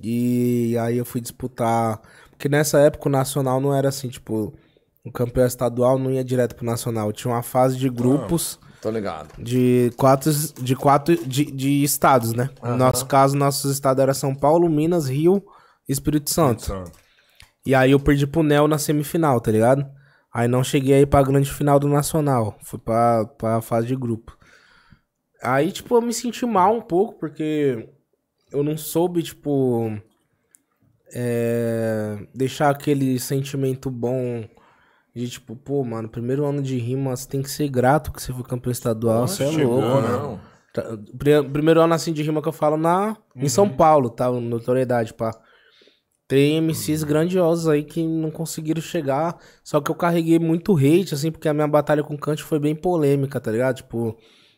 E aí eu fui disputar, porque nessa época o nacional não era assim, tipo, o campeão estadual não ia direto pro nacional, tinha uma fase de grupos. Ah, tô ligado. De quatro de quatro de, de estados, né? Uhum. No nosso caso, nossos estados era São Paulo, Minas, Rio, Espírito Santo. Espírito Santo. E aí eu perdi pro Nel na semifinal, tá ligado? Aí não cheguei aí pra grande final do Nacional. Fui pra, pra fase de grupo. Aí, tipo, eu me senti mal um pouco, porque eu não soube, tipo. É, deixar aquele sentimento bom de tipo, pô, mano, primeiro ano de rima, você tem que ser grato que você foi campeão estadual, Nossa, você é louco, tá, Primeiro ano assim de rima que eu falo na, uhum. em São Paulo, tá? Notoriedade, pá. Tem MCs grandiosos aí que não conseguiram chegar. Só que eu carreguei muito hate, assim, porque a minha batalha com o Kant foi bem polêmica, tá ligado? Tipo,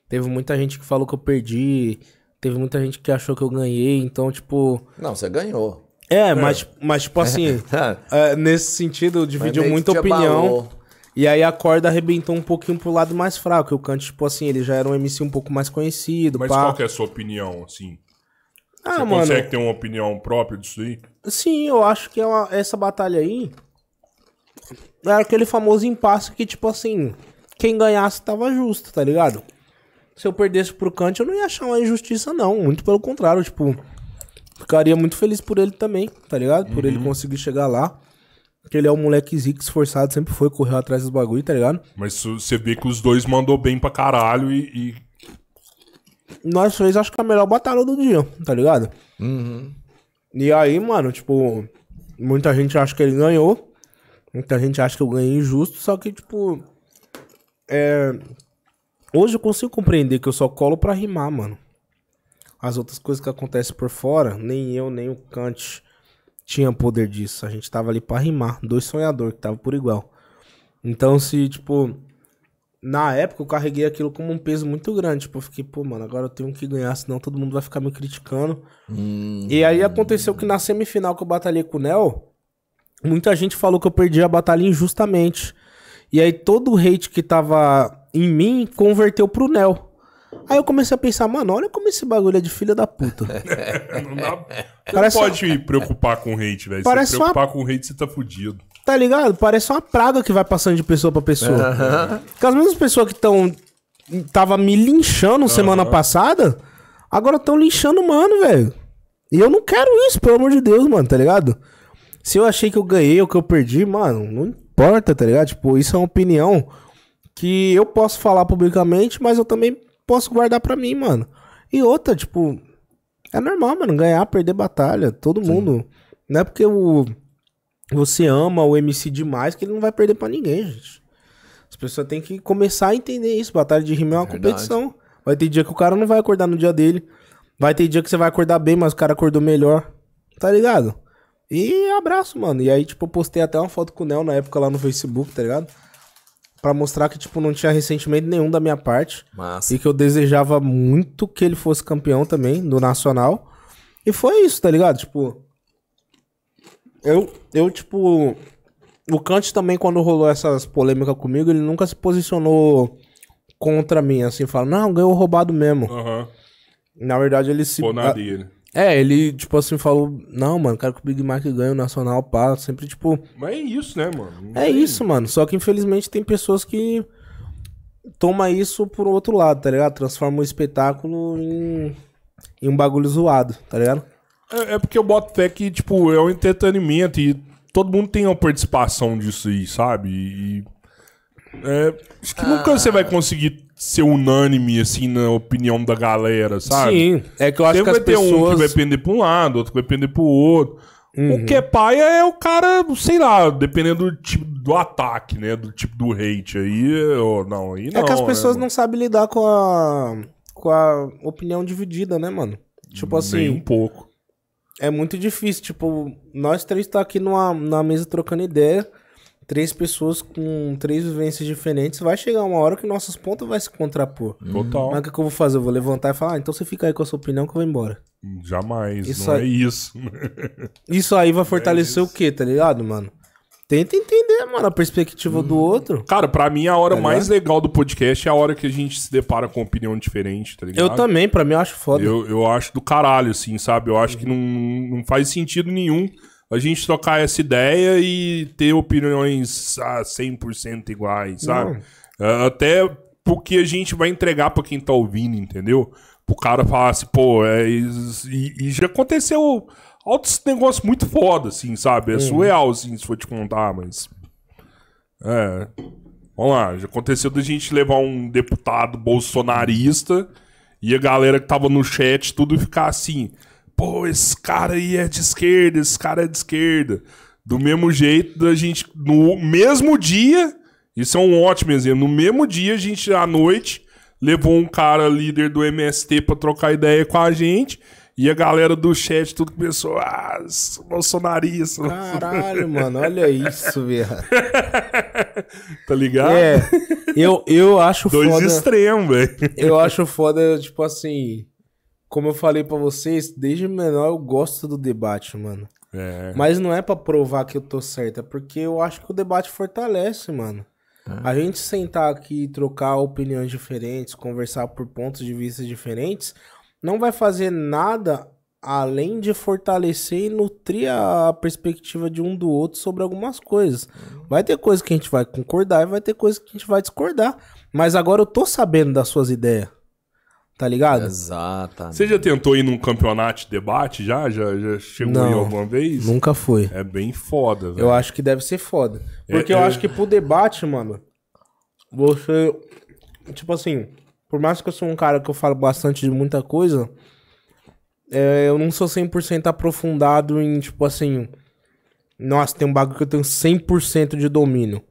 teve muita gente que falou que eu perdi, teve muita gente que achou que eu ganhei, então, tipo. Não, você ganhou. É, é. Mas, mas, tipo assim, é. é, nesse sentido, dividiu muita opinião. E aí a corda arrebentou um pouquinho pro lado mais fraco. O Kant, tipo assim, ele já era um MC um pouco mais conhecido. Mas pá. qual que é a sua opinião, assim? Ah, você mano, consegue ter uma opinião própria disso aí? Sim, eu acho que é uma, essa batalha aí era é aquele famoso impasse que, tipo assim, quem ganhasse tava justo, tá ligado? Se eu perdesse pro Kant, eu não ia achar uma injustiça, não. Muito pelo contrário, tipo, ficaria muito feliz por ele também, tá ligado? Por uhum. ele conseguir chegar lá. Porque ele é um moleque zico, esforçado, sempre foi, correu atrás dos bagulho, tá ligado? Mas você vê que os dois mandou bem pra caralho e. e... Nós fez, acho que a melhor batalha do dia, tá ligado? Uhum. E aí, mano, tipo, muita gente acha que ele ganhou. Muita gente acha que eu ganhei injusto, só que, tipo. É... Hoje eu consigo compreender que eu só colo pra rimar, mano. As outras coisas que acontecem por fora, nem eu, nem o Kant tinha poder disso. A gente tava ali pra rimar. Dois sonhadores que tava por igual. Então, se, tipo, na época eu carreguei aquilo como um peso muito grande. Tipo, eu fiquei, pô, mano, agora eu tenho que ganhar, senão todo mundo vai ficar me criticando. Hum, e aí aconteceu que na semifinal que eu batalhei com o Nel, muita gente falou que eu perdi a batalha injustamente. E aí todo o hate que tava em mim converteu pro Nel. Aí eu comecei a pensar, mano, olha como esse bagulho é de filha da puta. não dá... Parece... Não pode preocupar com hate, velho. Se preocupar uma... com hate, você tá fudido. Tá ligado? Parece uma praga que vai passando de pessoa pra pessoa. Uhum. Porque as mesmas pessoas que estão. Tava me linchando uhum. semana passada, agora estão linchando, mano, velho. E eu não quero isso, pelo amor de Deus, mano, tá ligado? Se eu achei que eu ganhei ou que eu perdi, mano, não importa, tá ligado? Tipo, isso é uma opinião que eu posso falar publicamente, mas eu também posso guardar pra mim, mano. E outra, tipo, é normal, mano, ganhar, perder batalha, todo Sim. mundo. Não é porque o. Eu você ama o MC demais que ele não vai perder para ninguém, gente. As pessoas têm que começar a entender isso. Batalha de rima é uma Verdade. competição. Vai ter dia que o cara não vai acordar no dia dele. Vai ter dia que você vai acordar bem, mas o cara acordou melhor. Tá ligado? E abraço, mano. E aí, tipo, eu postei até uma foto com o Nel na época lá no Facebook, tá ligado? Pra mostrar que, tipo, não tinha ressentimento nenhum da minha parte. Massa. E que eu desejava muito que ele fosse campeão também, do Nacional. E foi isso, tá ligado? Tipo, eu, eu tipo. O Kant também, quando rolou essas polêmicas comigo, ele nunca se posicionou contra mim, assim, falando não, ganhou roubado mesmo. Uhum. Na verdade, ele se. Pô, na ele. É, ele, tipo assim, falou, não, mano, quero que o Big Mac ganhe o Nacional, pá, sempre, tipo... Mas é isso, né, mano? Não é tem... isso, mano, só que infelizmente tem pessoas que toma isso por outro lado, tá ligado? Transforma o espetáculo em, em um bagulho zoado, tá ligado? É, é porque eu boto até que, tipo, é um entretenimento e todo mundo tem uma participação disso aí, sabe? E. É, acho que ah. nunca você vai conseguir ser unânime, assim, na opinião da galera, sabe? Sim, é que eu acho Sempre que as vai pessoas... ter um que vai pender pra um lado, outro que vai pender pro outro. Uhum. O que é paia é o cara, sei lá, dependendo do tipo do ataque, né? Do tipo do hate aí, ou não, aí não. É que as né, pessoas né, não sabem lidar com a, com a opinião dividida, né, mano? Tipo assim. um pouco é muito difícil. Tipo, nós três tá aqui numa, numa mesa trocando ideia. Três pessoas com três vivências diferentes. Vai chegar uma hora que nossos pontos vai se contrapor. Uhum. Total. Mas o que, eu vou fazer? Eu vou levantar e falar, ah, então você fica aí com a sua opinião que eu vou embora. Jamais. Isso não aí... é isso. isso aí vai é fortalecer é o quê, tá ligado, mano? Tenta entender, mano, a perspectiva hum. do uhum. outro. Cara, para mim a hora tá mais legal do podcast é a hora que a gente se depara com opinião diferente, tá ligado? Eu também, para mim eu acho foda. Eu, eu acho do caralho, assim, sabe? Eu acho que não, não faz sentido nenhum a gente trocar essa ideia e ter opiniões ah, 100% iguais, sabe? É, até porque a gente vai entregar para quem tá ouvindo, entendeu? o cara falasse, assim, pô, é, e, e já aconteceu Altos negócio muito foda, assim, sabe? É hum. surreal, assim, se for te contar, mas. É. Vamos lá, já aconteceu da gente levar um deputado bolsonarista e a galera que tava no chat tudo ficar assim: pô, esse cara aí é de esquerda, esse cara é de esquerda. Do mesmo jeito, da gente, no mesmo dia, isso é um ótimo exemplo, no mesmo dia, a gente à noite levou um cara líder do MST pra trocar ideia com a gente e a galera do chat, tudo começou, ah, bolsonarista. Caralho, mano, olha isso, velho. tá ligado? É, eu, eu acho Dois foda... Dois extremos, velho. Eu acho foda, tipo assim, como eu falei para vocês, desde menor eu gosto do debate, mano. É. Mas não é para provar que eu tô certo é porque eu acho que o debate fortalece, mano. É. A gente sentar aqui, trocar opiniões diferentes, conversar por pontos de vista diferentes não vai fazer nada além de fortalecer e nutrir a perspectiva de um do outro sobre algumas coisas. Uhum. Vai ter coisa que a gente vai concordar e vai ter coisa que a gente vai discordar. Mas agora eu tô sabendo das suas ideias. Tá ligado? Exatamente. Você já tentou ir num campeonato de debate já? Já, já chegou Não, aí alguma vez? Nunca foi. É bem foda, velho. Eu acho que deve ser foda. É, Porque é, eu é... acho que pro debate, mano, você. Tipo assim, por mais que eu sou um cara que eu falo bastante de muita coisa, é, eu não sou 100% aprofundado em, tipo assim, nossa, tem um bagulho que eu tenho 100% de domínio.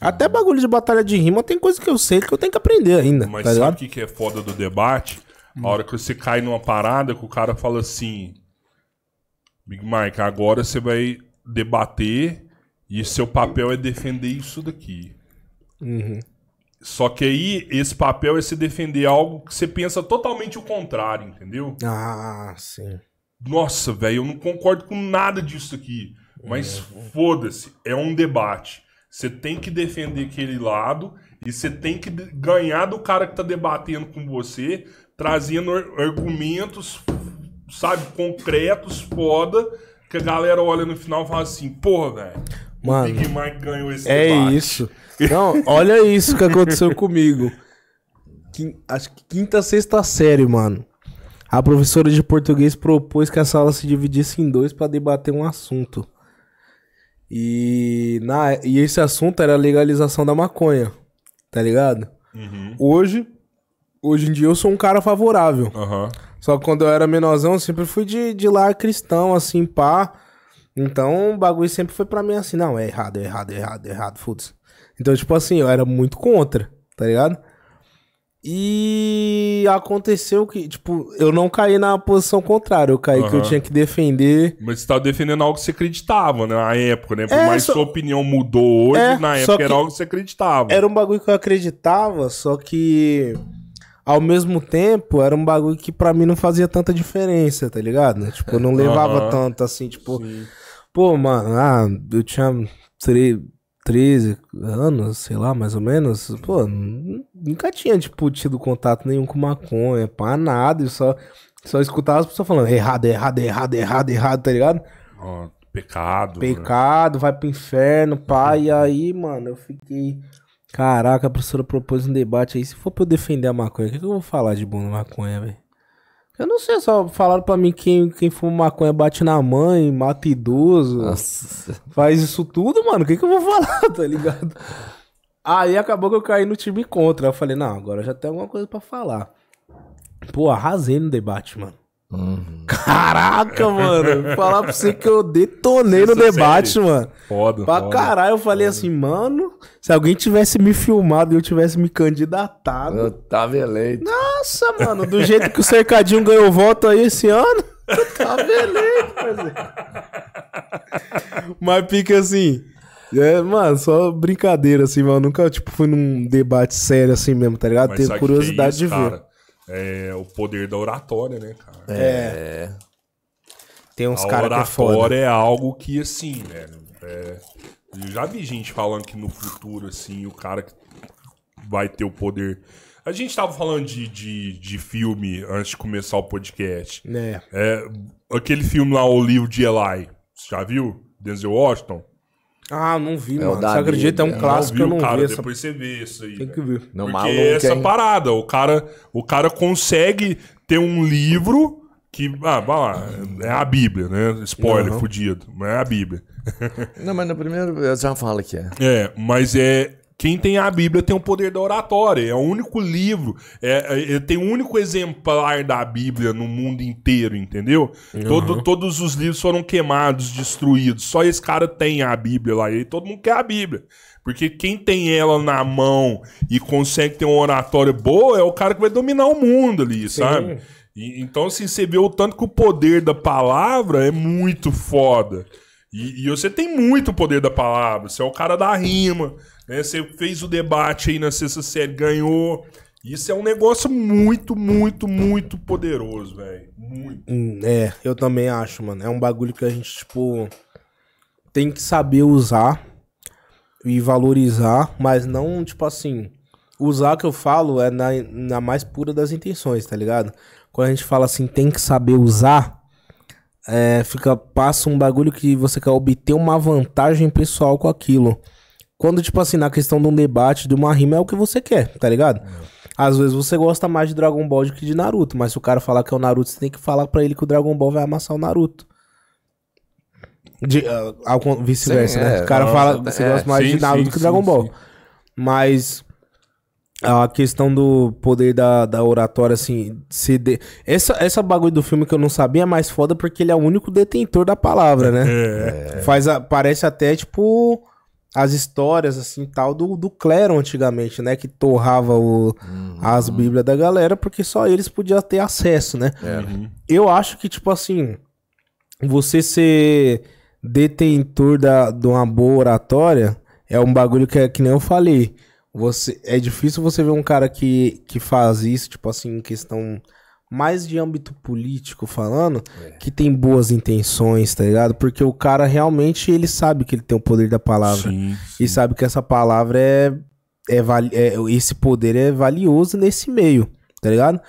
Até uhum. bagulho de batalha de rima tem coisa que eu sei que eu tenho que aprender ainda. Mas tá sabe o que, que é foda do debate? A hum. hora que você cai numa parada que o cara fala assim: Big Mike, agora você vai debater e seu papel é defender isso daqui. Uhum. Só que aí, esse papel é se defender algo que você pensa totalmente o contrário, entendeu? Ah, sim. Nossa, velho, eu não concordo com nada disso aqui. Mas é. foda-se, é um debate. Você tem que defender aquele lado e você tem que ganhar do cara que tá debatendo com você, trazendo argumentos, sabe, concretos, foda, que a galera olha no final e fala assim, porra, velho, o Big Mike ganhou esse é debate. É isso. Não, olha isso que aconteceu comigo. acho que quinta, sexta série, mano. A professora de português propôs que a sala se dividisse em dois para debater um assunto. E, na, e esse assunto era a legalização da maconha, tá ligado? Uhum. Hoje, hoje em dia eu sou um cara favorável. Uhum. Só que quando eu era menorzão, eu sempre fui de, de cristão, assim, pá. Então o bagulho sempre foi para mim assim, não, é errado, é errado, é errado, é errado, foda-se. Então, tipo assim, eu era muito contra, tá ligado? E aconteceu que, tipo, eu não caí na posição contrária, eu caí uhum. que eu tinha que defender. Mas você tava tá defendendo algo que você acreditava né, na época, né? Por é, mais só... sua opinião mudou hoje, é, na época era algo que você acreditava. Era um bagulho que eu acreditava, só que ao mesmo tempo era um bagulho que para mim não fazia tanta diferença, tá ligado? Né? Tipo, eu não levava uhum. tanto assim, tipo, Sim. pô, mano, ah, eu tinha. Seria 13 anos, sei lá, mais ou menos, pô, nunca tinha, tipo, tido contato nenhum com maconha, pá, nada, e só, só escutava as pessoas falando errado, errado, errado, errado, errado, tá ligado? Ó, oh, pecado. Pecado, né? vai pro inferno, pá, e aí, mano, eu fiquei, caraca, a professora propôs um debate aí, se for pra eu defender a maconha, o que, que eu vou falar de bom na maconha, velho? Eu não sei, só falaram pra mim que quem fuma maconha bate na mãe, mata idoso, Nossa. faz isso tudo, mano. O que, que eu vou falar, tá ligado? Aí acabou que eu caí no time contra. Eu falei, não, agora já tem alguma coisa para falar. Pô, arrasei no debate, mano. Uhum. Caraca, mano. falar pra você que eu detonei no debate, mano. Foda. Pra foda, caralho, eu falei foda. assim, mano. Se alguém tivesse me filmado e eu tivesse me candidatado. Eu tava eleito. Nossa, mano. Do jeito que o Cercadinho ganhou voto aí esse ano. Eu tava eleito, fazer. Mas fica assim. É, mano, só brincadeira, assim, mano. nunca, tipo, fui num debate sério assim mesmo, tá ligado? Mas Tenho é curiosidade é isso, de ver. é o poder da oratória, né, cara? É. é. Tem uns caras que é foda. é algo que, assim, né É... Eu já vi gente falando que no futuro, assim, o cara que vai ter o poder. A gente tava falando de, de, de filme antes de começar o podcast. É. é. Aquele filme lá, O Livro de Eli. Você já viu? Denzel Washington? Ah, não vi, é mano. Você acredita? É um né? clássico que eu não cara, vi. Essa... Depois você vê isso aí. Tem que ver. Não, Porque maluco, essa hein? parada, o cara, o cara consegue ter um livro que. Ah, vai lá, é a Bíblia, né? Spoiler, uhum. fudido. Mas é a Bíblia. Não, mas no primeiro já fala que é. É, mas é. Quem tem a Bíblia tem o poder da oratória. É o único livro, é, é, é tem o único exemplar da Bíblia no mundo inteiro, entendeu? Uhum. Todo, todos os livros foram queimados, destruídos. Só esse cara tem a Bíblia lá. E todo mundo quer a Bíblia. Porque quem tem ela na mão e consegue ter um oratório boa é o cara que vai dominar o mundo ali, Sim. sabe? E, então, assim, você vê o tanto que o poder da palavra é muito foda. E, e, você tem muito poder da palavra. Você é o cara da rima. Né? Você fez o debate aí na sexta série, ganhou. Isso é um negócio muito, muito, muito poderoso, velho. Muito. Hum, é, eu também acho, mano. É um bagulho que a gente, tipo, tem que saber usar e valorizar, mas não, tipo assim, usar que eu falo é na, na mais pura das intenções, tá ligado? Quando a gente fala assim, tem que saber usar, é, fica, passa um bagulho que você quer obter uma vantagem pessoal com aquilo. Quando, tipo assim, na questão de um debate, de uma rima, é o que você quer, tá ligado? É. Às vezes você gosta mais de Dragon Ball do que de Naruto, mas se o cara falar que é o Naruto, você tem que falar para ele que o Dragon Ball vai amassar o Naruto. De, uh, ao vice-versa, né? É, o cara nossa, fala, é, você gosta mais sim, de Naruto sim, que Dragon sim, Ball. Mas a questão do poder da, da oratória, assim, se de... essa, essa bagulho do filme que eu não sabia é mais foda porque ele é o único detentor da palavra, né? É. Faz a, parece até, tipo, as histórias, assim, tal, do, do clero antigamente, né? Que torrava o, uhum. as bíblias da galera porque só eles podiam ter acesso, né? Eu acho que, tipo assim, você ser detentor da, de uma boa oratória é um bagulho que é que nem eu falei. Você, é difícil você ver um cara que, que faz isso, tipo assim, em questão mais de âmbito político falando, é. que tem boas intenções, tá ligado? Porque o cara realmente ele sabe que ele tem o poder da palavra. Sim, sim. E sabe que essa palavra é, é, é, Esse poder é valioso nesse meio, tá ligado?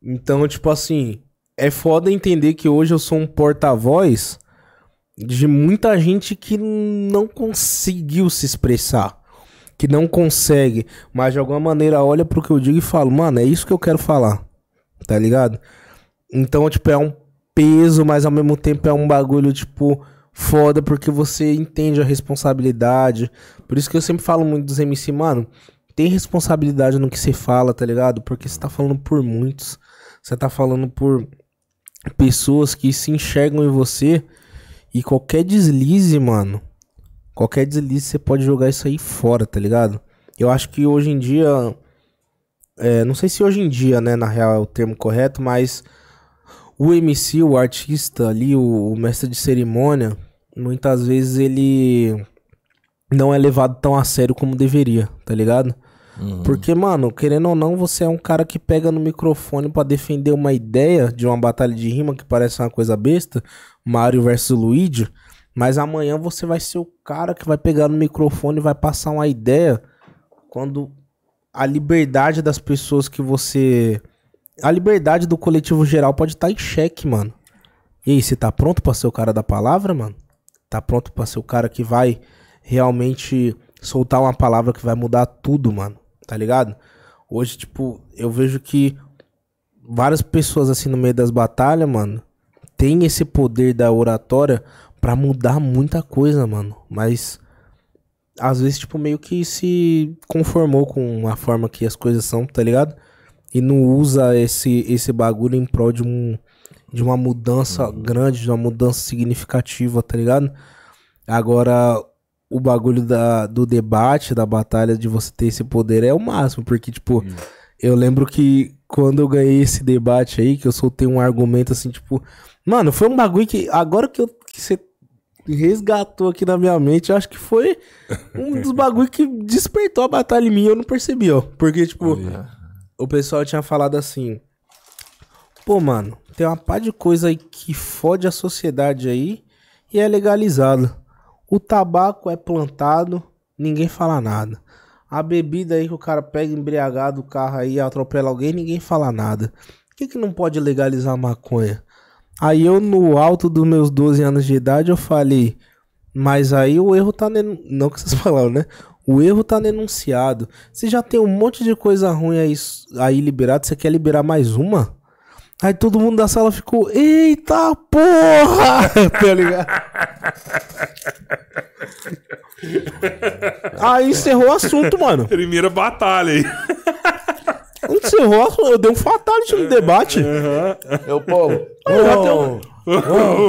Então, tipo assim, é foda entender que hoje eu sou um porta-voz de muita gente que não conseguiu se expressar, que não consegue, mas de alguma maneira olha pro que eu digo e fala, mano, é isso que eu quero falar, tá ligado? Então, tipo, é um peso, mas ao mesmo tempo é um bagulho, tipo, foda, porque você entende a responsabilidade. Por isso que eu sempre falo muito dos MC, mano, tem responsabilidade no que você fala, tá ligado? Porque você tá falando por muitos, você tá falando por pessoas que se enxergam em você e qualquer deslize, mano. Qualquer deslize você pode jogar isso aí fora, tá ligado? Eu acho que hoje em dia. É, não sei se hoje em dia, né, na real é o termo correto, mas o MC, o artista ali, o, o mestre de cerimônia, muitas vezes ele não é levado tão a sério como deveria, tá ligado? Uhum. Porque, mano, querendo ou não, você é um cara que pega no microfone para defender uma ideia de uma batalha de rima que parece uma coisa besta, Mario versus Luigi, mas amanhã você vai ser o cara que vai pegar no microfone e vai passar uma ideia quando a liberdade das pessoas que você. A liberdade do coletivo geral pode estar tá em xeque, mano. E aí, você tá pronto pra ser o cara da palavra, mano? Tá pronto pra ser o cara que vai realmente soltar uma palavra que vai mudar tudo, mano? Tá ligado? Hoje, tipo, eu vejo que várias pessoas assim no meio das batalhas, mano, tem esse poder da oratória para mudar muita coisa, mano. Mas às vezes, tipo, meio que se conformou com a forma que as coisas são, tá ligado? E não usa esse, esse bagulho em prol de, um, de uma mudança uhum. grande, de uma mudança significativa, tá ligado? Agora, o bagulho da, do debate, da batalha, de você ter esse poder é o máximo, porque, tipo, uhum. eu lembro que quando eu ganhei esse debate aí, que eu soltei um argumento assim, tipo, Mano, foi um bagulho que. Agora que, eu, que você resgatou aqui na minha mente, acho que foi um dos bagulhos que despertou a batalha em mim eu não percebi, ó. Porque, tipo, Olha. o pessoal tinha falado assim. Pô, mano, tem uma par de coisa aí que fode a sociedade aí e é legalizado. O tabaco é plantado, ninguém fala nada. A bebida aí que o cara pega embriagado o carro aí atropela alguém, ninguém fala nada. Por que, que não pode legalizar a maconha? Aí eu, no alto dos meus 12 anos de idade, eu falei, mas aí o erro tá. Nen... Não que vocês falaram, né? O erro tá denunciado. Você já tem um monte de coisa ruim aí, aí liberado, você quer liberar mais uma? Aí todo mundo da sala ficou, eita porra! tá ligado? aí encerrou o assunto, mano. Primeira batalha aí. Encerrou, eu dei um fatality no debate. Uhum. Meu povo. Uhum.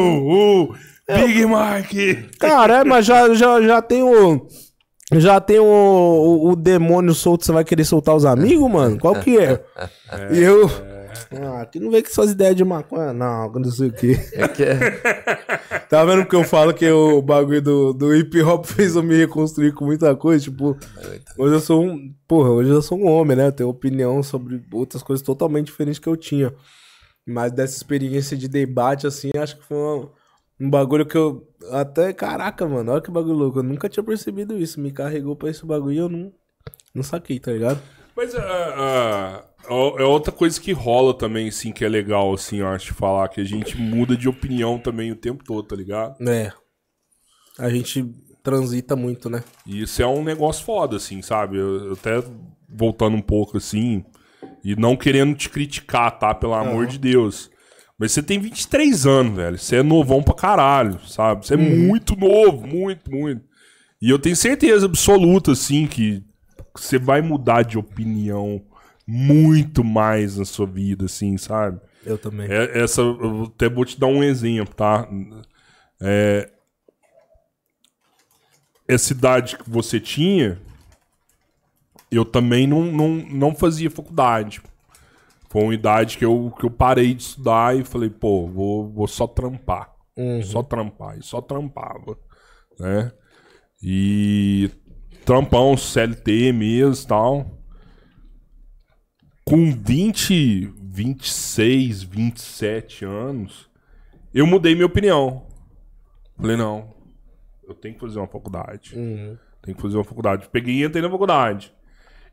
Uhum. É, Big Mike! Cara, é, mas já, já, já tem o. Já tem o, o, o demônio solto, você vai querer soltar os amigos, mano? Qual que é? é. eu. É. Ah, aqui não vê que suas ideias de maconha. Não, quando sei o que. É que é. Tá vendo que eu falo que o bagulho do, do hip hop fez eu me reconstruir com muita coisa? Tipo, hoje eu sou um. Porra, hoje eu sou um homem, né? Eu tenho opinião sobre outras coisas totalmente diferentes que eu tinha. Mas dessa experiência de debate, assim, acho que foi uma, um bagulho que eu. Até, caraca, mano, olha que bagulho louco. Eu nunca tinha percebido isso. Me carregou pra esse bagulho e eu não, não saquei, tá ligado? Mas a, ah, ah, é, é outra coisa que rola também, assim, que é legal, assim, eu acho, falar, que a gente muda de opinião também o tempo todo, tá ligado? É. A gente transita muito, né? E isso é um negócio foda, assim, sabe? Eu, eu até voltando um pouco, assim, e não querendo te criticar, tá? Pelo amor uhum. de Deus. Mas você tem 23 anos, velho. Você é novão pra caralho, sabe? Você é hum. muito novo, muito, muito. E eu tenho certeza absoluta, assim, que você vai mudar de opinião muito mais na sua vida, assim, sabe? Eu também. É, essa, eu até vou te dar um exemplo, tá? É, essa idade que você tinha, eu também não, não, não fazia faculdade. Foi uma idade que eu, que eu parei de estudar e falei, pô, vou, vou só trampar. Uhum. Só trampar. E só trampava, né? E trampão, CLT mesmo e tal com 20, 26, 27 anos, eu mudei minha opinião. Falei, não, eu tenho que fazer uma faculdade. Uhum. Tenho que fazer uma faculdade. Peguei e entrei na faculdade.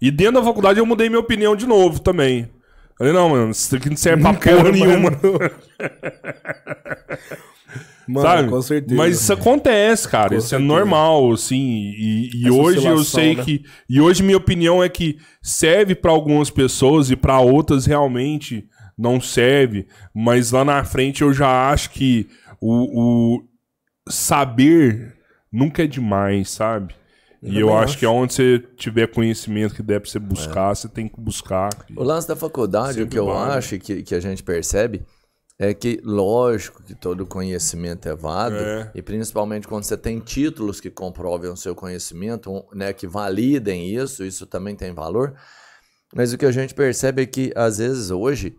E dentro da faculdade eu mudei minha opinião de novo também. Falei, não, mano, isso aqui não serve pra porra nenhuma. Mano, sabe? com certeza. Mas isso acontece, cara. Com isso é certeza. é normal, assim. E, e hoje eu sei né? que. E hoje minha opinião é que serve para algumas pessoas e para outras realmente não serve. Mas lá na frente eu já acho que o, o saber nunca é demais, sabe? Eu e eu acho, acho, que onde você tiver conhecimento que deve ser você buscar, é. você tem que buscar. O lance da faculdade, Sempre o que eu acho que, que a gente percebe é que, lógico, que todo conhecimento é válido, é. e principalmente quando você tem títulos que comprovem o seu conhecimento, né, que validem isso, isso também tem valor. Mas o que a gente percebe é que, às vezes, hoje,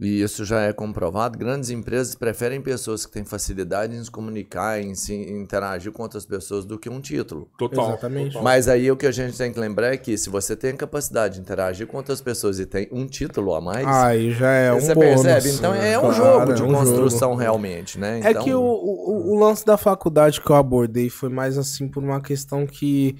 e isso já é comprovado, grandes empresas preferem pessoas que têm facilidade em se comunicar, em se interagir com outras pessoas do que um título. Total. Exatamente. Total. Mas aí o que a gente tem que lembrar é que se você tem a capacidade de interagir com outras pessoas e tem um título a mais, aí já é um você bônus. percebe. Então é, é um claro, jogo de é um construção jogo. realmente, né? É então... É que o, o, o lance da faculdade que eu abordei foi mais assim por uma questão que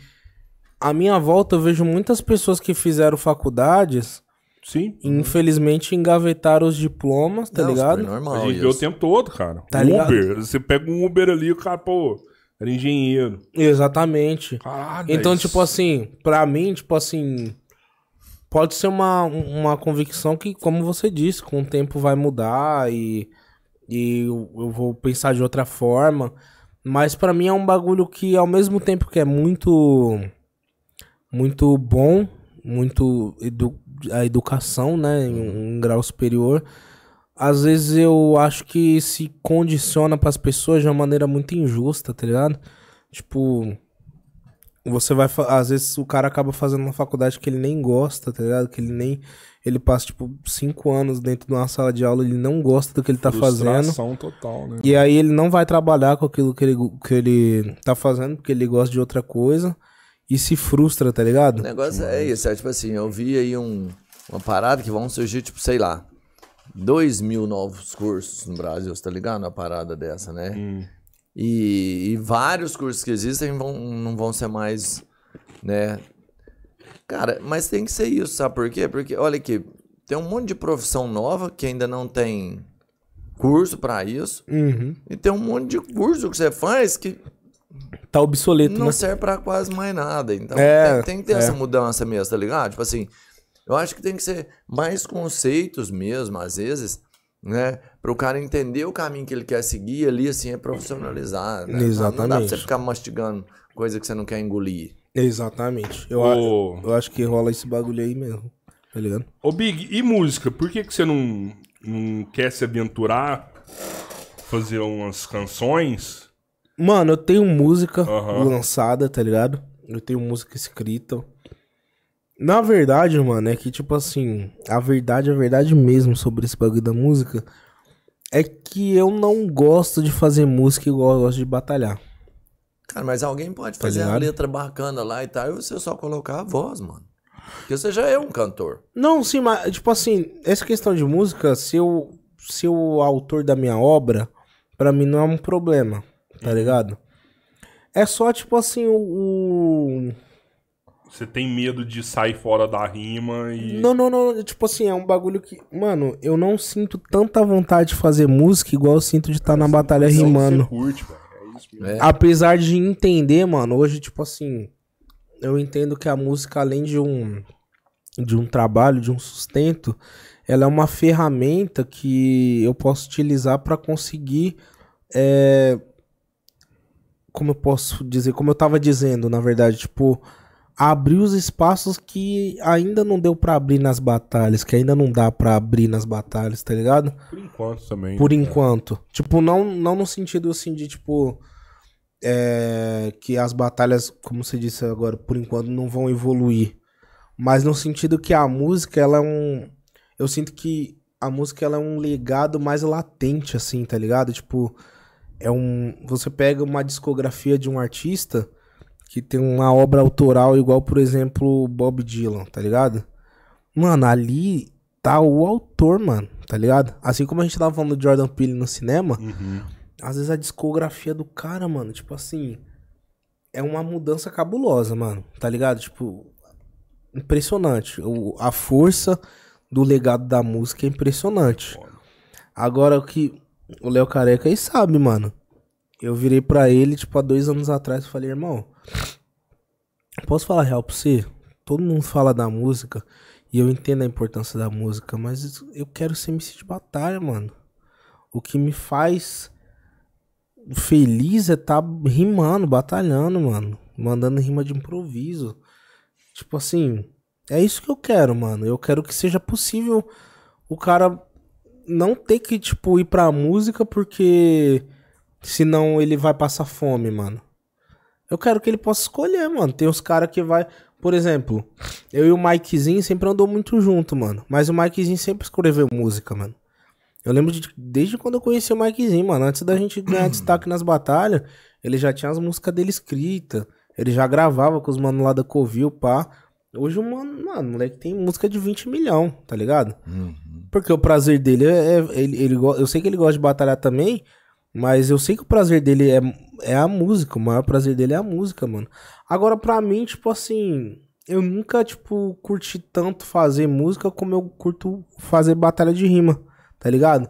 à minha volta eu vejo muitas pessoas que fizeram faculdades Sim. Infelizmente engavetaram os diplomas, tá Não, ligado? É normal. A gente isso. vê o tempo todo, cara. Tá Uber. Ligado? Você pega um Uber ali, o cara, pô, era engenheiro. Exatamente. Caralho, então, tipo assim, pra mim, tipo assim. Pode ser uma, uma convicção que, como você disse, com o tempo vai mudar e, e eu vou pensar de outra forma. Mas para mim é um bagulho que, ao mesmo tempo que é muito, muito bom, muito edu a educação, né, em uhum. um grau superior, às vezes eu acho que se condiciona para as pessoas de uma maneira muito injusta, tá ligado? Tipo, você vai às vezes o cara acaba fazendo uma faculdade que ele nem gosta, tá ligado? Que ele nem ele passa tipo cinco anos dentro de uma sala de aula, ele não gosta do que ele tá Frustração fazendo. total, né? E aí ele não vai trabalhar com aquilo que ele que ele tá fazendo porque ele gosta de outra coisa e se frustra, tá ligado? O negócio é isso, é tipo assim, eu vi aí um, uma parada que vão surgir, tipo, sei lá, dois mil novos cursos no Brasil, tá ligado? Uma parada dessa, né? Hum. E, e, vários cursos que existem vão, não vão ser mais, né? Cara, mas tem que ser isso, sabe por quê? Porque, olha aqui, tem um monte de profissão nova que ainda não tem curso para isso. Uhum. E tem um monte de curso que você faz que tá obsoleto, Não né? serve pra quase mais nada. Então é, tem, tem, que ter é. essa mudança mesmo, tá ligado? Tipo assim, eu acho que tem que ser mais conceitos mesmo, às vezes, né? Para o cara entender o caminho que ele quer seguir ali, assim, é profissionalizar. Né? Exatamente. Não dá pra você ficar mastigando coisa que você não quer engolir. Exatamente. Eu, oh. eu acho que rola esse bagulho aí mesmo. Tá ligado? Ô, oh, Big, e música? Por que, que você não, não quer se aventurar, fazer umas canções? Mano, eu tenho música uhum. lançada, tá ligado? Eu tenho música escrita. Na verdade, mano, é que tipo assim, a verdade, a verdade mesmo sobre esse bagulho da música é que eu não gosto de fazer música igual eu gosto de batalhar. Cara, mas alguém pode tá fazer ligado? a letra bacana lá e tal, e você só colocar a voz, mano. Porque você já é um cantor. Não, sim, mas tipo assim, essa questão de música, se eu, se o autor da minha obra, para mim não é um problema tá ligado? É só, tipo assim, o. Você tem medo de sair fora da rima e. Não, não, não. Tipo assim, é um bagulho que. Mano, eu não sinto tanta vontade de fazer música igual eu sinto de estar tá na é batalha rimando. Você curte, velho. É isso É. Apesar de entender, mano, hoje, tipo assim. Eu entendo que a música, além de um. De um trabalho, de um sustento, ela é uma ferramenta que eu posso utilizar para conseguir. É, como eu posso dizer, como eu tava dizendo, na verdade, tipo, abrir os espaços que ainda não deu para abrir nas batalhas, que ainda não dá para abrir nas batalhas, tá ligado? Por enquanto também. Por né? enquanto. Tipo, não, não no sentido assim de tipo. É, que as batalhas, como você disse agora, por enquanto não vão evoluir. Mas no sentido que a música, ela é um. Eu sinto que a música ela é um legado mais latente, assim, tá ligado? Tipo é um. Você pega uma discografia de um artista que tem uma obra autoral igual, por exemplo, Bob Dylan, tá ligado? Mano, ali tá o autor, mano, tá ligado? Assim como a gente tava falando de Jordan Peele no cinema, uhum. às vezes a discografia do cara, mano, tipo assim, é uma mudança cabulosa, mano, tá ligado? Tipo, impressionante. O, a força do legado da música é impressionante. Agora, o que o Léo Careca aí sabe, mano. Eu virei para ele, tipo, há dois anos atrás e falei, irmão, posso falar real pra você? Todo mundo fala da música e eu entendo a importância da música, mas eu quero ser MC de batalha, mano. O que me faz feliz é tá rimando, batalhando, mano. Mandando rima de improviso. Tipo assim, é isso que eu quero, mano. Eu quero que seja possível o cara não ter que, tipo, ir pra música porque senão ele vai passar fome, mano. Eu quero que ele possa escolher, mano. Tem uns caras que vai. Por exemplo, eu e o Mikezinho sempre andou muito junto, mano. Mas o Mikezinho sempre escreveu música, mano. Eu lembro de, desde quando eu conheci o Mikezinho, mano. Antes da gente ganhar destaque nas batalhas, ele já tinha as músicas dele escritas. Ele já gravava com os manos lá da Covil, pá. Hoje, mano, mano, moleque tem música de 20 milhão, tá ligado? Uhum. Porque o prazer dele é. é ele, ele, eu sei que ele gosta de batalhar também, mas eu sei que o prazer dele é, é a música. O maior prazer dele é a música, mano. Agora, pra mim, tipo assim. Eu nunca, tipo, curti tanto fazer música como eu curto fazer batalha de rima, tá ligado?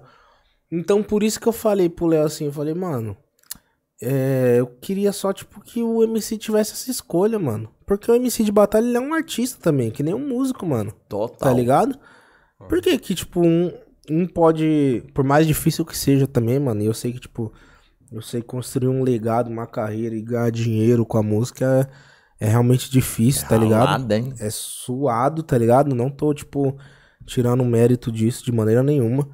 Então, por isso que eu falei pro Léo assim, eu falei, mano, é, eu queria só, tipo, que o MC tivesse essa escolha, mano. Porque o MC de batalha, ele é um artista também, que nem um músico, mano. Total. Tá ligado? Por que que, tipo, um, um pode, por mais difícil que seja também, mano, eu sei que, tipo, eu sei construir um legado, uma carreira e ganhar dinheiro com a música é, é realmente difícil, é tá ralado, ligado? Hein? É suado, tá ligado? Não tô, tipo, tirando mérito disso de maneira nenhuma.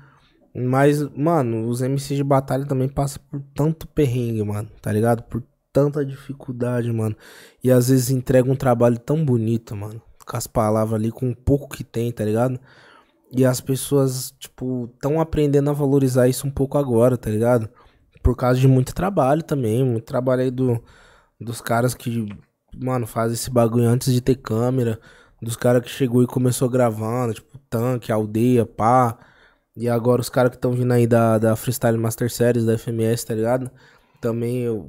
Mas, mano, os MCs de batalha também passam por tanto perrengue, mano, tá ligado? Por tanta dificuldade, mano. E às vezes entrega um trabalho tão bonito, mano. Com as palavras ali, com o pouco que tem, tá ligado? E as pessoas, tipo, estão aprendendo a valorizar isso um pouco agora, tá ligado? Por causa de muito trabalho também, muito trabalho aí do, dos caras que, mano, fazem esse bagulho antes de ter câmera, dos caras que chegou e começou gravando, tipo, tanque, aldeia, pá. E agora os caras que estão vindo aí da, da Freestyle Master Series, da FMS, tá ligado? Também eu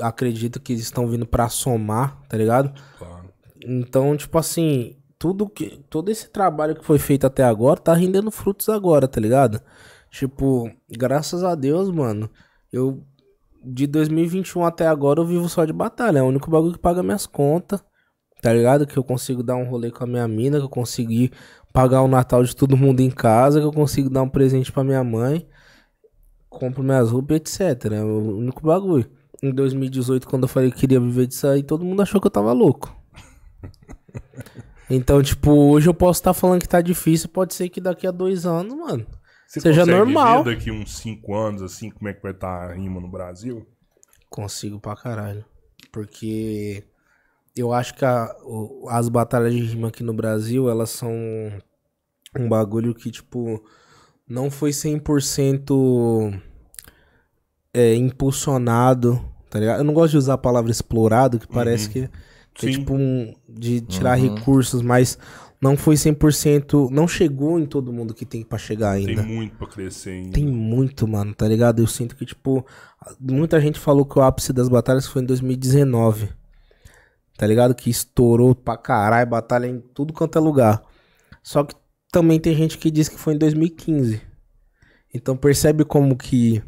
acredito que eles estão vindo para somar, tá ligado? Claro. Então, tipo assim, tudo que todo esse trabalho que foi feito até agora tá rendendo frutos agora, tá ligado? Tipo, graças a Deus, mano, eu de 2021 até agora eu vivo só de batalha, é o único bagulho que paga minhas contas, tá ligado? Que eu consigo dar um rolê com a minha mina, que eu consegui pagar o Natal de todo mundo em casa, que eu consigo dar um presente para minha mãe, compro minhas roupas, etc. É o único bagulho. Em 2018, quando eu falei que queria viver disso aí, todo mundo achou que eu tava louco. Então, tipo, hoje eu posso estar tá falando que tá difícil, pode ser que daqui a dois anos, mano, Você seja normal. Ver daqui uns cinco anos, assim, como é que vai estar tá a rima no Brasil? Consigo pra caralho. Porque eu acho que a, as batalhas de rima aqui no Brasil, elas são um bagulho que, tipo, não foi 100% é, impulsionado, tá ligado? Eu não gosto de usar a palavra explorado, que parece uhum. que foi Sim. tipo um, de tirar uhum. recursos, mas não foi 100%, não chegou em todo mundo que tem para chegar ainda. Tem muito pra crescer ainda. Tem muito, mano, tá ligado? Eu sinto que, tipo, muita gente falou que o ápice das batalhas foi em 2019. Tá ligado? Que estourou pra caralho, batalha em tudo quanto é lugar. Só que também tem gente que diz que foi em 2015. Então percebe como que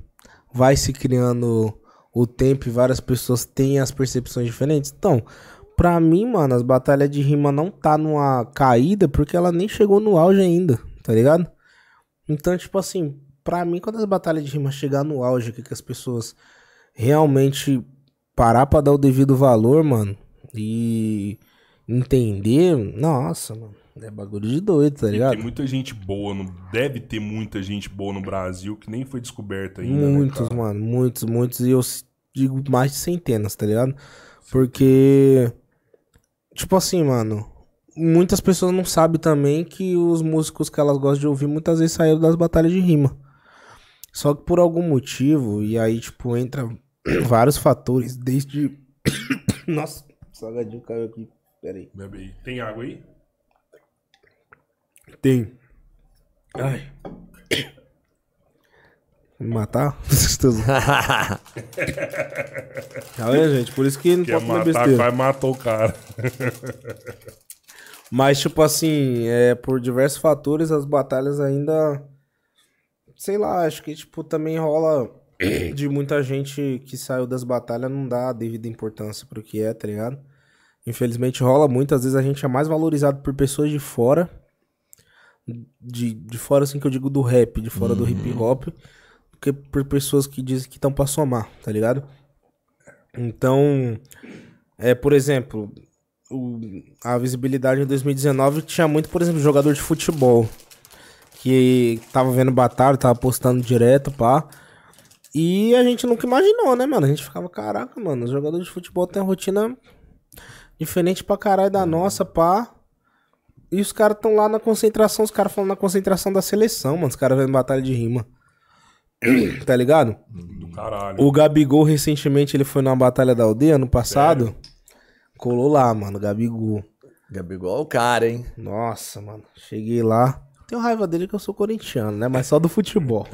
vai se criando o tempo e várias pessoas têm as percepções diferentes. Então, Pra mim, mano, as batalhas de rima não tá numa caída porque ela nem chegou no auge ainda, tá ligado? Então, tipo assim, pra mim, quando as batalhas de rima chegar no auge, que, que as pessoas realmente parar pra dar o devido valor, mano, e entender, nossa, mano. É bagulho de doido, tá ligado? E tem muita gente boa, no, deve ter muita gente boa no Brasil que nem foi descoberta ainda. Né, muitos, né, mano, muitos, muitos. E eu digo mais de centenas, tá ligado? Porque Tipo assim, mano. Muitas pessoas não sabem também que os músicos que elas gostam de ouvir muitas vezes saíram das batalhas de rima. Só que por algum motivo, e aí, tipo, entra vários fatores, desde. Nossa, salgadinho caiu aqui. Pera aí. Bebe aí. Tem água aí? Tem. Ai. Me matar? tá vendo, gente? Por isso que não Quer pode comer besteira. Vai matar o cara. Mas, tipo assim, é, por diversos fatores, as batalhas ainda. Sei lá, acho que, tipo, também rola de muita gente que saiu das batalhas não dá a devida importância pro que é, tá ligado? Infelizmente rola muito, às vezes a gente é mais valorizado por pessoas de fora. De, de fora, assim que eu digo do rap, de fora uhum. do hip hop que por pessoas que dizem que estão para somar, tá ligado? Então, é, por exemplo, o, a visibilidade em 2019 tinha muito, por exemplo, jogador de futebol que tava vendo batalha, tava postando direto, pá. E a gente nunca imaginou, né, mano? A gente ficava, caraca, mano, os jogadores de futebol tem uma rotina diferente pra caralho da nossa, pá. E os caras tão lá na concentração, os caras falando na concentração da seleção, mano. Os caras vendo batalha de rima tá ligado? Do caralho. O Gabigol, recentemente, ele foi na Batalha da Aldeia, no passado. É. Colou lá, mano, Gabigol. Gabigol é o cara, hein? Nossa, mano. Cheguei lá. Tenho raiva dele que eu sou corintiano, né? Mas só do futebol.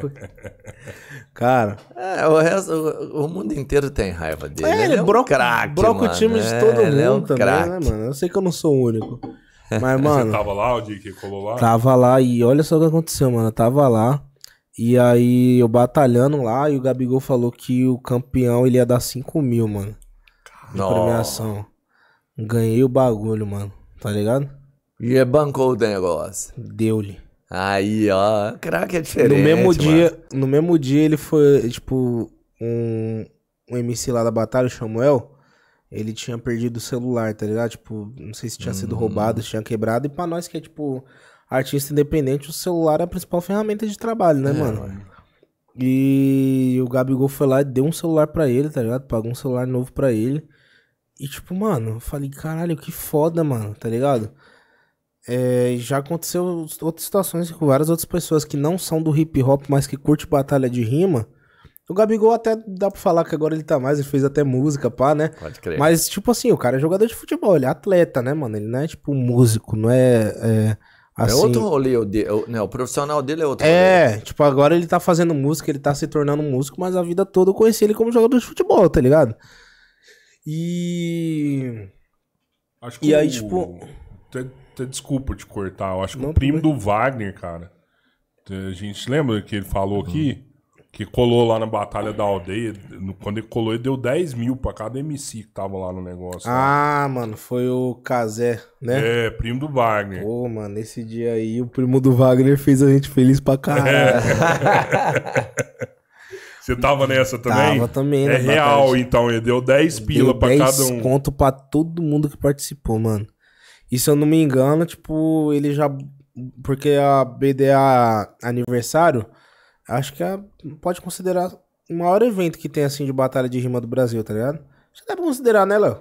cara. É, o, resto, o, mundo inteiro tem raiva dele. É, ele, ele broca, é um craque, broca o time de é, todo é, mundo é um também, crack. né, mano? Eu sei que eu não sou o único. Mas, mano. Você tava lá o dia que colou lá? Tava lá e olha só o que aconteceu, mano. Eu tava lá. E aí eu batalhando lá e o Gabigol falou que o campeão ele ia dar 5 mil, mano. Na premiação. Ganhei o bagulho, mano. Tá ligado? E é bancou o negócio. Deu-lhe. Aí, ó. Craque é diferente. No mesmo dia, no mesmo dia ele foi, tipo, um, um MC lá da batalha, o Samuel. Ele tinha perdido o celular, tá ligado? Tipo, não sei se tinha hum. sido roubado, se tinha quebrado. E pra nós que é, tipo, artista independente, o celular é a principal ferramenta de trabalho, né, é, mano? E o Gabigol foi lá e deu um celular para ele, tá ligado? Pagou um celular novo para ele. E tipo, mano, eu falei, caralho, que foda, mano, tá ligado? É, já aconteceu outras situações com várias outras pessoas que não são do hip hop, mas que curte batalha de rima. O Gabigol até dá pra falar que agora ele tá mais, ele fez até música, pá, né? Pode crer. Mas, tipo assim, o cara é jogador de futebol, ele é atleta, né, mano? Ele não é, tipo, músico, não é, é é assim, é outro rolê, o, de, o, né, o profissional dele é outro É, rolê. tipo, agora ele tá fazendo música, ele tá se tornando músico, mas a vida toda eu conheci ele como jogador de futebol, tá ligado? E. Acho que e o... aí, tipo. Até, desculpa te cortar, eu acho que não, o primo do Wagner, cara. A gente lembra que ele falou uhum. aqui? que colou lá na Batalha da Aldeia. quando ele colou, ele deu 10 mil pra cada MC que tava lá no negócio. Né? Ah, né? mano, foi o Kazé, né? É, primo do Wagner. Pô, mano, esse dia aí o primo do Wagner fez a gente feliz pra caralho. É. Você tava nessa também? Tava também, né, É real, batalha. então. Ele deu 10 pila deu pra 10 cada um. conto pra todo mundo que participou, mano. E se eu não me engano, tipo, ele já. Porque a BDA aniversário acho que é, pode considerar o maior evento que tem, assim, de batalha de rima do Brasil, tá ligado? Acho que dá pra considerar, né, Léo?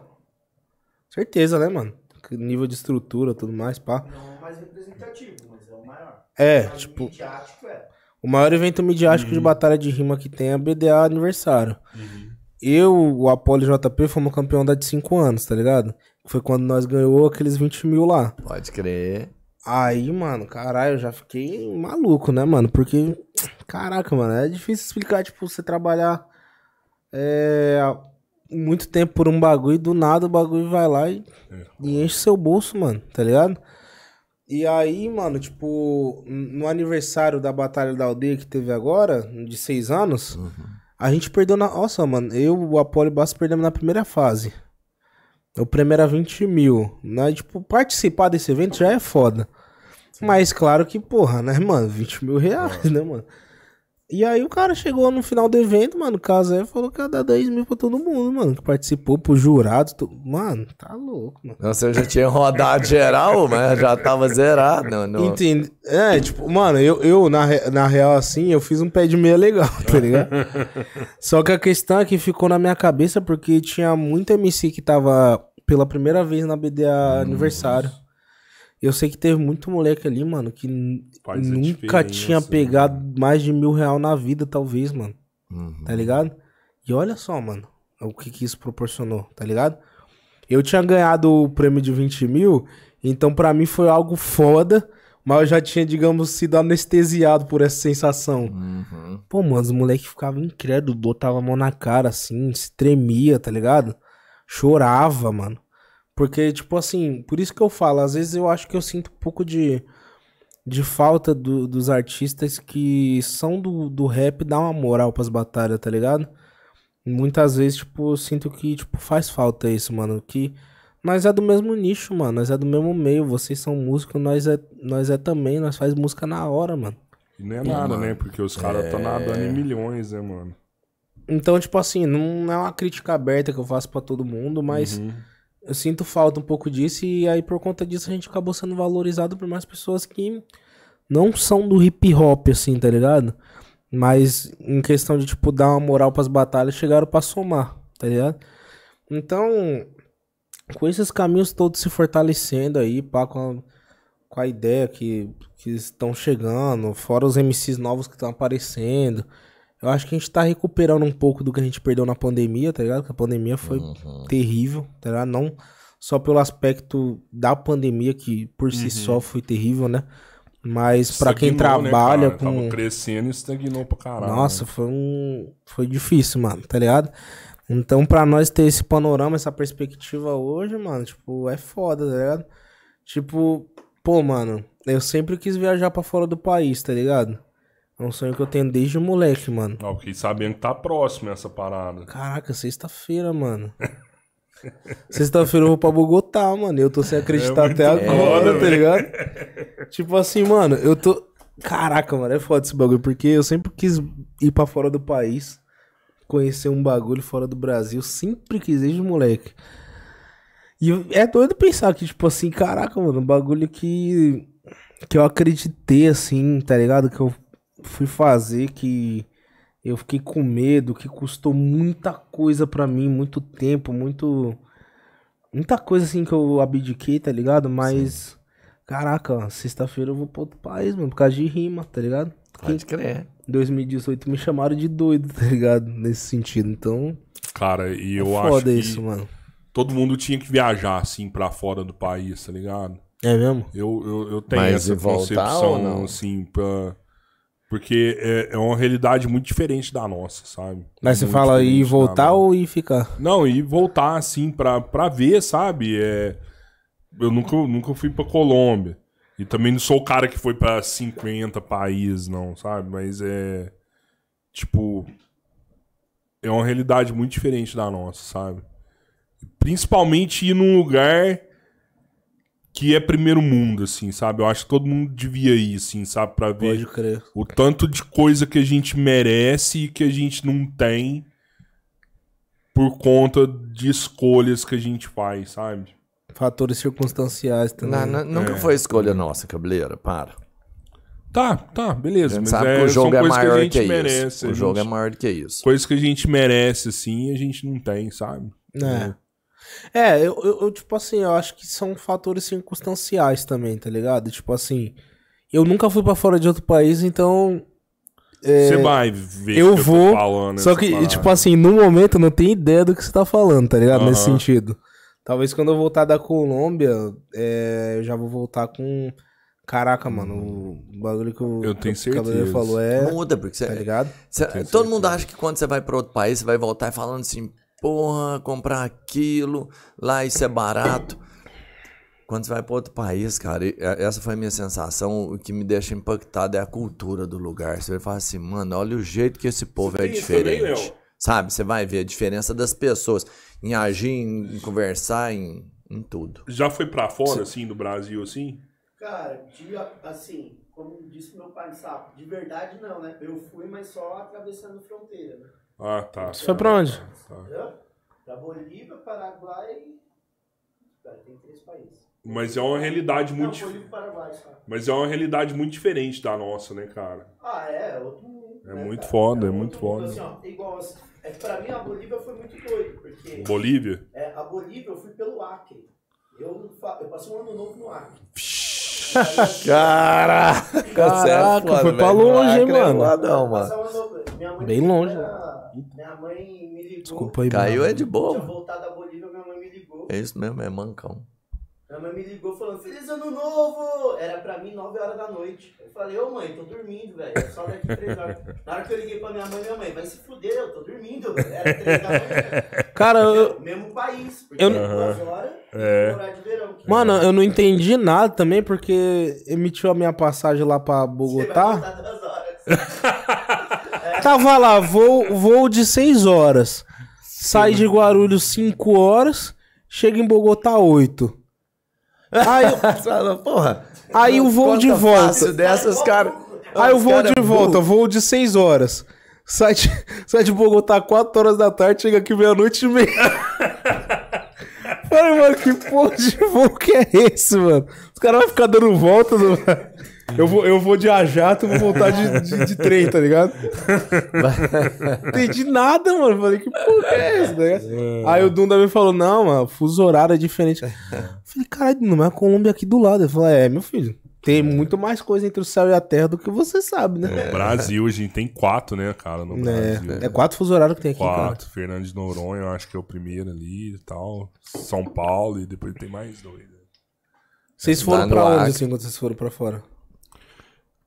Certeza, né, mano? Nível de estrutura, tudo mais, pá. Não é o mais representativo, mas é o maior. É, o tipo... Midiático é. O maior evento midiático uhum. de batalha de rima que tem é a BDA Aniversário. Uhum. Eu, o Apolo JP, fomos campeão da de 5 anos, tá ligado? Foi quando nós ganhou aqueles 20 mil lá. Pode crer. Aí, mano, caralho, eu já fiquei maluco, né, mano? Porque Caraca, mano, é difícil explicar, tipo, você trabalhar é, muito tempo por um bagulho e do nada o bagulho vai lá e, é. e enche seu bolso, mano, tá ligado? E aí, mano, tipo, no aniversário da Batalha da Aldeia que teve agora, de seis anos, uhum. a gente perdeu na. Nossa, mano, eu, o Apolo e o Basso perdemos na primeira fase. O primeiro é era 20 mil. Né? Tipo, participar desse evento já é foda. Mas claro que, porra, né, mano? 20 mil reais, é. né, mano? E aí o cara chegou no final do evento, mano, o aí falou que ia dar 10 mil pra todo mundo, mano, que participou, pro jurado, tu... mano, tá louco, mano. Não, se eu já tinha rodado geral, mas já tava zerado. Não, não. Entendi. É, tipo, mano, eu, eu na, na real, assim, eu fiz um pé de meia legal, tá ligado? Só que a questão é que ficou na minha cabeça porque tinha muita MC que tava pela primeira vez na BDA aniversário. Eu sei que teve muito moleque ali, mano, que Faz nunca tinha assim, né? pegado mais de mil real na vida, talvez, mano. Uhum. Tá ligado? E olha só, mano, o que, que isso proporcionou, tá ligado? Eu tinha ganhado o prêmio de 20 mil, então para mim foi algo foda, mas eu já tinha, digamos, sido anestesiado por essa sensação. Uhum. Pô, mano, os moleques ficavam incrédulos, botava a mão na cara, assim, se tremia, tá ligado? Chorava, mano. Porque, tipo assim, por isso que eu falo, às vezes eu acho que eu sinto um pouco de, de falta do, dos artistas que são do, do rap dá uma moral pras batalhas, tá ligado? Muitas vezes, tipo, eu sinto que, tipo, faz falta isso, mano. Que nós é do mesmo nicho, mano. Nós é do mesmo meio. Vocês são músicos, nós é, nós é também. Nós faz música na hora, mano. E não é nada, mano. né? Porque os caras estão é... nadando em é. milhões, né, mano? Então, tipo assim, não é uma crítica aberta que eu faço para todo mundo, mas uhum eu sinto falta um pouco disso e aí por conta disso a gente acabou sendo valorizado por mais pessoas que não são do hip hop assim, tá ligado? Mas em questão de tipo dar uma moral para as batalhas, chegaram para somar, tá ligado? Então, com esses caminhos todos se fortalecendo aí, pá, com a, com a ideia que, que estão chegando, fora os MCs novos que estão aparecendo, eu acho que a gente tá recuperando um pouco do que a gente perdeu na pandemia, tá ligado? Que a pandemia foi uhum. terrível, tá ligado? Não só pelo aspecto da pandemia, que por si uhum. só foi terrível, né? Mas para quem né, trabalha né, com. Tava crescendo e estagnou pra caralho. Né? Nossa, né? foi um. Foi difícil, mano, tá ligado? Então, para nós ter esse panorama, essa perspectiva hoje, mano, tipo, é foda, tá ligado? Tipo, pô, mano, eu sempre quis viajar para fora do país, tá ligado? É um sonho que eu tenho desde o moleque, mano. Ó, fiquei sabendo que tá próximo essa parada. Caraca, sexta-feira, mano. Sexta-feira eu vou pra Bogotá, mano. Eu tô sem acreditar é até agora, é, tá ligado? tipo assim, mano, eu tô. Caraca, mano, é foda esse bagulho, porque eu sempre quis ir pra fora do país, conhecer um bagulho fora do Brasil, sempre quis desde moleque. E é doido pensar que, tipo assim, caraca, mano, um bagulho que. que eu acreditei, assim, tá ligado? Que eu fui fazer que eu fiquei com medo, que custou muita coisa para mim, muito tempo, muito muita coisa assim que eu abdiquei, tá ligado? Mas Sim. caraca, sexta-feira eu vou para outro país, mano, por causa de rima, tá ligado? Pode Quem... crer. 2018 me chamaram de doido, tá ligado? Nesse sentido. Então, cara, e é eu é foda acho isso, mano. Todo mundo tinha que viajar assim para fora do país, tá ligado? É mesmo? Eu, eu, eu tenho Mas essa concepção, assim, pra... Porque é, é, uma realidade muito diferente da nossa, sabe? Mas muito você fala ir voltar ou ir ficar? Não, ir voltar, assim, pra, pra ver, sabe? É, eu nunca, nunca fui pra Colômbia. E também não sou o cara que foi pra 50 países, não, sabe? Mas é. Tipo. É uma realidade muito diferente da nossa, sabe? Principalmente ir num lugar que é primeiro mundo, assim, sabe? Eu acho que todo mundo devia ir, assim, sabe? Pra ver Pode crer. o tanto de coisa que a gente merece e que a gente não tem por conta de escolhas que a gente faz, sabe? Fatores circunstanciais também. Não, não, nunca é. foi escolha nossa, cabeleira, para. Tá, tá, beleza. A gente sabe é, que o jogo é maior que, a gente que merece, isso. O gente, jogo é maior do que isso. Coisas que a gente merece, assim, a gente não tem, sabe? É. é. É, eu, eu, eu, tipo assim, eu acho que são fatores circunstanciais também, tá ligado? Tipo assim, eu nunca fui para fora de outro país, então. É, você vai ver eu que vou, eu falando Só que, parada. tipo assim, no momento eu não tenho ideia do que você tá falando, tá ligado? Uhum. Nesse sentido. Talvez quando eu voltar da Colômbia, é, eu já vou voltar com. Caraca, hum. mano, o bagulho que o, eu tenho que certeza. falou é. Muda, porque você. Tá ligado? Cê, todo certeza. mundo acha que quando você vai para outro país, você vai voltar falando assim, porra, comprar aquilo, lá isso é barato. Quando você vai para outro país, cara, é, essa foi a minha sensação. O que me deixa impactado é a cultura do lugar. Você vai falar assim, mano, olha o jeito que esse povo Sim, é diferente. Também, Sabe? Você vai ver a diferença das pessoas em agir, em, em conversar, em, em, tudo. Já foi para fora, assim, do Brasil, assim? Cara, de, assim, como disse meu pai, sabe? De verdade, não, né? Eu fui, mas só atravessando fronteira, né? Ah, tá. Você foi pra onde? Tá. Pra Bolívia, Paraguai. e. Tem três países. Mas é uma realidade muito. Não, Bolívia, Paraguai, só. Mas é uma realidade muito diferente da nossa, né, cara? Ah, é, é outro mundo. É né, muito cara? foda, é, é muito foda. Mundo, assim, ó, igual assim, é que pra mim a Bolívia foi muito doido, porque. Bolívia? É, a Bolívia eu fui pelo Acre. Eu, eu passei um ano novo no Acre. Cara, é Caraca, foi pra longe, hein, é mano. É voadão, mano. Novo, Bem longe. Era... Né? Minha mãe me ligou. Desculpa aí, Caiu mano. é de boa. Tinha voltado da Bolívia, minha mãe me ligou. É isso mesmo, é mancão. Minha mãe me ligou falando, feliz ano novo! Era pra mim 9 horas da noite. Eu falei, ô oh, mãe, tô dormindo, velho. É só daqui 3 horas. Na hora que eu liguei pra minha mãe, minha mãe, vai se fuder, eu tô dormindo. velho. Era 3 da manhã. Cara, eu... É mesmo país, porque eu... 2 é horas é. Mano, eu não entendi nada também, porque emitiu a minha passagem lá pra Bogotá. Você vai das horas. Tava lá, voo, voo de 6 horas. Sai de Guarulhos 5 horas, chega em Bogotá 8. Aí, porra. Aí o voo de volta. Dessas, cara. Aí o voo de volta, voo de 6 horas. Sai de, sai de Bogotá 4 horas da tarde, chega aqui meia-noite e meia. Falei, mano, que porra de voo que é esse, mano? Os caras vão ficar dando volta. Do... Eu vou, eu vou de a jato, vou voltar de, de, de trem, tá ligado? Entendi nada, mano. Falei, que porra é essa? Né? Aí o Dunda me falou, não, mano, fuso horário é diferente. Eu falei, caralho, não é a Colômbia é aqui do lado. Ele falou, é, meu filho, tem muito mais coisa entre o céu e a terra do que você sabe, né? No é, Brasil, a gente tem quatro, né, cara? No é, Brasil. É, é quatro fuso horário que tem aqui, quatro. Cara. Fernando de Noronha, eu acho que é o primeiro ali e tal. São Paulo e depois tem mais dois. Né? Vocês foram tá pra onde, assim, quando vocês foram pra fora?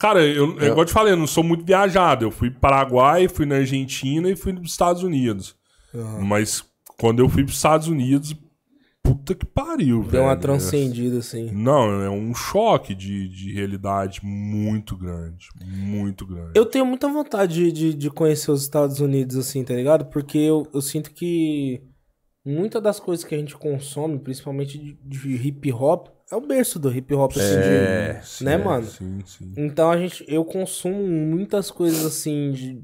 Cara, eu, é, é. igual eu te falei, eu não sou muito viajado. Eu fui para Paraguai, fui na Argentina e fui nos Estados Unidos. Uhum. Mas quando eu fui para os Estados Unidos, puta que pariu, Deu velho. Deu uma transcendida, assim. Não, é um choque de, de realidade muito grande. Muito grande. Eu tenho muita vontade de, de conhecer os Estados Unidos, assim, tá ligado? Porque eu, eu sinto que muitas das coisas que a gente consome, principalmente de, de hip hop, é o berço do hip hop assim, é, de, né, sim, né, é, mano? Sim, sim. Então a gente, eu consumo muitas coisas assim de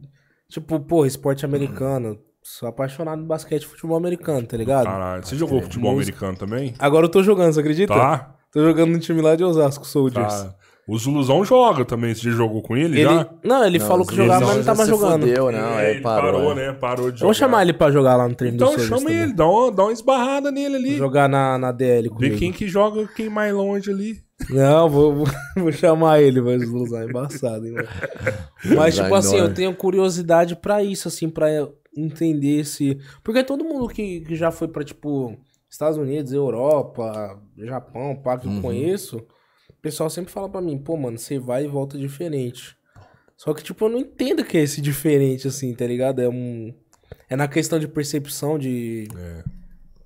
tipo, pô, esporte americano. Sou apaixonado em basquete e futebol americano, tá ligado? Caralho, você jogou é, futebol música. americano também? Agora eu tô jogando, você acredita? Tá. Tô jogando no time lá de Osasco, Soldiers. Tá. O Zuluzão joga também. Você já jogou com ele, ele... já? Não, ele não, falou que jogava, mas não tava jogando. Fudeu, não, é, ele parou, parou né? É. Parou de jogar. Vamos chamar ele pra jogar lá no treino então, do Então chama ele, dá uma, dá uma esbarrada nele ali. Jogar na, na DL comigo. Vê quem que joga quem mais longe ali. Não, vou, vou, vou chamar ele, mas o Zuluzão é embaçado, hein, mano? Mas, tipo assim, eu tenho curiosidade pra isso, assim, pra entender se... Porque todo mundo que, que já foi pra, tipo, Estados Unidos, Europa, Japão, pá, que uhum. eu conheço... O pessoal sempre fala para mim, pô, mano, você vai e volta diferente. Só que, tipo, eu não entendo o que é esse diferente, assim, tá ligado? É um. É na questão de percepção de. É.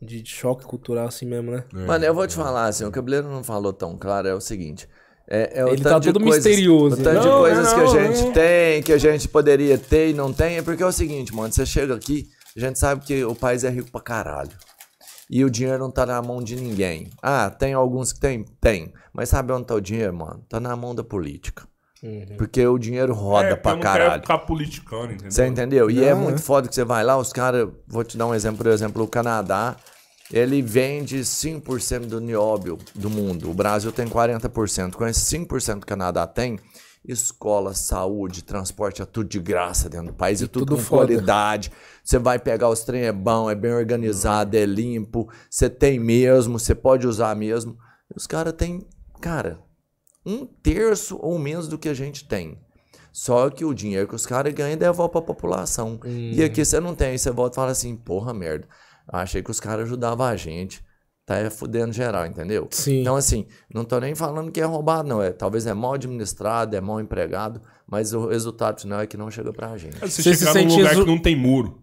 De choque cultural, assim mesmo, né? É, Mano, eu vou te é. falar, assim, o Cabeleiro não falou tão claro é o seguinte. É, é o Ele tanto tá todo misterioso. O tanto não, de coisas não, que a gente não. tem, que a gente poderia ter e não tem, é porque é o seguinte, mano, você chega aqui, a gente sabe que o país é rico pra caralho e o dinheiro não tá na mão de ninguém. Ah, tem alguns que tem? Tem. Mas sabe onde tá o dinheiro, mano? Tá na mão da política. Uhum. Porque o dinheiro roda é, pra não caralho. Quero ficar politicando, entendeu? Você entendeu? E é muito é. foda que você vai lá, os caras. Vou te dar um exemplo, por exemplo, o Canadá. Ele vende 5% do nióbio do mundo. O Brasil tem 40%. Com esses 5% que o Canadá tem, escola, saúde, transporte, é tudo de graça dentro do país, e é tudo, tudo com foda. qualidade. Você vai pegar os trem, é bom, é bem organizado, é limpo, você tem mesmo, você pode usar mesmo. Os caras têm, cara, um terço ou menos do que a gente tem. Só que o dinheiro que os caras ganham devolve para a população. E uhum. aqui você não tem, aí você volta e fala assim, porra, merda, achei que os caras ajudavam a gente tá é fudendo geral, entendeu? Sim. Então, assim, não tô nem falando que é roubado, não. É, talvez é mal administrado, é mal empregado, mas o resultado final é que não chega pra gente. Você, Você chegar se num lugar que não tem muro.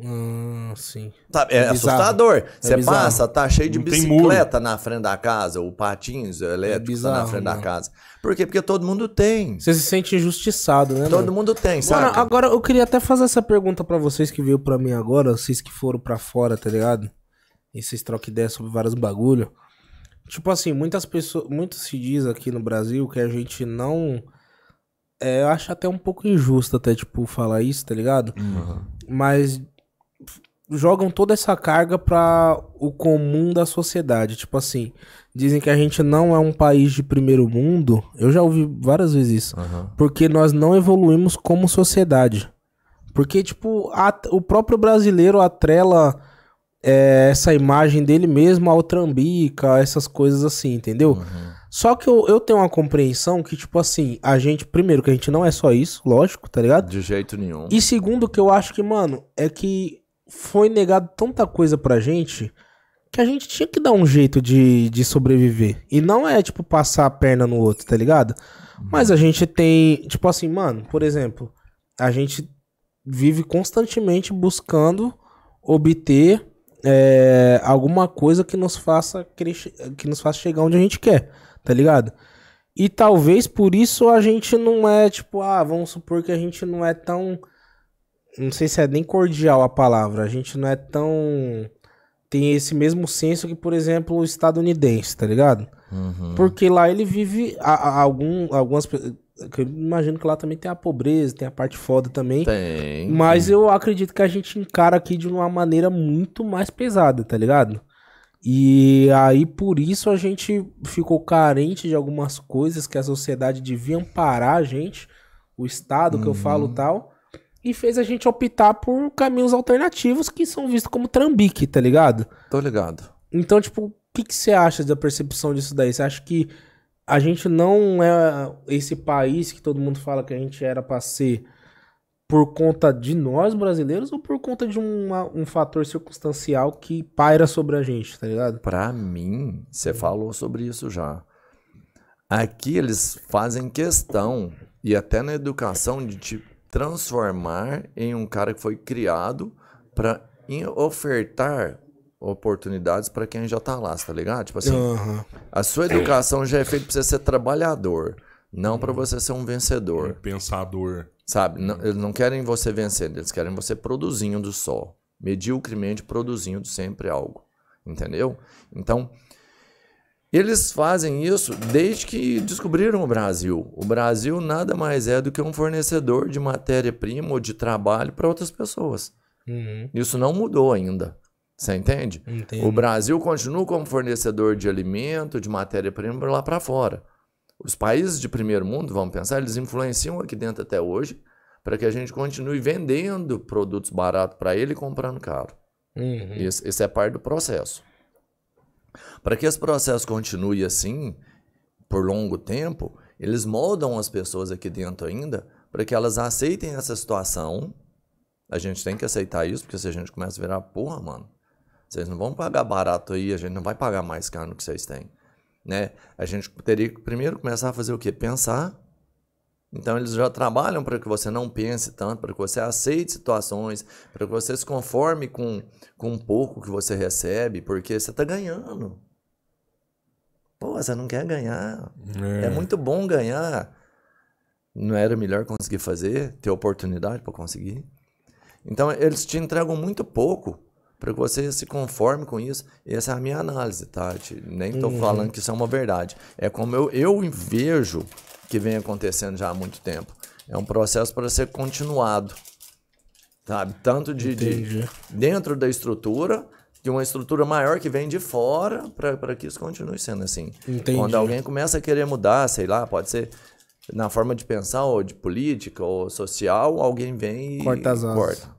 Hum, sim. Tá, é, é assustador. É Você passa, tá cheio de não bicicleta na frente da casa, o patins elétrico é tá na frente não. da né? casa. Por quê? Porque todo mundo tem. Você se sente injustiçado, né? Todo mundo tem, sabe? Agora, agora eu queria até fazer essa pergunta para vocês que veio para mim agora, vocês que foram para fora, tá ligado? E vocês trocam ideia sobre vários bagulho. Tipo assim, muitas pessoas. Muito se diz aqui no Brasil que a gente não. É, eu acho até um pouco injusto até, tipo, falar isso, tá ligado? Uhum. Mas jogam toda essa carga para o comum da sociedade. Tipo assim, dizem que a gente não é um país de primeiro mundo. Eu já ouvi várias vezes isso. Uhum. Porque nós não evoluímos como sociedade. Porque, tipo, a, o próprio brasileiro atrela é, essa imagem dele mesmo altrambica, essas coisas assim, entendeu? Uhum. Só que eu, eu tenho uma compreensão que, tipo assim, a gente, primeiro, que a gente não é só isso, lógico, tá ligado? De jeito nenhum. E segundo, que eu acho que, mano, é que foi negado tanta coisa pra gente que a gente tinha que dar um jeito de, de sobreviver. E não é, tipo, passar a perna no outro, tá ligado? Mas a uhum. gente tem, tipo assim, mano, por exemplo, a gente vive constantemente buscando obter é, alguma coisa que nos faça que nos faça chegar onde a gente quer, tá ligado? E talvez por isso a gente não é tipo, ah, vamos supor que a gente não é tão não sei se é nem cordial a palavra, a gente não é tão tem esse mesmo senso que, por exemplo, o estadunidense, tá ligado? Uhum. Porque lá ele vive a, a algum, algumas. Eu imagino que lá também tem a pobreza, tem a parte foda também. Tem. Mas eu acredito que a gente encara aqui de uma maneira muito mais pesada, tá ligado? E aí por isso a gente ficou carente de algumas coisas que a sociedade devia amparar a gente, o Estado que eu falo uhum. tal e fez a gente optar por caminhos alternativos que são vistos como trambique, tá ligado? Tô ligado. Então, tipo, o que, que você acha da percepção disso daí? Você acha que a gente não é esse país que todo mundo fala que a gente era pra ser por conta de nós brasileiros ou por conta de uma, um fator circunstancial que paira sobre a gente, tá ligado? Pra mim, você falou sobre isso já. Aqui eles fazem questão e até na educação de tipo transformar em um cara que foi criado para ofertar oportunidades para quem já tá lá, tá ligado? Tipo assim, uhum. a sua educação já é feita para você ser trabalhador, não para uhum. você ser um vencedor. Um é pensador. Sabe? Não, uhum. eles não querem você vencendo, eles querem você produzindo só. Medíocremente produzindo sempre algo. Entendeu? Então, eles fazem isso desde que descobriram o Brasil. O Brasil nada mais é do que um fornecedor de matéria-prima ou de trabalho para outras pessoas. Uhum. Isso não mudou ainda. Você entende? O Brasil continua como fornecedor de alimento, de matéria-prima lá para fora. Os países de primeiro mundo, vamos pensar, eles influenciam aqui dentro até hoje para que a gente continue vendendo produtos baratos para ele e comprando caro. Uhum. esse é parte do processo. Para que esse processo continue assim por longo tempo, eles moldam as pessoas aqui dentro ainda para que elas aceitem essa situação. A gente tem que aceitar isso, porque se a gente começa a virar, porra, mano, vocês não vão pagar barato aí, a gente não vai pagar mais caro do que vocês têm. Né? A gente teria que primeiro começar a fazer o quê? Pensar então eles já trabalham para que você não pense tanto, para que você aceite situações, para que você se conforme com, com um pouco que você recebe, porque você está ganhando. Pô, você não quer ganhar. É. é muito bom ganhar. Não era melhor conseguir fazer, ter oportunidade para conseguir? Então eles te entregam muito pouco para que você se conforme com isso. Essa é a minha análise, Tati. Tá? Nem estou uhum. falando que isso é uma verdade. É como eu, eu vejo que vem acontecendo já há muito tempo. É um processo para ser continuado, sabe? Tanto de, de dentro da estrutura, de uma estrutura maior que vem de fora, para que isso continue sendo assim. Entendi. Quando alguém começa a querer mudar, sei lá, pode ser na forma de pensar, ou de política, ou social, alguém vem corta as asas corta.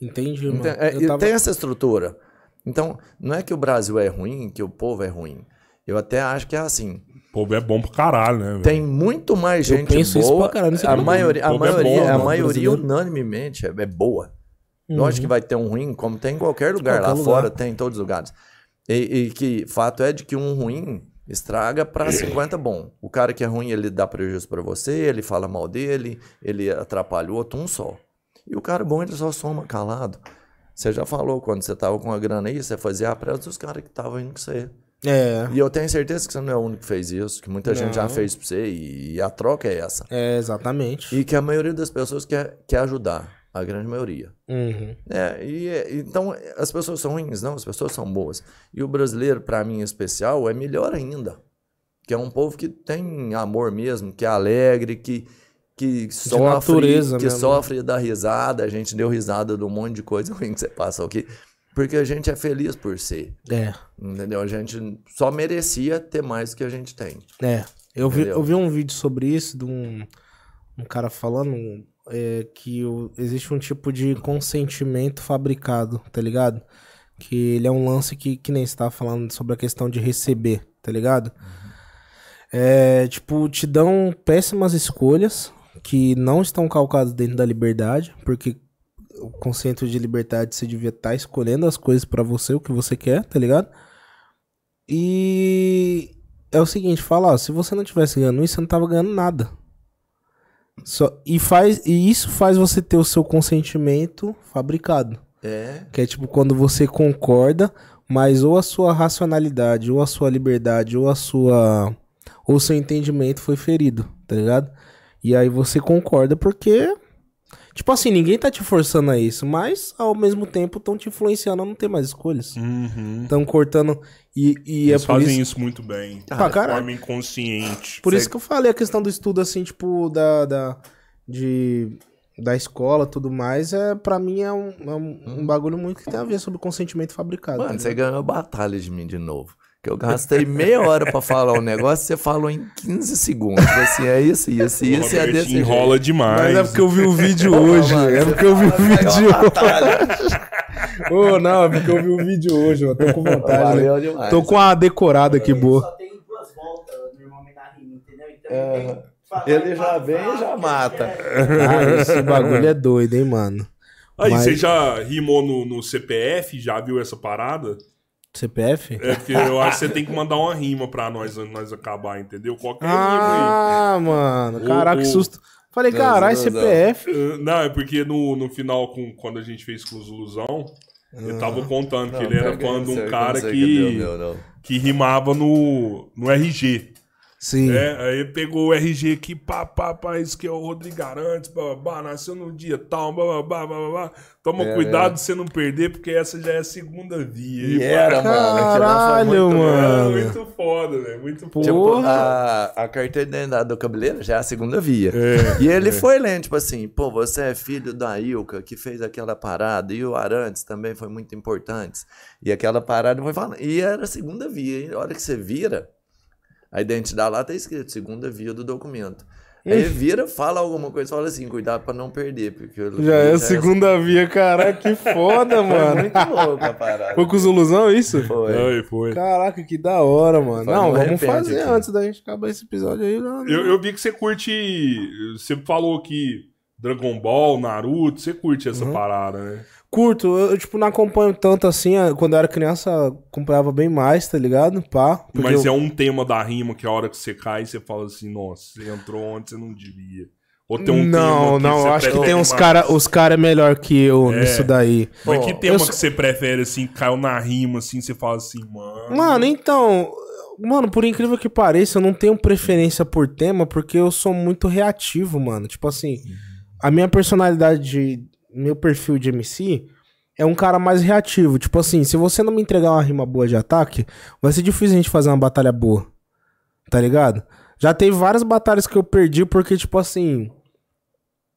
Entendi, mano. é, tava... Tem essa estrutura. Então, não é que o Brasil é ruim, que o povo é ruim. Eu até acho que é assim povo é bom pra caralho, né? Véio? Tem muito mais gente eu penso boa. Isso pra caralho, a, é maioria, a é maioria, é a maioria unanimemente é, é boa. Uhum. Lógico que vai ter um ruim, como tem em qualquer tipo, lugar qualquer lá lugar. fora, tem em todos os lugares. E, e, que fato é de que um ruim estraga para 50 bom. O cara que é ruim, ele dá prejuízo para você, ele fala mal dele, ele atrapalha o outro, um só. E o cara bom, ele só soma calado. Você já falou, quando você tava com a grana aí, você fazia a pressa dos caras que estavam indo com você. É. E eu tenho certeza que você não é o único que fez isso, que muita não. gente já fez pra você e a troca é essa. É, exatamente. E que a maioria das pessoas quer, quer ajudar. A grande maioria. Uhum. É, e, é, então, as pessoas são ruins? Não, as pessoas são boas. E o brasileiro, para mim, em especial, é melhor ainda. Que é um povo que tem amor mesmo, que é alegre, que, que sofre, natureza, que né? sofre da risada. A gente deu risada de um monte de coisa ruim que você passa aqui. Porque a gente é feliz por ser. É. Entendeu? A gente só merecia ter mais do que a gente tem. É. Eu vi, eu vi um vídeo sobre isso de um, um cara falando é, que o, existe um tipo de consentimento fabricado, tá ligado? Que ele é um lance que, que nem está falando sobre a questão de receber, tá ligado? Uhum. É, tipo, te dão péssimas escolhas que não estão calcadas dentro da liberdade, porque o conceito de liberdade você devia estar tá escolhendo as coisas para você, o que você quer, tá ligado? E é o seguinte, fala, ó, se você não tivesse ganhando isso, você não tava ganhando nada. Só, e, faz, e isso faz você ter o seu consentimento fabricado. É. Que é tipo quando você concorda, mas ou a sua racionalidade, ou a sua liberdade, ou a sua. ou seu entendimento foi ferido, tá ligado? E aí você concorda porque Tipo assim, ninguém tá te forçando a isso, mas ao mesmo tempo estão te influenciando a não ter mais escolhas. Estão uhum. cortando. E, e é Eles é fazem isso... isso... muito bem. Ah, de cara, forma inconsciente. Por Você... isso que eu falei a questão do estudo, assim, tipo, da. da de da escola tudo mais, é para mim é um, é um, um, uhum. bagulho muito que tem a ver sobre consentimento fabricado. Mano, tá você ganhou batalha de mim de novo que eu gastei meia hora para falar um negócio, você falou em 15 segundos. Assim, é isso, isso, isso, é desse enrola jeito. demais. Mas é porque eu vi o vídeo hoje. é porque eu vi o vídeo hoje. Ô, oh, não, é porque eu vi o vídeo hoje, eu tô com vontade. Valeu demais. Tô com a decorada aqui boa. Só tem duas voltas, rima, entendeu? Então, é, ele já vem e já mata. Ah, esse bagulho é doido, hein, mano. Aí, Mas... você já rimou no, no CPF? Já viu essa parada? CPF? É que eu acho que você tem que mandar uma rima pra nós nós acabar, entendeu? Qualquer ah, rima aí. Ah, mano. Caraca, que susto. Falei, caralho, CPF. É, não, é porque no, no final, com, quando a gente fez com os Ilusão, ah. eu tava contando que não, ele era quando um cara que, que, que, rimava no, no RG. Sim. Né? aí pegou o RG aqui, pá, pá, pá, isso que é o Rodrigo Arantes, babá, nasceu no dia tal, babá, babá. Toma é, cuidado é. de você não perder, porque essa já é a segunda via. E era, mano. Caralho, muito, mano. Muito foda, velho. Muito foda. Tipo, a, a carteira de do cabeleiro já é a segunda via. É, e ele é. foi lendo, tipo assim, pô, você é filho da Ilka, que fez aquela parada, e o Arantes também foi muito importante. E aquela parada foi falando. E era a segunda via, A hora que você vira a identidade lá tá escrito, segunda via do documento. Aí vira, fala alguma coisa, fala assim, cuidado pra não perder. Porque já é a é segunda assim. via, cara, que foda, mano. muito louco a parada. Foi com os ilusão é isso? Foi. foi. Caraca, que da hora, mano. Foi não, vamos fazer aqui. antes da gente acabar esse episódio aí. não. Eu, eu, vi que você curte, você falou que Dragon Ball, Naruto, você curte essa uhum. parada, né? Curto, eu, tipo, não acompanho tanto assim. É, quando eu era criança, comprava bem mais, tá ligado? Pá. Mas eu... é um tema da rima que a hora que você cai, você fala assim, nossa, você entrou onde você não devia. Ou tem um Não, não, eu acho que tem uns cara, os cara é melhor que eu é. nisso daí. Mas oh, que tema eu... que você prefere, assim, caiu na rima, assim, você fala assim, mano. Mano, então. Mano, por incrível que pareça, eu não tenho preferência por tema, porque eu sou muito reativo, mano. Tipo assim, uhum. a minha personalidade de meu perfil de MC é um cara mais reativo. Tipo assim, se você não me entregar uma rima boa de ataque, vai ser difícil a gente fazer uma batalha boa. Tá ligado? Já teve várias batalhas que eu perdi porque, tipo assim,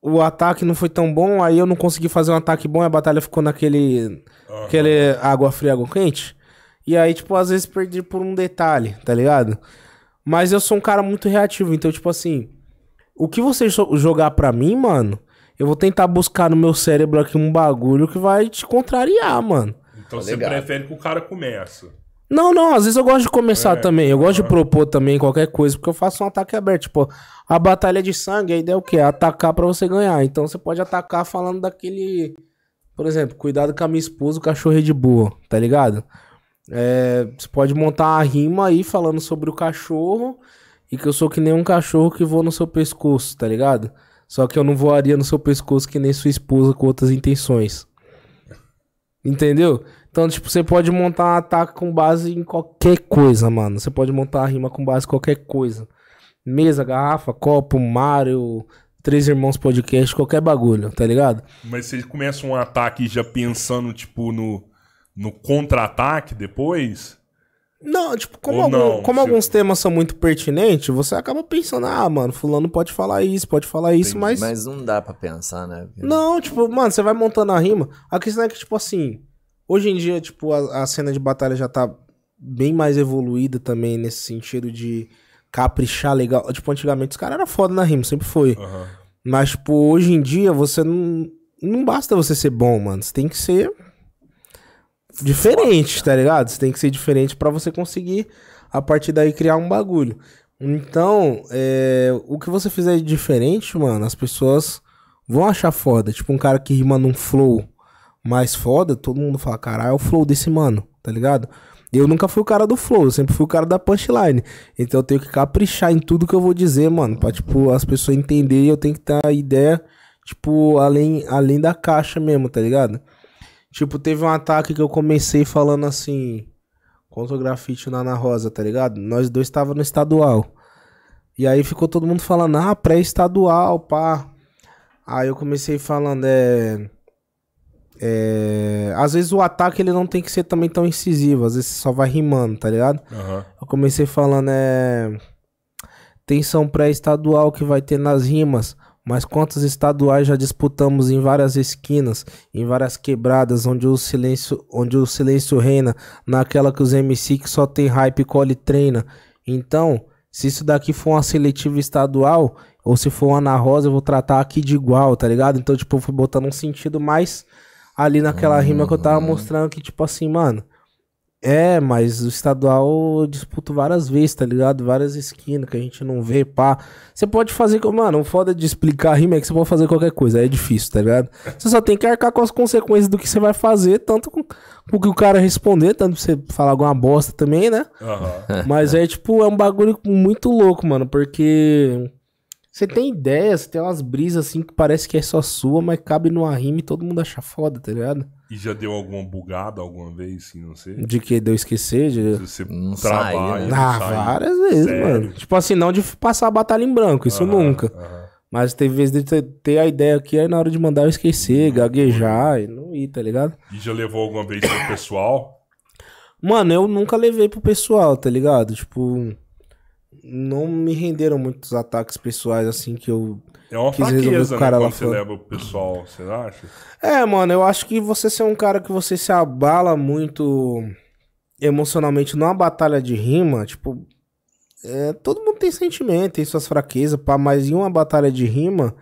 o ataque não foi tão bom, aí eu não consegui fazer um ataque bom e a batalha ficou naquele. Uhum. Aquele água fria, água quente. E aí, tipo, às vezes perdi por um detalhe, tá ligado? Mas eu sou um cara muito reativo, então, tipo assim. O que você jogar pra mim, mano, eu vou tentar buscar no meu cérebro aqui um bagulho que vai te contrariar, mano. Então tá você ligado? prefere que o cara comece. Não, não, às vezes eu gosto de começar é, também. Eu gosto é. de propor também qualquer coisa, porque eu faço um ataque aberto. Tipo, a batalha de sangue, a ideia é o quê? É atacar para você ganhar. Então você pode atacar falando daquele. Por exemplo, cuidado com a minha esposa, o cachorro é de boa, tá ligado? É, você pode montar uma rima aí falando sobre o cachorro e que eu sou que nem um cachorro que voa no seu pescoço, tá ligado? Só que eu não voaria no seu pescoço que nem sua esposa com outras intenções. Entendeu? Então, tipo, você pode montar um ataque com base em qualquer coisa, mano. Você pode montar a rima com base em qualquer coisa. Mesa, garrafa, copo, Mario, Três Irmãos Podcast, qualquer bagulho, tá ligado? Mas você começa um ataque já pensando, tipo, no, no contra-ataque depois? Não, tipo, como, algum, como tipo... alguns temas são muito pertinentes, você acaba pensando, ah, mano, fulano pode falar isso, pode falar isso, Entendi. mas. Mas não dá pra pensar, né? Não, tipo, mano, você vai montando a rima. A questão é que, tipo assim, hoje em dia, tipo, a, a cena de batalha já tá bem mais evoluída também nesse sentido de caprichar legal. Tipo, antigamente os caras eram foda na rima, sempre foi. Uhum. Mas, tipo, hoje em dia você não. Não basta você ser bom, mano. Você tem que ser diferente, tá ligado? Você tem que ser diferente para você conseguir, a partir daí, criar um bagulho. Então, é, o que você fizer de diferente, mano, as pessoas vão achar foda. Tipo, um cara que rima num flow mais foda, todo mundo fala, caralho, é o flow desse mano, tá ligado? Eu nunca fui o cara do flow, eu sempre fui o cara da punchline. Então eu tenho que caprichar em tudo que eu vou dizer, mano, pra, tipo, as pessoas entenderem eu tenho que ter a ideia, tipo, além, além da caixa mesmo, tá ligado? Tipo, teve um ataque que eu comecei falando assim. Contra o grafite na Ana Rosa, tá ligado? Nós dois estava no estadual. E aí ficou todo mundo falando, ah, pré-estadual, pá. Aí eu comecei falando, é. É, às vezes o ataque ele não tem que ser também tão incisivo, às vezes só vai rimando, tá ligado? Uhum. Eu comecei falando, é. Tensão pré-estadual que vai ter nas rimas. Mas quantos estaduais já disputamos em várias esquinas, em várias quebradas, onde o silêncio, onde o silêncio reina, naquela que os MC que só tem hype colhe treina. Então, se isso daqui for uma seletiva estadual, ou se for uma na rosa, eu vou tratar aqui de igual, tá ligado? Então, tipo, eu fui botando um sentido mais ali naquela uhum. rima que eu tava ah. mostrando que, tipo assim, mano, é, mas o estadual eu disputo várias vezes, tá ligado? Várias esquinas que a gente não vê, pá. Você pode fazer. Mano, o foda de explicar rima é que você pode fazer qualquer coisa, é difícil, tá ligado? Você só tem que arcar com as consequências do que você vai fazer, tanto com o que o cara responder, tanto pra você falar alguma bosta também, né? Uhum. Mas é tipo, é um bagulho muito louco, mano, porque você tem ideias? tem umas brisas assim que parece que é só sua, mas cabe numa rima e todo mundo acha foda, tá ligado? E já deu alguma bugada alguma vez, assim, não sei? De que deu esquecer? De... Você não trabalha, né? Ah, várias vezes, Sério? mano. Tipo assim, não de passar a batalha em branco, isso aham, nunca. Aham. Mas teve vezes de ter, a ideia aqui, aí na hora de mandar eu esquecer, uhum, gaguejar uhum. e não ir, tá ligado? E já levou alguma vez pro pessoal? Mano, eu nunca levei pro pessoal, tá ligado? Tipo não me renderam muitos ataques pessoais assim que eu é uma quis fraqueza, o né, cara né, lá quando você leva o pessoal, você acha? É, mano, eu acho que você ser um cara que você se abala muito emocionalmente numa batalha de rima, tipo, é, todo mundo tem sentimento, tem suas fraquezas, pá, mas em uma batalha de rima,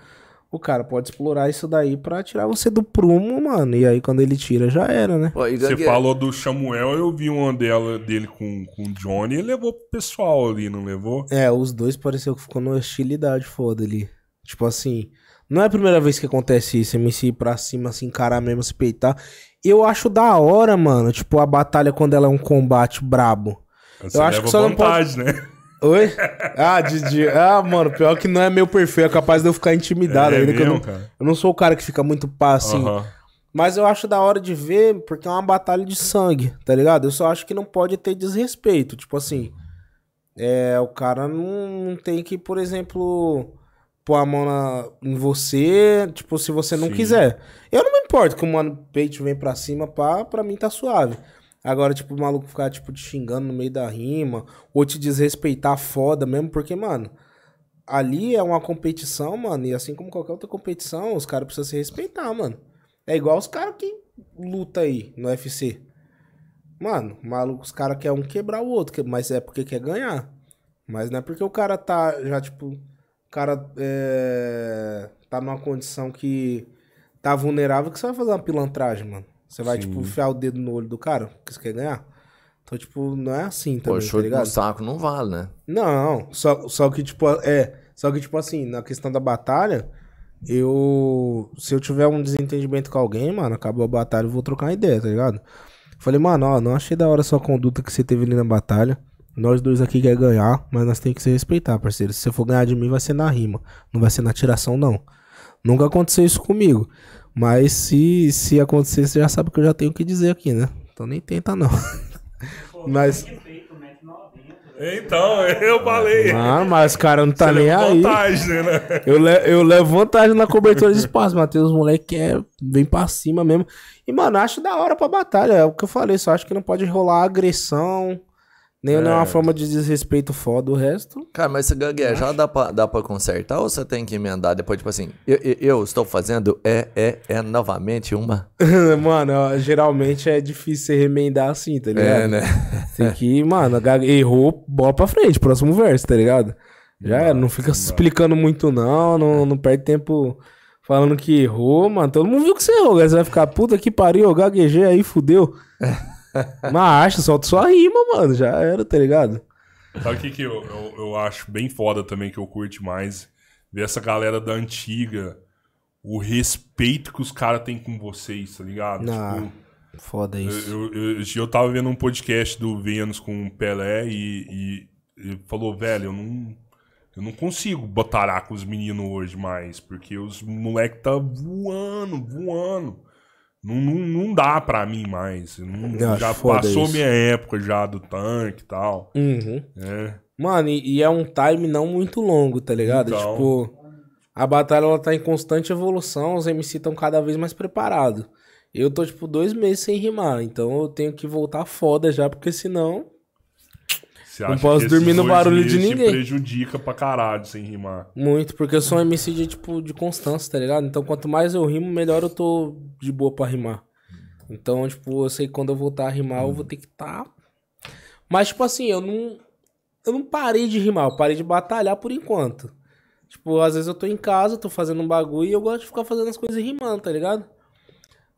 o cara pode explorar isso daí pra tirar você do prumo, mano. E aí quando ele tira, já era, né? Pô, você é... falou do Samuel, eu vi uma dela, dele com, com o Johnny e levou pro pessoal ali, não levou? É, os dois pareceu que ficou numa hostilidade foda ali. Tipo assim, não é a primeira vez que acontece isso. MC ir pra cima, se assim, encarar mesmo, se peitar. Eu acho da hora, mano. Tipo, a batalha quando ela é um combate brabo. Você eu acho que só vontade, não pode... né? Oi? Ah, Didi. Ah, mano, pior que não é meu perfil. É capaz de eu ficar intimidado é, ainda. Mesmo, eu, não, cara? eu não sou o cara que fica muito pá, assim. Mas eu acho da hora de ver, porque é uma batalha de sangue, tá ligado? Eu só acho que não pode ter desrespeito. Tipo assim, é, o cara não, tem que, por exemplo, pôr a mão na, em você, tipo, se você não Sim. quiser. Eu não me importo que o mano peito vem pra cima, pá, pra mim tá suave. Agora, tipo, o maluco ficar, tipo, te xingando no meio da rima, ou te desrespeitar foda mesmo, porque, mano, ali é uma competição, mano, e assim como qualquer outra competição, os caras precisam se respeitar, mano. É igual os caras que luta aí no UFC. Mano, maluco, os caras querem um quebrar o outro, mas é porque quer ganhar. Mas não é porque o cara tá já, tipo, o cara é, tá numa condição que tá vulnerável que você vai fazer uma pilantragem, mano. Você vai, tipo, Sim. tipo, enfiar o dedo no olho do cara porque você quer ganhar. Então, tipo, não é assim também, Pô, tá ligado? saco não vale, né? Não, não. Só, só que, tipo, é... Só que, tipo assim, na questão da batalha, eu... Se eu tiver um desentendimento com alguém, mano, acabou a batalha, eu vou trocar uma ideia, tá ligado? Falei, mano, ó, não achei da hora a sua conduta que você teve ali na batalha. Nós dois aqui quer ganhar, mas nós tem que se respeitar, parceiro. Se você for ganhar de mim, vai ser na rima. Não vai ser na tiração, não. Nunca aconteceu isso comigo. Mas se, se acontecer, você já sabe que eu já tenho o que dizer aqui, né? Então nem tenta, não. Pô, mas. Tá então, eu falei. Ah, mas cara não tá você nem aí. Vantagem, né? eu, le eu levo vantagem na cobertura de espaço, Matheus. moleque é bem pra cima mesmo. E, mano, acho da hora pra batalha. É o que eu falei, só acho que não pode rolar agressão nem é. é uma forma de desrespeito foda, o resto. Cara, mas esse gaguejar dá pra, dá pra consertar ou você tem que emendar depois, tipo assim, eu, eu, eu estou fazendo é, é, é novamente uma? mano, geralmente é difícil você remendar assim, tá é, ligado? É, né? tem que, mano, errou, bola pra frente, próximo verso, tá ligado? Já era, não fica se explicando muito não, não, não perde tempo falando que errou, mano. Todo mundo viu que você errou, Você vai ficar puta que pariu, eu gaguejei aí, fudeu. É. Macho, solta sua rima, mano. Já era, tá ligado? Sabe o que, que eu, eu, eu, acho bem foda também, que eu curto mais? Ver essa galera da antiga, o respeito que os caras têm com vocês, tá ligado? Não, tipo, foda isso. Eu, eu, eu, tava vendo um podcast do Vênus com o Pelé e, e, e falou, velho, eu não, eu não consigo botar com os meninos hoje mais, porque os moleque tá voando, voando. Não, não, não dá pra mim mais. Não, ah, já passou isso. minha época já do tanque e tal. Uhum. É. Mano, e, e, é um time não muito longo, tá ligado? Então... Tipo, a batalha ela tá em constante evolução, os MC estão cada vez mais preparados. Eu tô, tipo, dois meses sem rimar, então eu tenho que voltar foda já, porque senão você não posso dormir no barulho de ninguém. Isso prejudica pra caralho sem rimar. Muito, porque eu sou um MC de, tipo, de constância, tá ligado? Então quanto mais eu rimo, melhor eu tô de boa pra rimar. Então, tipo, eu sei que quando eu voltar a rimar, eu vou ter que tá. Mas, tipo assim, eu não. Eu não parei de rimar, eu parei de batalhar por enquanto. Tipo, às vezes eu tô em casa, tô fazendo um bagulho e eu gosto de ficar fazendo as coisas rimando, tá ligado?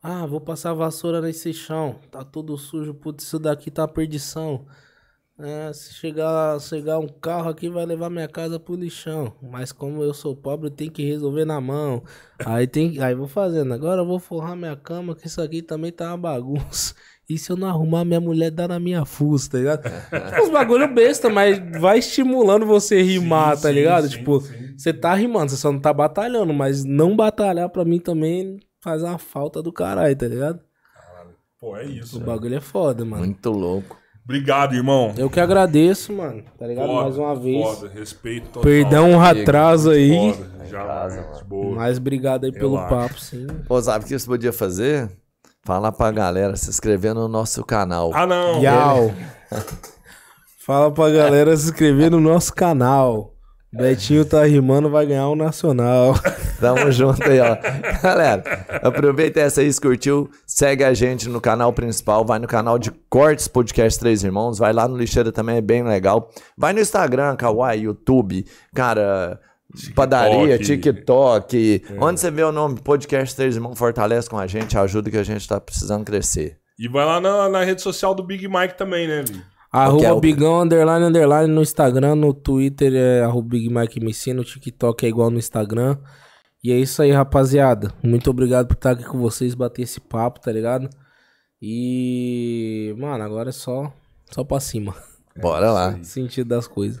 Ah, vou passar a vassoura nesse chão. Tá todo sujo, putz, isso daqui tá perdição. É, se chegar, chegar um carro aqui, vai levar minha casa pro lixão. Mas como eu sou pobre, tem que resolver na mão. Aí tem, aí vou fazendo. Agora eu vou forrar minha cama, que isso aqui também tá uma bagunça. E se eu não arrumar, minha mulher dá na minha fusta, tá ligado? Os bagulho besta, mas vai estimulando você rimar, sim, tá ligado? Sim, tipo, você tá rimando, você só não tá batalhando, mas não batalhar pra mim também faz uma falta do caralho, tá ligado? Caralho. Pô, é isso. O bagulho é foda, mano. Muito louco. Obrigado, irmão. Eu que agradeço, mano. Tá ligado? Foda, Mais uma vez. Foda, respeito total. Perdão o atraso aí. Foda, já, casa, Mas obrigado aí pelo papo, sim. Pô, sabe o que você podia fazer? Falar pra galera se inscrever no nosso canal. Ah, não. Yau. Fala pra galera se inscrever no nosso canal. Betinho tá rimando, vai ganhar o um Nacional. Tamo junto aí, ó. Galera, aproveita essa aí, se curtiu, segue a gente no canal principal, vai no canal de Cortes Podcast Três Irmãos, vai lá no Lixeira também, é bem legal. Vai no Instagram, Kawaii, YouTube, cara, TikTok. padaria, TikTok, é. onde você vê o nome, Podcast Três Irmãos, fortalece com a gente, ajuda que a gente tá precisando crescer. E vai lá na, na rede social do Big Mike também, né, Vim? É arroba Bigão underline underline no Instagram, no Twitter é arroba Big Mike MC, no TikTok é igual no Instagram. E é isso aí, rapaziada. Muito obrigado por estar aqui com vocês, bater esse papo, tá ligado? E, mano, agora é só, só pra cima. Bora é, lá. Sentido das coisas.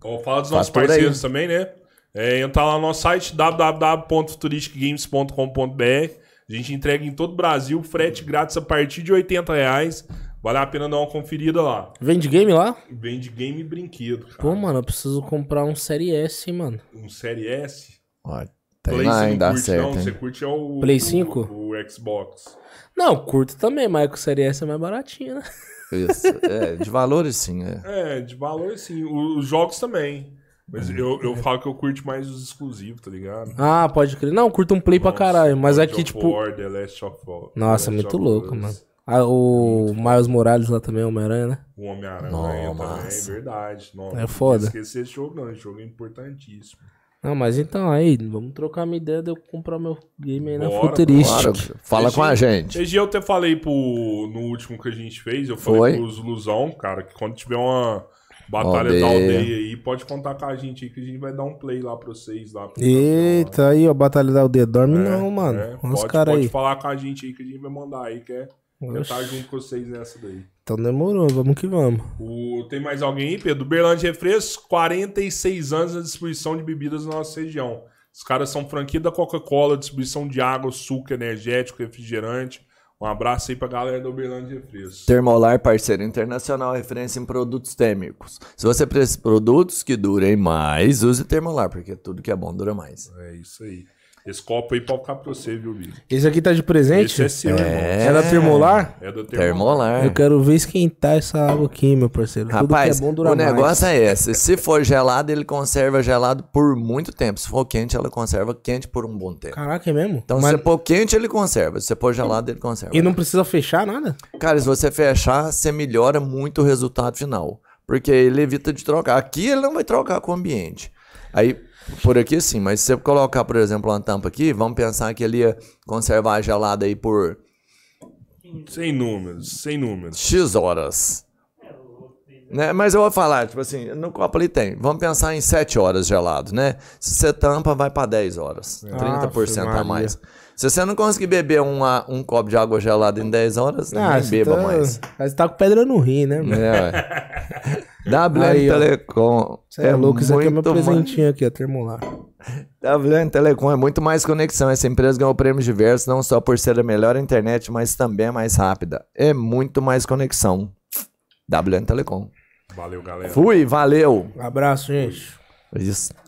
Vou falar dos nossos Fatura parceiros aí. também, né? É, entrar lá no nosso site www.futuristicgames.com.br. A gente entrega em todo o Brasil, frete grátis a partir de 80 reais. Vale a pena dar uma conferida lá. Vende game lá? Vende game e brinquedo, cara. Pô, mano, eu preciso comprar um Série S, mano. Um Série S? Ó, tá Play lá, ainda curte, certo, não. Hein? Você curte é o... Play 5? O, o, Xbox. Não, curto também, mas é o Série S é mais baratinho, né? Isso. É, de valores sim, é. É, de valores sim. Os jogos também. Mas eu, eu falo que eu curto mais os exclusivos, tá ligado? Ah, pode crer. Não, curto um play Nossa, pra caralho. Mas aqui, é tipo. War, The Last of Nossa, é Last muito of louco, mano. Ah, o Muito Miles Morales lá também, Homem-Aranha, né? O Homem-Aranha também, é verdade. Nossa, é foda. Esqueci esse jogo, não. Esse jogo é importantíssimo. Não, mas então aí, vamos trocar minha ideia de eu comprar meu game aí na Bora, Futuristic. Fala esse, com a gente. Esse dia eu até falei pro, no último que a gente fez, eu falei Foi? pros Luzão, cara, que quando tiver uma batalha aldeia. da aldeia aí, pode contar com a gente aí que a gente vai dar um play lá pra vocês. Lá, pra Eita, lá. aí, ó, batalha da aldeia, dorme é, não, mano. É, pode, os caras aí. Pode falar com a gente aí que a gente vai mandar aí, que é... Eu tava junto com vocês nessa daí. Então demorou, vamos que vamos. O... Tem mais alguém aí, Pedro? Berlândia Refresco, 46 anos na distribuição de bebidas na nossa região. Os caras são franquia da Coca-Cola, distribuição de água, suco, energético, refrigerante. Um abraço aí pra galera do Uberlândia Refresco. Termolar, parceiro internacional, referência em produtos térmicos. Se você precisa de produtos que durem mais, use Termolar, porque tudo que é bom dura mais. É isso aí. Esse copo aí pra ficar pra você, viu, Vivi? Esse aqui tá de presente? Esse é seu, é... É da Termolar? É da Termolar. Eu quero ver esquentar essa água aqui, meu parceiro. É Rapaz, é o negócio mais. é esse. Se for gelado, ele conserva gelado por muito tempo. Se for quente, ela conserva quente por um bom tempo. Caraca, é mesmo? Então, Mas... se for quente, ele conserva. Se for gelado, ele conserva. E não precisa fechar nada? Cara, se você fechar, você melhora muito o resultado final. Porque ele evita de trocar. Aqui ele não vai trocar com o ambiente. Aí por aqui sim, mas se você colocar, por exemplo, uma tampa aqui, vamos pensar que ele ia conservar gelada aí por. Sem números, sem números. X horas. Né? Mas eu vou falar, tipo assim, no copo ali tem. Vamos pensar em 7 horas gelado, né? Se você tampa, vai para 10 horas. É. 30% ah, a mais. Maria. Se você não conseguir beber uma, um copo de água gelada em 10 horas, ah, não beba tá, mais. Mas tá com pedra no rim, né? Mano? É, WM Aí, Telecom. Você é, é louco, isso aqui é meu presentinho mais... aqui, a termolar. WM Telecom é muito mais conexão. Essa empresa ganhou prêmios diversos, não só por ser a melhor internet, mas também é mais rápida. É muito mais conexão. WM Telecom. Valeu, galera. Fui, valeu. abraço, gente. Isso.